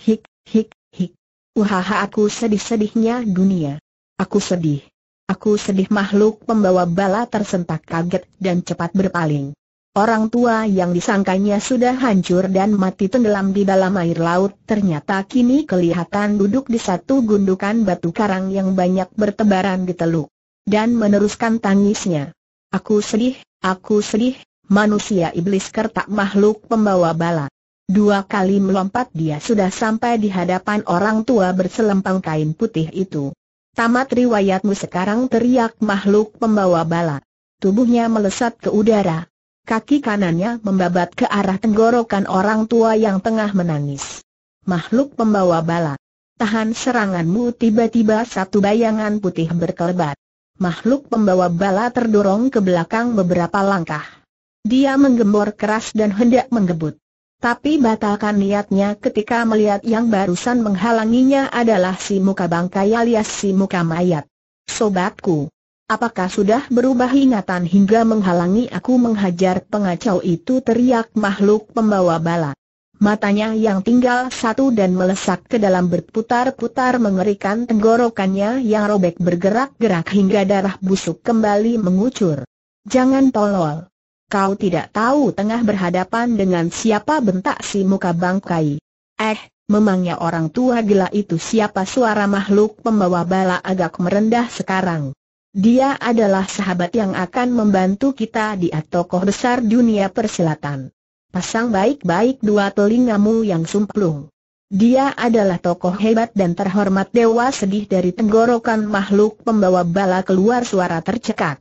Hik, hik, hik Uhaha aku sedih-sedihnya dunia Aku sedih Aku sedih makhluk pembawa bala tersentak kaget dan cepat berpaling Orang tua yang disangkanya sudah hancur dan mati tenggelam di dalam air laut ternyata kini kelihatan duduk di satu gundukan batu karang yang banyak bertebaran di teluk. Dan meneruskan tangisnya. Aku sedih, aku sedih, manusia iblis kertak makhluk pembawa bala. Dua kali melompat dia sudah sampai di hadapan orang tua berselempang kain putih itu. Tamat riwayatmu sekarang teriak makhluk pembawa bala. Tubuhnya melesat ke udara Kaki kanannya membabat ke arah tenggorokan orang tua yang tengah menangis. Makhluk pembawa bala. Tahan seranganmu tiba-tiba satu bayangan putih berkelebat. Makhluk pembawa bala terdorong ke belakang beberapa langkah. Dia menggembor keras dan hendak menggebut. Tapi batalkan niatnya ketika melihat yang barusan menghalanginya adalah si muka bangkai alias si muka mayat. Sobatku, Apakah sudah berubah ingatan hingga menghalangi aku menghajar pengacau itu teriak makhluk pembawa bala. Matanya yang tinggal satu dan melesak ke dalam berputar-putar mengerikan tenggorokannya yang robek bergerak-gerak hingga darah busuk kembali mengucur. Jangan tolol. Kau tidak tahu tengah berhadapan dengan siapa bentak si muka bangkai. Eh, memangnya orang tua gila itu siapa suara makhluk pembawa bala agak merendah sekarang. Dia adalah sahabat yang akan membantu kita di tokoh besar dunia persilatan. Pasang baik-baik dua telingamu yang sumplung. Dia adalah tokoh hebat dan terhormat dewa sedih dari tenggorokan makhluk pembawa bala keluar suara tercekat.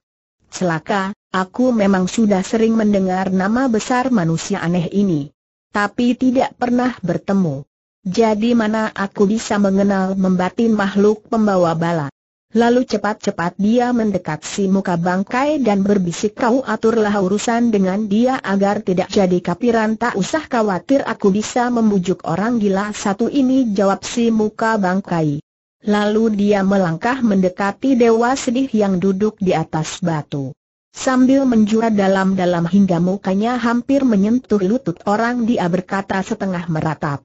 Selaka, aku memang sudah sering mendengar nama besar manusia aneh ini. Tapi tidak pernah bertemu. Jadi mana aku bisa mengenal membatin makhluk pembawa bala? Lalu cepat-cepat dia mendekat si muka bangkai dan berbisik kau aturlah urusan dengan dia agar tidak jadi kapiran tak usah khawatir aku bisa membujuk orang gila satu ini jawab si muka bangkai. Lalu dia melangkah mendekati dewa sedih yang duduk di atas batu. Sambil menjura dalam-dalam hingga mukanya hampir menyentuh lutut orang dia berkata setengah meratap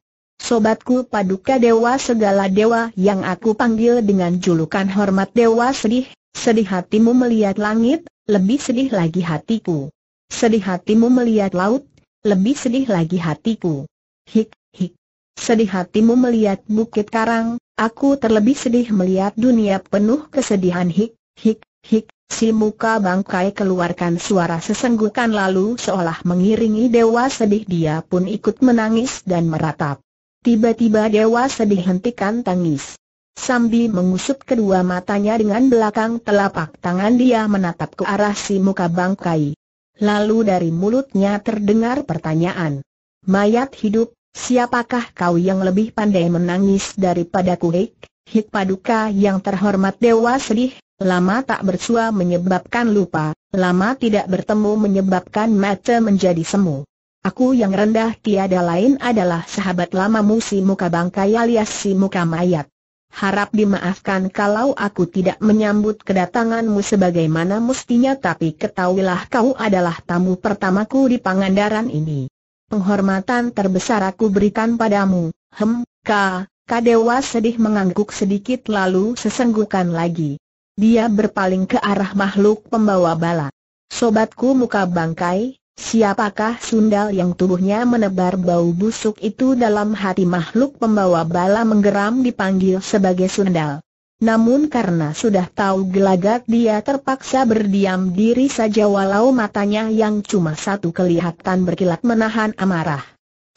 sobatku paduka dewa segala dewa yang aku panggil dengan julukan hormat dewa sedih, sedih hatimu melihat langit, lebih sedih lagi hatiku. Sedih hatimu melihat laut, lebih sedih lagi hatiku. Hik, hik. Sedih hatimu melihat bukit karang, aku terlebih sedih melihat dunia penuh kesedihan hik, hik, hik. Si muka bangkai keluarkan suara sesenggukan lalu seolah mengiringi dewa sedih dia pun ikut menangis dan meratap. Tiba-tiba Dewa Sedih hentikan tangis. Sambi mengusap kedua matanya dengan belakang telapak tangan dia menatap ke arah si muka bangkai. Lalu dari mulutnya terdengar pertanyaan. Mayat hidup, siapakah kau yang lebih pandai menangis daripada kuhik? Hik paduka yang terhormat Dewa Sedih, lama tak bersua menyebabkan lupa, lama tidak bertemu menyebabkan mata menjadi semu. Aku yang rendah tiada lain adalah sahabat lamamu si muka bangkai alias si muka mayat. Harap dimaafkan kalau aku tidak menyambut kedatanganmu sebagaimana mestinya tapi ketahuilah kau adalah tamu pertamaku di Pangandaran ini. Penghormatan terbesar aku berikan padamu, hem, ka, kadewa sedih mengangguk sedikit lalu sesenggukan lagi. Dia berpaling ke arah makhluk pembawa bala. Sobatku muka bangkai, Siapakah sundal yang tubuhnya menebar bau busuk itu dalam hati makhluk pembawa bala menggeram dipanggil sebagai sundal. Namun karena sudah tahu gelagat dia terpaksa berdiam diri saja walau matanya yang cuma satu kelihatan berkilat menahan amarah.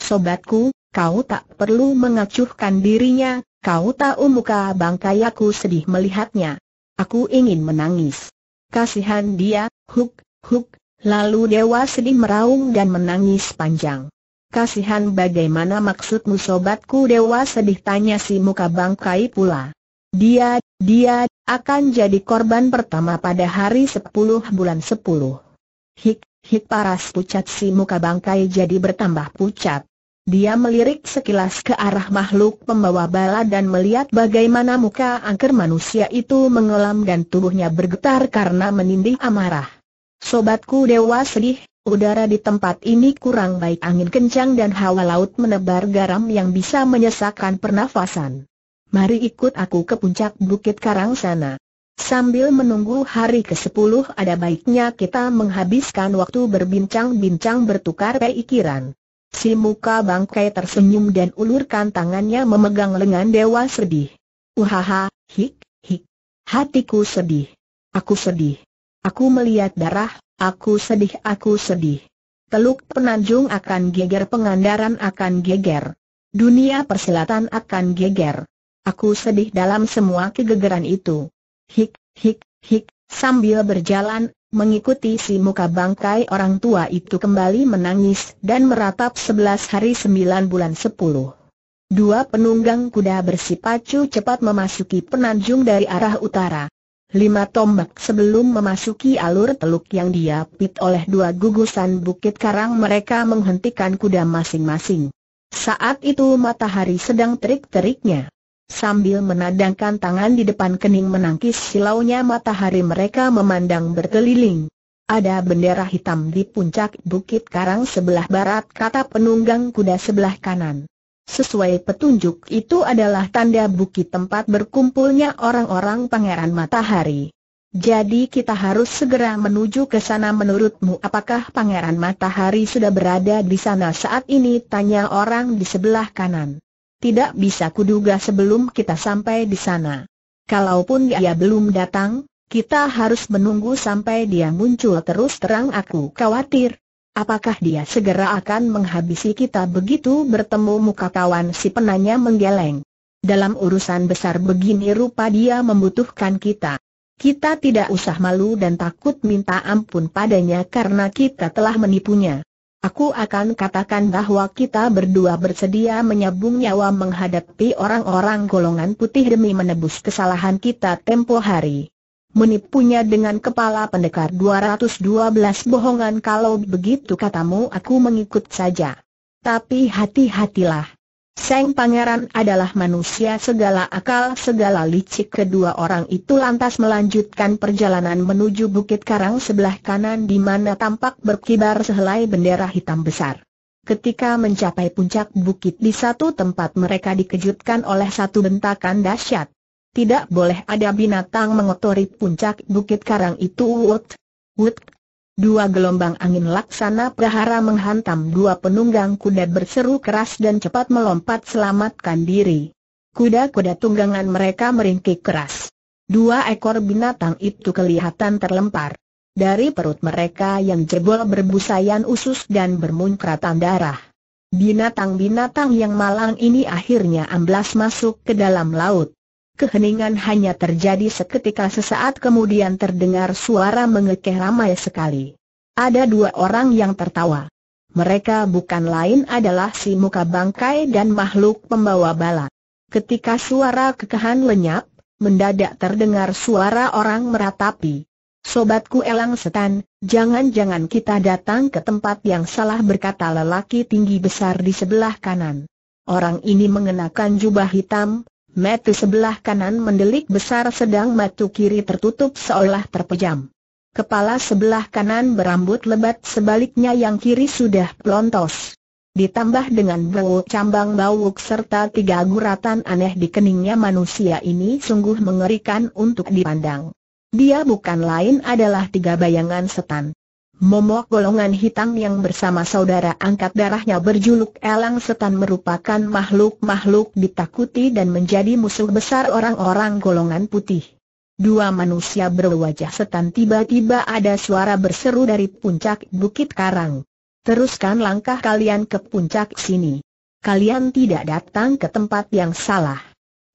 Sobatku, kau tak perlu mengacuhkan dirinya, kau tahu muka bangkayaku sedih melihatnya. Aku ingin menangis. Kasihan dia, huk, huk, Lalu Dewa sedih meraung dan menangis panjang. Kasihan bagaimana maksudmu sobatku Dewa sedih tanya si muka bangkai pula. Dia, dia, akan jadi korban pertama pada hari sepuluh bulan sepuluh. Hik, hik paras pucat si muka bangkai jadi bertambah pucat. Dia melirik sekilas ke arah makhluk pembawa bala dan melihat bagaimana muka angker manusia itu mengelam dan tubuhnya bergetar karena menindih amarah. Sobatku dewa sedih, udara di tempat ini kurang baik angin kencang dan hawa laut menebar garam yang bisa menyesakkan pernafasan. Mari ikut aku ke puncak Bukit Karang sana. Sambil menunggu hari ke-10 ada baiknya kita menghabiskan waktu berbincang-bincang bertukar pikiran. Si muka bangkai tersenyum dan ulurkan tangannya memegang lengan dewa sedih. Uhaha, hik, hik. Hatiku sedih. Aku sedih. Aku melihat darah, aku sedih aku sedih. Teluk penanjung akan geger pengandaran akan geger. Dunia persilatan akan geger. Aku sedih dalam semua kegegeran itu. Hik, hik, hik, sambil berjalan, mengikuti si muka bangkai orang tua itu kembali menangis dan meratap 11 hari sembilan bulan 10. Dua penunggang kuda bersipacu cepat memasuki penanjung dari arah utara lima tombak sebelum memasuki alur teluk yang diapit oleh dua gugusan bukit karang mereka menghentikan kuda masing-masing. Saat itu matahari sedang terik-teriknya. Sambil menadangkan tangan di depan kening menangkis silaunya matahari mereka memandang berkeliling. Ada bendera hitam di puncak bukit karang sebelah barat kata penunggang kuda sebelah kanan. Sesuai petunjuk itu adalah tanda bukit tempat berkumpulnya orang-orang pangeran matahari. Jadi kita harus segera menuju ke sana menurutmu apakah pangeran matahari sudah berada di sana saat ini tanya orang di sebelah kanan. Tidak bisa kuduga sebelum kita sampai di sana. Kalaupun dia belum datang, kita harus menunggu sampai dia muncul terus terang aku khawatir, Apakah dia segera akan menghabisi kita begitu bertemu muka kawan si penanya menggeleng? Dalam urusan besar begini rupa dia membutuhkan kita. Kita tidak usah malu dan takut minta ampun padanya karena kita telah menipunya. Aku akan katakan bahwa kita berdua bersedia menyambung nyawa menghadapi orang-orang golongan putih demi menebus kesalahan kita tempo hari menipunya dengan kepala pendekar 212 bohongan kalau begitu katamu aku mengikut saja. Tapi hati-hatilah. Seng Pangeran adalah manusia segala akal segala licik kedua orang itu lantas melanjutkan perjalanan menuju Bukit Karang sebelah kanan di mana tampak berkibar sehelai bendera hitam besar. Ketika mencapai puncak bukit di satu tempat mereka dikejutkan oleh satu bentakan dahsyat. Tidak boleh ada binatang mengotori puncak bukit karang itu Wut. Wut. Dua gelombang angin laksana prahara menghantam dua penunggang kuda berseru keras dan cepat melompat selamatkan diri. Kuda-kuda tunggangan mereka meringkik keras. Dua ekor binatang itu kelihatan terlempar. Dari perut mereka yang jebol berbusayan usus dan bermuncratan darah. Binatang-binatang yang malang ini akhirnya amblas masuk ke dalam laut keheningan hanya terjadi seketika sesaat kemudian terdengar suara mengekeh ramai sekali. Ada dua orang yang tertawa. Mereka bukan lain adalah si muka bangkai dan makhluk pembawa bala. Ketika suara kekehan lenyap, mendadak terdengar suara orang meratapi. Sobatku elang setan, jangan-jangan kita datang ke tempat yang salah berkata lelaki tinggi besar di sebelah kanan. Orang ini mengenakan jubah hitam, Metu sebelah kanan mendelik besar sedang metu kiri tertutup seolah terpejam. Kepala sebelah kanan berambut lebat sebaliknya yang kiri sudah pelontos. Ditambah dengan bau cambang bauk serta tiga guratan aneh di keningnya manusia ini sungguh mengerikan untuk dipandang. Dia bukan lain adalah tiga bayangan setan. Momok golongan hitam yang bersama saudara angkat darahnya berjuluk Elang Setan merupakan makhluk-makhluk ditakuti dan menjadi musuh besar orang-orang golongan putih. Dua manusia berwajah setan tiba-tiba ada suara berseru dari puncak Bukit Karang. Teruskan langkah kalian ke puncak sini. Kalian tidak datang ke tempat yang salah.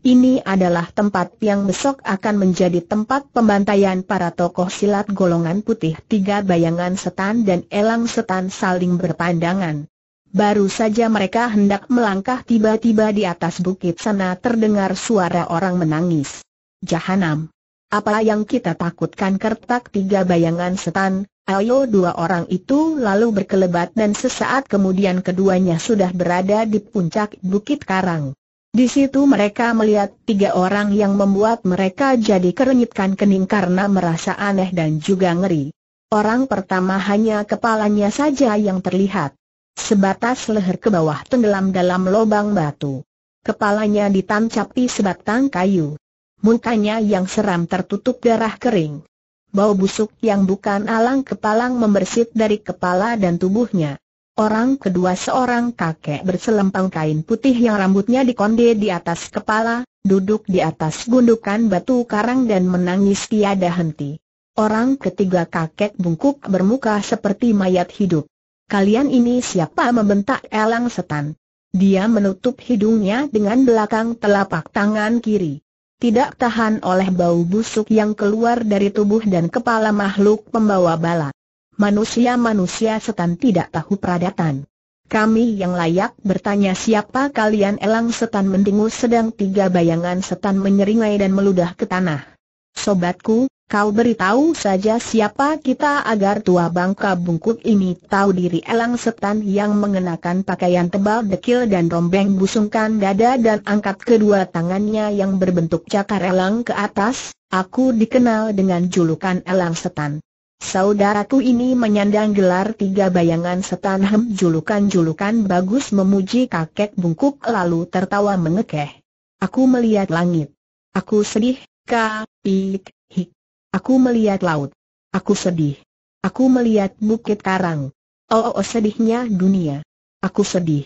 Ini adalah tempat yang besok akan menjadi tempat pembantaian para tokoh silat golongan putih. Tiga bayangan setan dan elang setan saling berpandangan. Baru saja mereka hendak melangkah tiba-tiba di atas bukit sana terdengar suara orang menangis. Jahanam. Apa yang kita takutkan kertak tiga bayangan setan, ayo dua orang itu lalu berkelebat dan sesaat kemudian keduanya sudah berada di puncak bukit karang. Di situ mereka melihat tiga orang yang membuat mereka jadi kerenyitkan kening karena merasa aneh dan juga ngeri. Orang pertama hanya kepalanya saja yang terlihat. Sebatas leher ke bawah tenggelam dalam lubang batu. Kepalanya ditancapi sebatang kayu. Mukanya yang seram tertutup darah kering. Bau busuk yang bukan alang kepalang membersit dari kepala dan tubuhnya. Orang kedua seorang kakek berselempang kain putih yang rambutnya dikonde di atas kepala, duduk di atas gundukan batu karang dan menangis tiada henti. Orang ketiga kakek bungkuk bermuka seperti mayat hidup. Kalian ini siapa membentak elang setan? Dia menutup hidungnya dengan belakang telapak tangan kiri. Tidak tahan oleh bau busuk yang keluar dari tubuh dan kepala makhluk pembawa balak manusia-manusia setan tidak tahu peradatan. Kami yang layak bertanya siapa kalian elang setan mendengus sedang tiga bayangan setan menyeringai dan meludah ke tanah. Sobatku, kau beritahu saja siapa kita agar tua bangka bungkuk ini tahu diri elang setan yang mengenakan pakaian tebal dekil dan rombeng busungkan dada dan angkat kedua tangannya yang berbentuk cakar elang ke atas, aku dikenal dengan julukan elang setan. Saudaraku ini menyandang gelar tiga bayangan setan hem julukan-julukan bagus memuji kakek bungkuk lalu tertawa mengekeh. Aku melihat langit. Aku sedih, kak, hik. Aku melihat laut. Aku sedih. Aku melihat bukit karang. Oh, oh, oh sedihnya dunia. Aku sedih.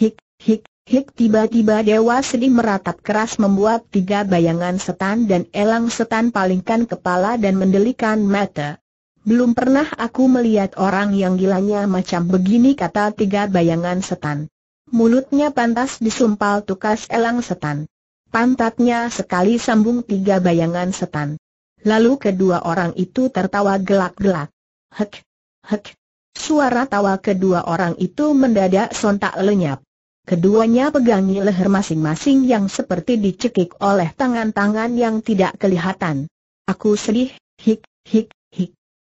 Hik, hik, hik tiba-tiba dewa sedih meratap keras membuat tiga bayangan setan dan elang setan palingkan kepala dan mendelikan mata. Belum pernah aku melihat orang yang gilanya macam begini kata tiga bayangan setan. Mulutnya pantas disumpal tukas elang setan. Pantatnya sekali sambung tiga bayangan setan. Lalu kedua orang itu tertawa gelak-gelak. Hek, hek. Suara tawa kedua orang itu mendadak sontak lenyap. Keduanya pegangi leher masing-masing yang seperti dicekik oleh tangan-tangan yang tidak kelihatan. Aku sedih, hik, hik,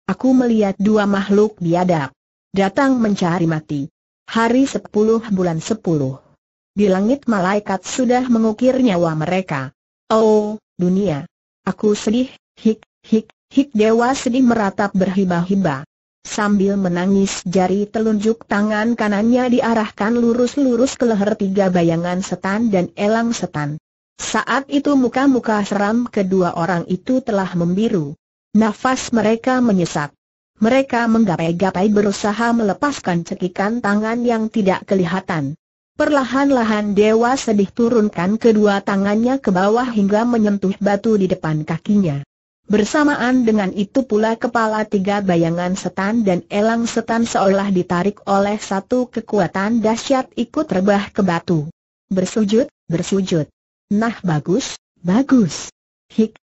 Aku melihat dua makhluk biadab. Datang mencari mati. Hari sepuluh bulan sepuluh. Di langit malaikat sudah mengukir nyawa mereka. Oh, dunia. Aku sedih, hik, hik, hik dewa sedih meratap berhibah-hibah. Sambil menangis jari telunjuk tangan kanannya diarahkan lurus-lurus ke leher tiga bayangan setan dan elang setan. Saat itu muka-muka seram kedua orang itu telah membiru. Nafas mereka menyesak. Mereka menggapai-gapai berusaha melepaskan cekikan tangan yang tidak kelihatan. Perlahan-lahan Dewa Sedih turunkan kedua tangannya ke bawah hingga menyentuh batu di depan kakinya. Bersamaan dengan itu pula kepala tiga bayangan setan dan elang setan seolah ditarik oleh satu kekuatan dahsyat ikut rebah ke batu. Bersujud, bersujud. Nah bagus, bagus. Hik,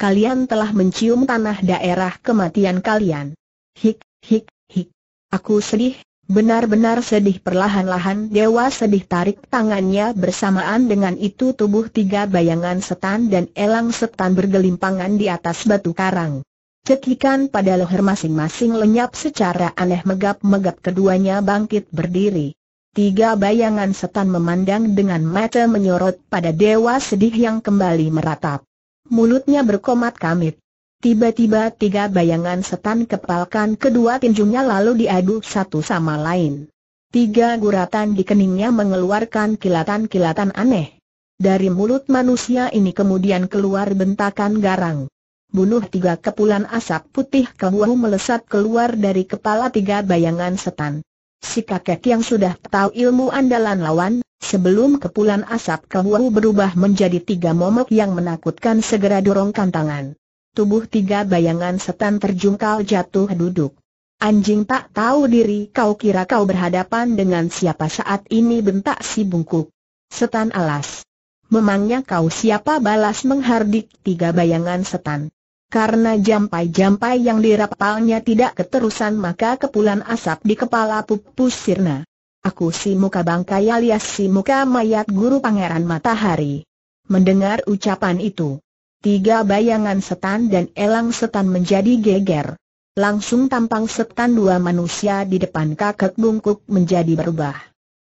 kalian telah mencium tanah daerah kematian kalian. Hik, hik, hik. Aku sedih, benar-benar sedih perlahan-lahan Dewa sedih tarik tangannya bersamaan dengan itu tubuh tiga bayangan setan dan elang setan bergelimpangan di atas batu karang. Cekikan pada leher masing-masing lenyap secara aneh megap-megap keduanya bangkit berdiri. Tiga bayangan setan memandang dengan mata menyorot pada dewa sedih yang kembali meratap mulutnya berkomat kamit. Tiba-tiba tiga bayangan setan kepalkan kedua tinjunya lalu diadu satu sama lain. Tiga guratan di keningnya mengeluarkan kilatan-kilatan aneh. Dari mulut manusia ini kemudian keluar bentakan garang. Bunuh tiga kepulan asap putih kehuahu melesat keluar dari kepala tiga bayangan setan. Si kakek yang sudah tahu ilmu andalan lawan, Sebelum kepulan asap kehuau berubah menjadi tiga momok yang menakutkan segera dorongkan tangan. Tubuh tiga bayangan setan terjungkal jatuh duduk. Anjing tak tahu diri kau kira kau berhadapan dengan siapa saat ini bentak si bungkuk. Setan alas. Memangnya kau siapa balas menghardik tiga bayangan setan. Karena jampai-jampai yang dirapalnya tidak keterusan maka kepulan asap di kepala pupus sirna. Aku si muka bangkai alias si muka mayat guru pangeran matahari. Mendengar ucapan itu, tiga bayangan setan dan elang setan menjadi geger. Langsung tampang setan dua manusia di depan kakek bungkuk menjadi berubah.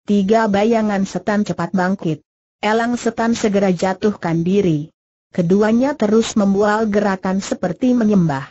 Tiga bayangan setan cepat bangkit. Elang setan segera jatuhkan diri. Keduanya terus membual gerakan seperti menyembah.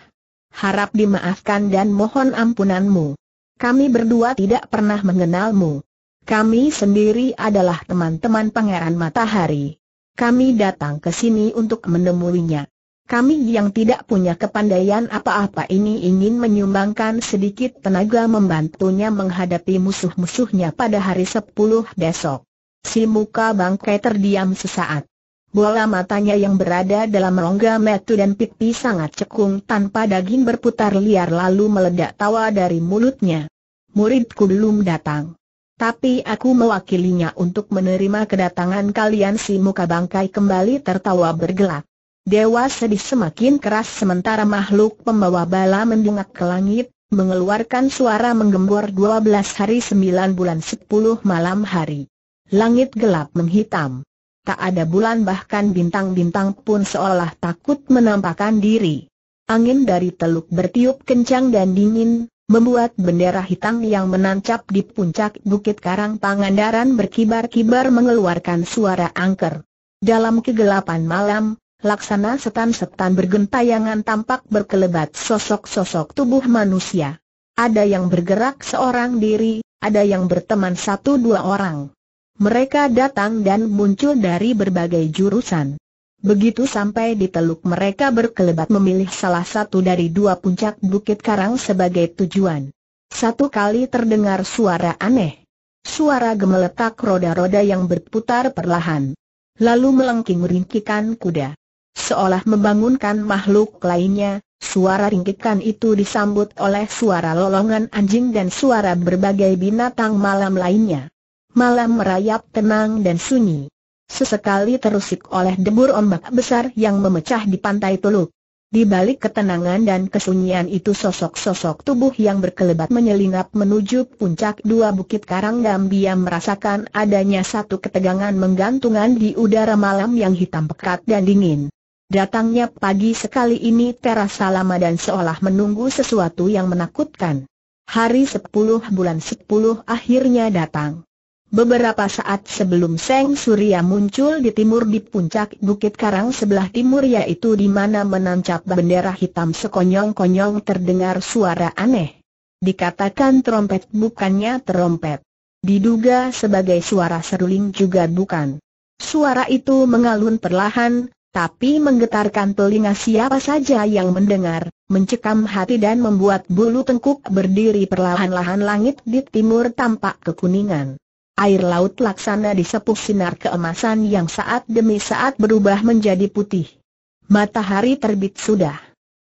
Harap dimaafkan dan mohon ampunanmu. Kami berdua tidak pernah mengenalmu. Kami sendiri adalah teman-teman Pangeran Matahari. Kami datang ke sini untuk menemuinya. Kami yang tidak punya kepandaian apa-apa ini ingin menyumbangkan sedikit tenaga membantunya menghadapi musuh-musuhnya pada hari sepuluh besok. Si muka bangkai terdiam sesaat. Bola matanya yang berada dalam rongga metu dan pipi sangat cekung tanpa daging berputar liar lalu meledak tawa dari mulutnya. Muridku belum datang. Tapi aku mewakilinya untuk menerima kedatangan kalian si muka bangkai kembali tertawa bergelak. Dewa sedih semakin keras sementara makhluk pembawa bala mendungak ke langit, mengeluarkan suara menggembor 12 hari 9 bulan 10 malam hari. Langit gelap menghitam tak ada bulan bahkan bintang-bintang pun seolah takut menampakkan diri. Angin dari teluk bertiup kencang dan dingin, membuat bendera hitam yang menancap di puncak Bukit Karang Pangandaran berkibar-kibar mengeluarkan suara angker. Dalam kegelapan malam, laksana setan-setan bergentayangan tampak berkelebat sosok-sosok tubuh manusia. Ada yang bergerak seorang diri, ada yang berteman satu dua orang. Mereka datang dan muncul dari berbagai jurusan. Begitu sampai di teluk mereka berkelebat memilih salah satu dari dua puncak Bukit Karang sebagai tujuan. Satu kali terdengar suara aneh. Suara gemeletak roda-roda yang berputar perlahan. Lalu melengking ringkikan kuda. Seolah membangunkan makhluk lainnya, suara ringkikan itu disambut oleh suara lolongan anjing dan suara berbagai binatang malam lainnya malam merayap tenang dan sunyi. Sesekali terusik oleh debur ombak besar yang memecah di pantai Teluk. Di balik ketenangan dan kesunyian itu sosok-sosok tubuh yang berkelebat menyelinap menuju puncak dua bukit karang Gambia merasakan adanya satu ketegangan menggantungan di udara malam yang hitam pekat dan dingin. Datangnya pagi sekali ini terasa lama dan seolah menunggu sesuatu yang menakutkan. Hari sepuluh bulan sepuluh akhirnya datang. Beberapa saat sebelum Seng Surya muncul di timur di puncak Bukit Karang sebelah timur yaitu di mana menancap bendera hitam sekonyong-konyong terdengar suara aneh. Dikatakan trompet bukannya trompet. Diduga sebagai suara seruling juga bukan. Suara itu mengalun perlahan, tapi menggetarkan telinga siapa saja yang mendengar, mencekam hati dan membuat bulu tengkuk berdiri perlahan-lahan langit di timur tampak kekuningan air laut laksana disepuh sinar keemasan yang saat demi saat berubah menjadi putih. Matahari terbit sudah.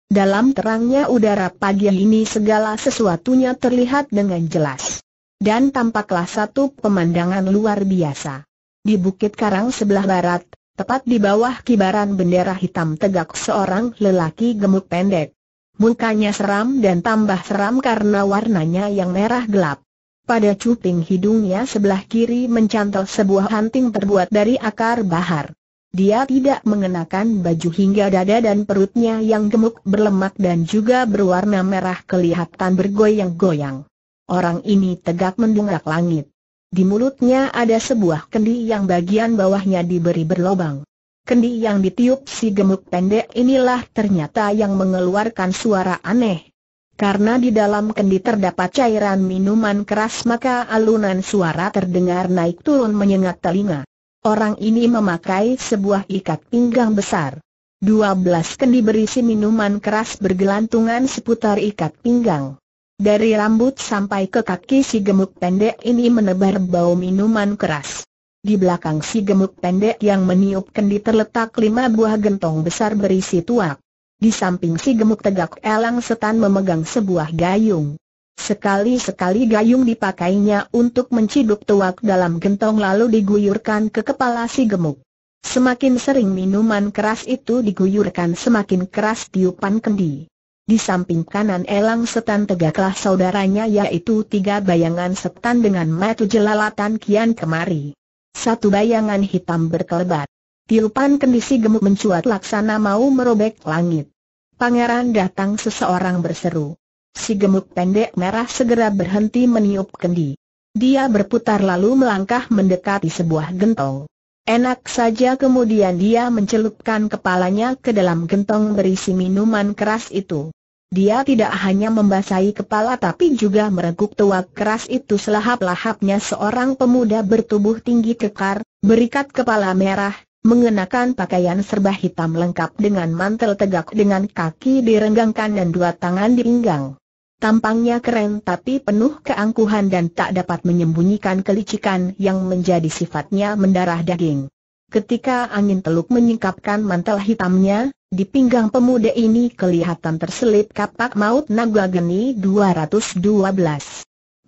Dalam terangnya udara pagi ini segala sesuatunya terlihat dengan jelas. Dan tampaklah satu pemandangan luar biasa. Di Bukit Karang sebelah barat, tepat di bawah kibaran bendera hitam tegak seorang lelaki gemuk pendek. Mukanya seram dan tambah seram karena warnanya yang merah gelap. Pada cuping hidungnya sebelah kiri mencantol sebuah hanting terbuat dari akar bahar. Dia tidak mengenakan baju hingga dada dan perutnya yang gemuk berlemak dan juga berwarna merah kelihatan bergoyang-goyang. Orang ini tegak mendungak langit. Di mulutnya ada sebuah kendi yang bagian bawahnya diberi berlobang. Kendi yang ditiup si gemuk pendek inilah ternyata yang mengeluarkan suara aneh. Karena di dalam kendi terdapat cairan minuman keras maka alunan suara terdengar naik turun menyengat telinga. Orang ini memakai sebuah ikat pinggang besar. Dua belas kendi berisi minuman keras bergelantungan seputar ikat pinggang. Dari rambut sampai ke kaki si gemuk pendek ini menebar bau minuman keras. Di belakang si gemuk pendek yang meniup kendi terletak lima buah gentong besar berisi tuak. Di samping si gemuk tegak elang setan memegang sebuah gayung. Sekali-sekali gayung dipakainya untuk menciduk tuak dalam gentong lalu diguyurkan ke kepala si gemuk. Semakin sering minuman keras itu diguyurkan semakin keras tiupan kendi. Di samping kanan elang setan tegaklah saudaranya yaitu tiga bayangan setan dengan mata jelalatan kian kemari. Satu bayangan hitam berkelebat. Tiupan kendisi gemuk mencuat laksana mau merobek langit. Pangeran datang seseorang berseru. Si gemuk pendek merah segera berhenti meniup kendi. Dia berputar lalu melangkah mendekati sebuah gentong. Enak saja kemudian dia mencelupkan kepalanya ke dalam gentong berisi minuman keras itu. Dia tidak hanya membasahi kepala tapi juga mereguk tuak keras itu selahap-lahapnya seorang pemuda bertubuh tinggi kekar, berikat kepala merah, mengenakan pakaian serba hitam lengkap dengan mantel tegak dengan kaki direnggangkan dan dua tangan di pinggang. Tampangnya keren tapi penuh keangkuhan dan tak dapat menyembunyikan kelicikan yang menjadi sifatnya mendarah daging. Ketika angin teluk menyingkapkan mantel hitamnya, di pinggang pemuda ini kelihatan terselip kapak maut naga geni 212.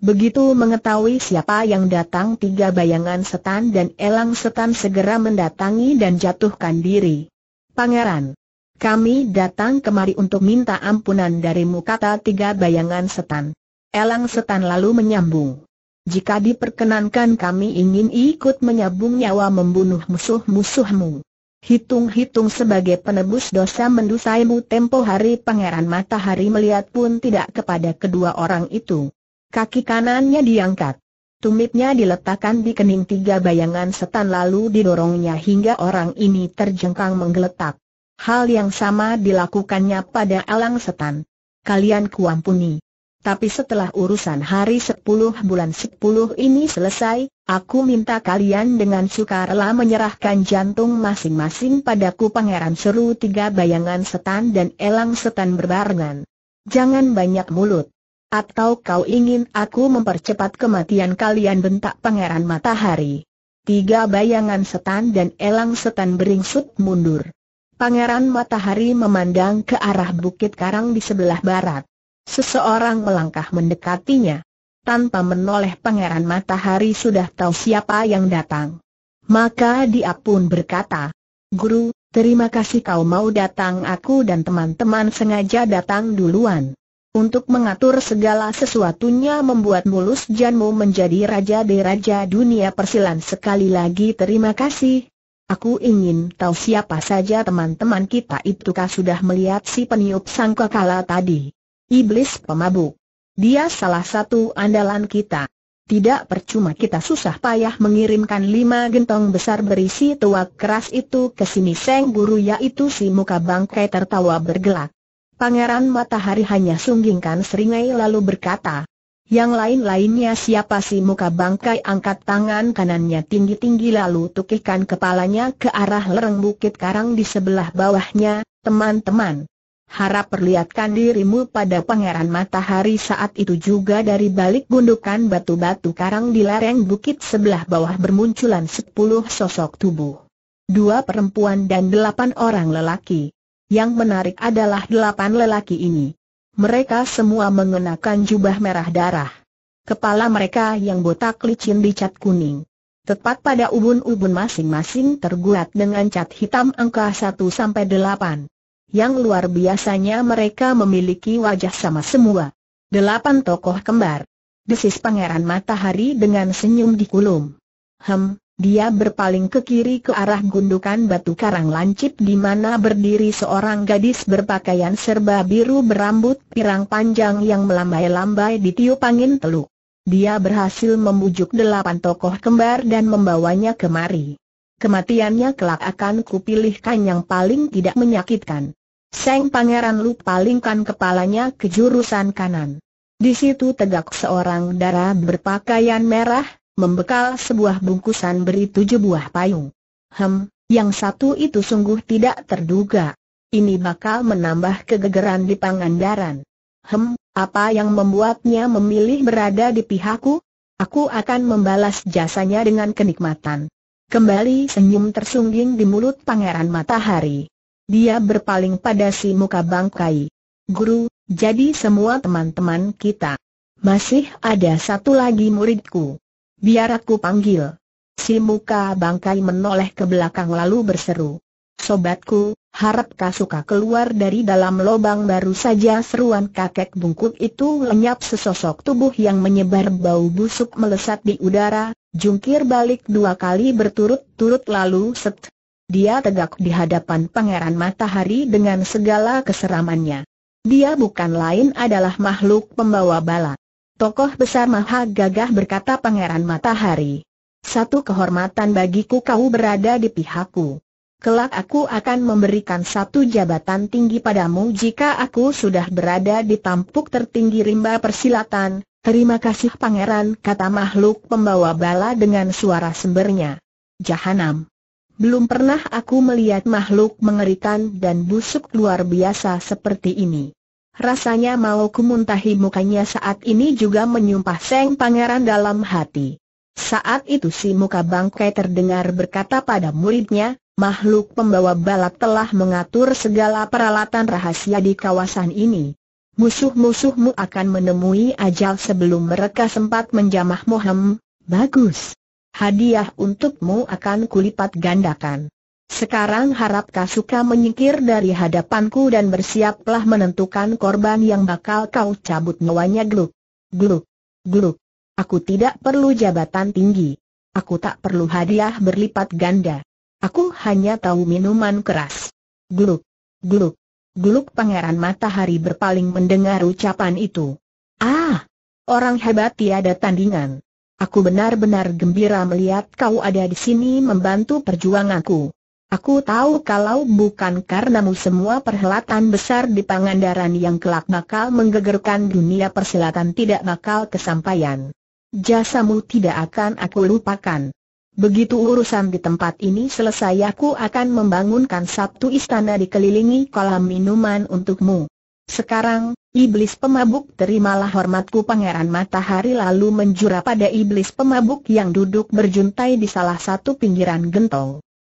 Begitu mengetahui siapa yang datang tiga bayangan setan dan elang setan segera mendatangi dan jatuhkan diri. Pangeran, kami datang kemari untuk minta ampunan darimu kata tiga bayangan setan. Elang setan lalu menyambung. Jika diperkenankan kami ingin ikut menyambung nyawa membunuh musuh-musuhmu. Hitung-hitung sebagai penebus dosa mendusaimu tempo hari Pangeran Matahari melihat pun tidak kepada kedua orang itu. Kaki kanannya diangkat. Tumitnya diletakkan di kening tiga bayangan setan lalu didorongnya hingga orang ini terjengkang menggeletak. Hal yang sama dilakukannya pada alang setan. Kalian kuampuni. Tapi setelah urusan hari sepuluh bulan sepuluh ini selesai, aku minta kalian dengan sukarela menyerahkan jantung masing-masing padaku pangeran seru tiga bayangan setan dan elang setan berbarengan. Jangan banyak mulut. Atau kau ingin aku mempercepat kematian kalian bentak pangeran matahari. Tiga bayangan setan dan elang setan beringsut mundur. Pangeran matahari memandang ke arah bukit karang di sebelah barat. Seseorang melangkah mendekatinya. Tanpa menoleh pangeran matahari sudah tahu siapa yang datang. Maka dia pun berkata, Guru, terima kasih kau mau datang aku dan teman-teman sengaja datang duluan untuk mengatur segala sesuatunya membuat mulus Janmu menjadi raja di raja dunia persilan sekali lagi terima kasih. Aku ingin tahu siapa saja teman-teman kita itukah sudah melihat si peniup sangkakala tadi. Iblis pemabuk. Dia salah satu andalan kita. Tidak percuma kita susah payah mengirimkan lima gentong besar berisi tuak keras itu ke sini Seng Guru yaitu si muka bangkai tertawa bergelak. Pangeran Matahari hanya sunggingkan seringai lalu berkata, yang lain-lainnya siapa si muka bangkai angkat tangan kanannya tinggi-tinggi lalu tukihkan kepalanya ke arah lereng bukit karang di sebelah bawahnya, teman-teman. Harap perlihatkan dirimu pada pangeran matahari saat itu juga dari balik gundukan batu-batu karang di lereng bukit sebelah bawah bermunculan sepuluh sosok tubuh. Dua perempuan dan delapan orang lelaki. Yang menarik adalah delapan lelaki ini. Mereka semua mengenakan jubah merah darah. Kepala mereka yang botak licin dicat kuning. Tepat pada ubun-ubun masing-masing terbuat dengan cat hitam angka 1 sampai 8. Yang luar biasanya mereka memiliki wajah sama semua. Delapan tokoh kembar. Desis Pangeran Matahari dengan senyum di kulum. Hem, dia berpaling ke kiri ke arah gundukan batu karang lancip di mana berdiri seorang gadis berpakaian serba biru berambut pirang panjang yang melambai-lambai di tiup angin teluk. Dia berhasil membujuk delapan tokoh kembar dan membawanya kemari. Kematiannya kelak akan kupilihkan yang paling tidak menyakitkan. Seng pangeran Lu palingkan kepalanya ke jurusan kanan. Di situ tegak seorang darah berpakaian merah, membekal sebuah bungkusan beri tujuh buah payung. Hem, yang satu itu sungguh tidak terduga. Ini bakal menambah kegegeran di Pangandaran. Hem, apa yang membuatnya memilih berada di pihakku? Aku akan membalas jasanya dengan kenikmatan. Kembali senyum tersungging di mulut Pangeran Matahari. Dia berpaling pada si muka bangkai. Guru, jadi semua teman-teman kita. Masih ada satu lagi muridku. Biar aku panggil. Si muka bangkai menoleh ke belakang lalu berseru. Sobatku, harap suka keluar dari dalam lubang baru saja seruan kakek bungkuk itu lenyap sesosok tubuh yang menyebar bau busuk melesat di udara, jungkir balik dua kali berturut-turut lalu set. Dia tegak di hadapan pangeran matahari dengan segala keseramannya. Dia bukan lain adalah makhluk pembawa balak. Tokoh besar maha gagah berkata Pangeran Matahari. Satu kehormatan bagiku kau berada di pihakku. Kelak aku akan memberikan satu jabatan tinggi padamu jika aku sudah berada di tampuk tertinggi rimba persilatan. Terima kasih pangeran, kata makhluk pembawa bala dengan suara sembernya. Jahanam. Belum pernah aku melihat makhluk mengerikan dan busuk luar biasa seperti ini rasanya mau kumuntahi mukanya saat ini juga menyumpah Seng Pangeran dalam hati. Saat itu si muka bangkai terdengar berkata pada muridnya, makhluk pembawa balap telah mengatur segala peralatan rahasia di kawasan ini. Musuh-musuhmu akan menemui ajal sebelum mereka sempat menjamah mohem, bagus. Hadiah untukmu akan kulipat gandakan. Sekarang harap kau suka menyingkir dari hadapanku dan bersiaplah menentukan korban yang bakal kau cabut nyawanya gluk. Gluk. Gluk. Aku tidak perlu jabatan tinggi. Aku tak perlu hadiah berlipat ganda. Aku hanya tahu minuman keras. Gluk. Gluk. Gluk Pangeran Matahari berpaling mendengar ucapan itu. Ah! Orang hebat tiada tandingan. Aku benar-benar gembira melihat kau ada di sini membantu perjuanganku. Aku tahu kalau bukan karenamu semua perhelatan besar di Pangandaran yang kelak bakal menggegerkan dunia persilatan tidak bakal kesampaian. Jasamu tidak akan aku lupakan. Begitu urusan di tempat ini selesai aku akan membangunkan Sabtu istana dikelilingi kolam minuman untukmu. Sekarang, iblis pemabuk terimalah hormatku Pangeran Matahari lalu menjurah pada iblis pemabuk yang duduk berjuntai di salah satu pinggiran gentong.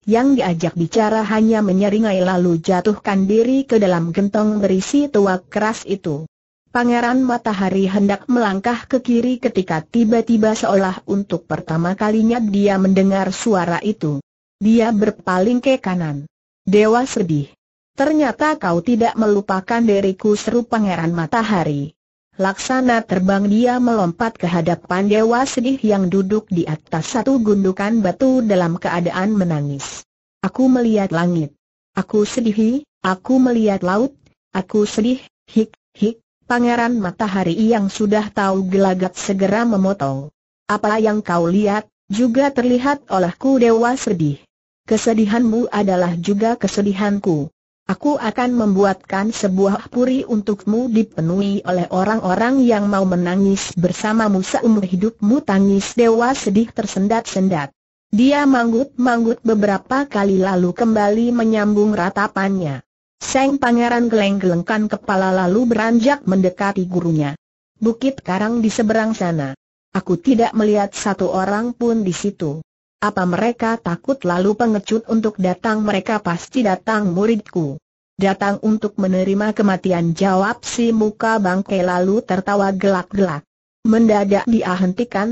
Yang diajak bicara hanya menyeringai lalu jatuhkan diri ke dalam gentong berisi tuak keras itu. Pangeran Matahari hendak melangkah ke kiri ketika tiba-tiba seolah untuk pertama kalinya dia mendengar suara itu. Dia berpaling ke kanan. Dewa sedih. Ternyata kau tidak melupakan diriku seru Pangeran Matahari. Laksana terbang dia melompat ke hadapan Dewa Sedih yang duduk di atas satu gundukan batu dalam keadaan menangis. Aku melihat langit. Aku sedih, aku melihat laut. Aku sedih, hik, hik. Pangeran Matahari yang sudah tahu gelagat segera memotong. Apa yang kau lihat, juga terlihat olehku Dewa Sedih. Kesedihanmu adalah juga kesedihanku. Aku akan membuatkan sebuah puri untukmu dipenuhi oleh orang-orang yang mau menangis bersamamu seumur hidupmu Tangis dewa sedih tersendat-sendat Dia manggut-manggut beberapa kali lalu kembali menyambung ratapannya Seng pangeran geleng-gelengkan kepala lalu beranjak mendekati gurunya Bukit karang di seberang sana Aku tidak melihat satu orang pun di situ apa mereka takut lalu pengecut untuk datang mereka pasti datang muridku. Datang untuk menerima kematian jawab si muka bangkai lalu tertawa gelak-gelak. Mendadak dia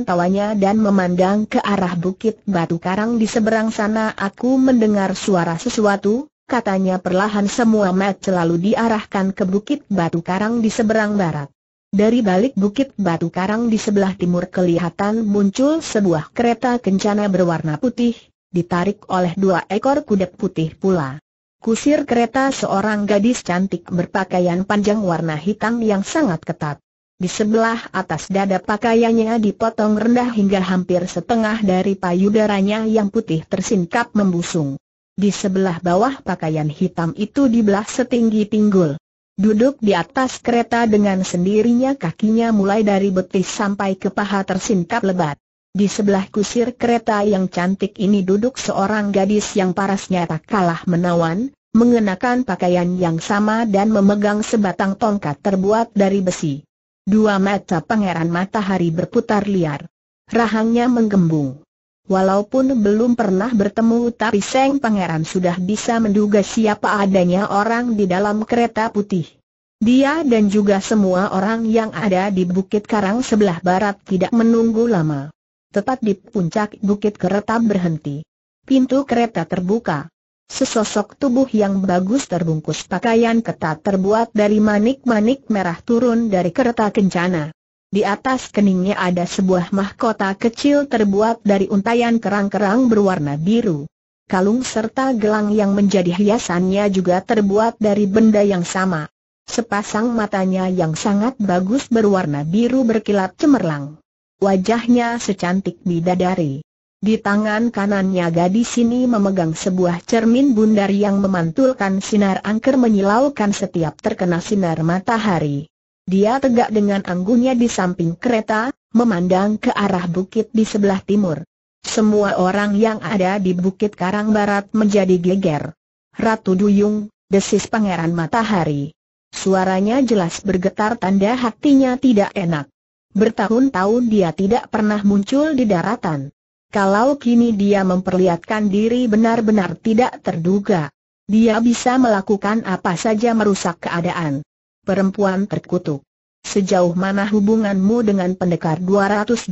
tawanya dan memandang ke arah bukit batu karang di seberang sana aku mendengar suara sesuatu, katanya perlahan semua mat selalu diarahkan ke bukit batu karang di seberang barat. Dari balik bukit batu karang di sebelah timur kelihatan muncul sebuah kereta kencana berwarna putih, ditarik oleh dua ekor kuda putih pula. Kusir kereta seorang gadis cantik berpakaian panjang warna hitam yang sangat ketat. Di sebelah atas dada pakaiannya dipotong rendah hingga hampir setengah dari payudaranya yang putih tersingkap membusung. Di sebelah bawah pakaian hitam itu dibelah setinggi pinggul. Duduk di atas kereta dengan sendirinya kakinya mulai dari betis sampai ke paha tersingkap lebat. Di sebelah kusir kereta yang cantik ini duduk seorang gadis yang parasnya tak kalah menawan, mengenakan pakaian yang sama dan memegang sebatang tongkat terbuat dari besi. Dua mata pangeran matahari berputar liar. Rahangnya menggembung. Walaupun belum pernah bertemu tapi Seng Pangeran sudah bisa menduga siapa adanya orang di dalam kereta putih. Dia dan juga semua orang yang ada di Bukit Karang sebelah barat tidak menunggu lama. Tepat di puncak bukit kereta berhenti. Pintu kereta terbuka. Sesosok tubuh yang bagus terbungkus pakaian ketat terbuat dari manik-manik merah turun dari kereta kencana. Di atas keningnya ada sebuah mahkota kecil terbuat dari untayan kerang-kerang berwarna biru. Kalung serta gelang yang menjadi hiasannya juga terbuat dari benda yang sama. Sepasang matanya yang sangat bagus berwarna biru berkilat cemerlang. Wajahnya secantik bidadari. Di tangan kanannya gadis ini memegang sebuah cermin bundar yang memantulkan sinar angker menyilaukan setiap terkena sinar matahari. Dia tegak dengan anggunnya di samping kereta, memandang ke arah bukit di sebelah timur. Semua orang yang ada di Bukit Karang Barat menjadi geger. Ratu Duyung, desis Pangeran Matahari. Suaranya jelas bergetar tanda hatinya tidak enak. Bertahun-tahun dia tidak pernah muncul di daratan. Kalau kini dia memperlihatkan diri benar-benar tidak terduga. Dia bisa melakukan apa saja merusak keadaan. Perempuan terkutuk. Sejauh mana hubunganmu dengan pendekar 212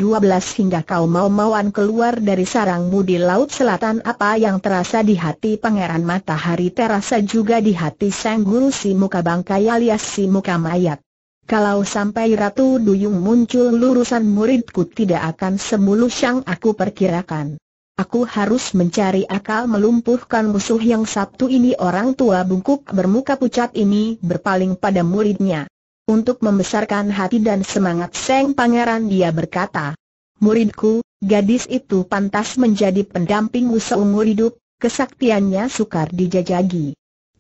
hingga kau mau-mauan keluar dari sarangmu di Laut Selatan apa yang terasa di hati Pangeran Matahari terasa juga di hati Sang Guru si muka bangkai alias si muka mayat. Kalau sampai Ratu Duyung muncul lurusan muridku tidak akan semulus yang aku perkirakan. Aku harus mencari akal melumpuhkan musuh yang Sabtu ini orang tua bungkuk bermuka pucat ini berpaling pada muridnya. Untuk membesarkan hati dan semangat Seng Pangeran dia berkata, Muridku, gadis itu pantas menjadi pendamping seumur hidup, kesaktiannya sukar dijajagi.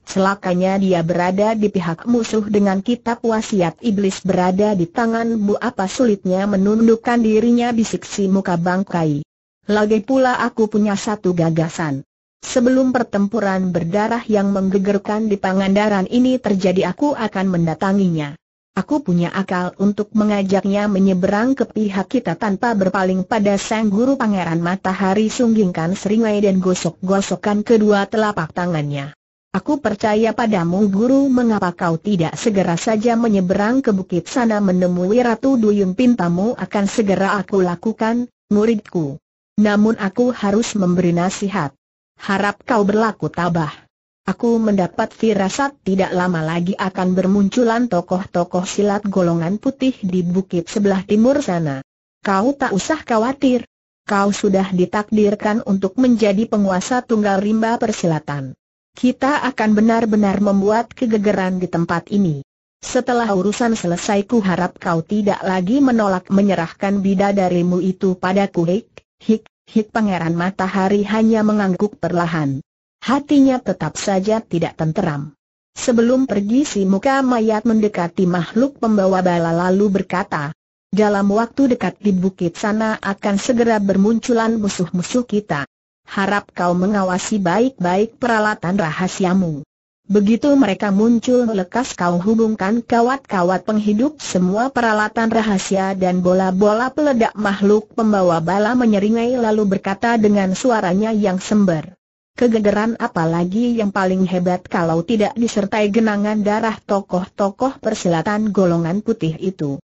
Selakanya dia berada di pihak musuh dengan kitab wasiat iblis berada di tanganmu apa sulitnya menundukkan dirinya bisik si muka bangkai. Lagi pula aku punya satu gagasan. Sebelum pertempuran berdarah yang menggegerkan di Pangandaran ini terjadi aku akan mendatanginya. Aku punya akal untuk mengajaknya menyeberang ke pihak kita tanpa berpaling pada sang guru pangeran matahari sunggingkan seringai dan gosok-gosokkan kedua telapak tangannya. Aku percaya padamu guru mengapa kau tidak segera saja menyeberang ke bukit sana menemui Ratu Duyung Pintamu akan segera aku lakukan, muridku. Namun aku harus memberi nasihat. Harap kau berlaku tabah. Aku mendapat firasat tidak lama lagi akan bermunculan tokoh-tokoh silat golongan putih di bukit sebelah timur sana. Kau tak usah khawatir. Kau sudah ditakdirkan untuk menjadi penguasa tunggal rimba persilatan. Kita akan benar-benar membuat kegegeran di tempat ini. Setelah urusan selesai ku harap kau tidak lagi menolak menyerahkan bidadarimu itu padaku Hik. Hik, hik pangeran matahari hanya mengangguk perlahan. Hatinya tetap saja tidak tenteram. Sebelum pergi si muka mayat mendekati makhluk pembawa bala lalu berkata, dalam waktu dekat di bukit sana akan segera bermunculan musuh-musuh kita. Harap kau mengawasi baik-baik peralatan rahasiamu. Begitu mereka muncul lekas kau hubungkan kawat-kawat penghidup semua peralatan rahasia dan bola-bola peledak makhluk pembawa bala menyeringai lalu berkata dengan suaranya yang sember. kegegeran apalagi yang paling hebat kalau tidak disertai genangan darah tokoh-tokoh persilatan golongan putih itu.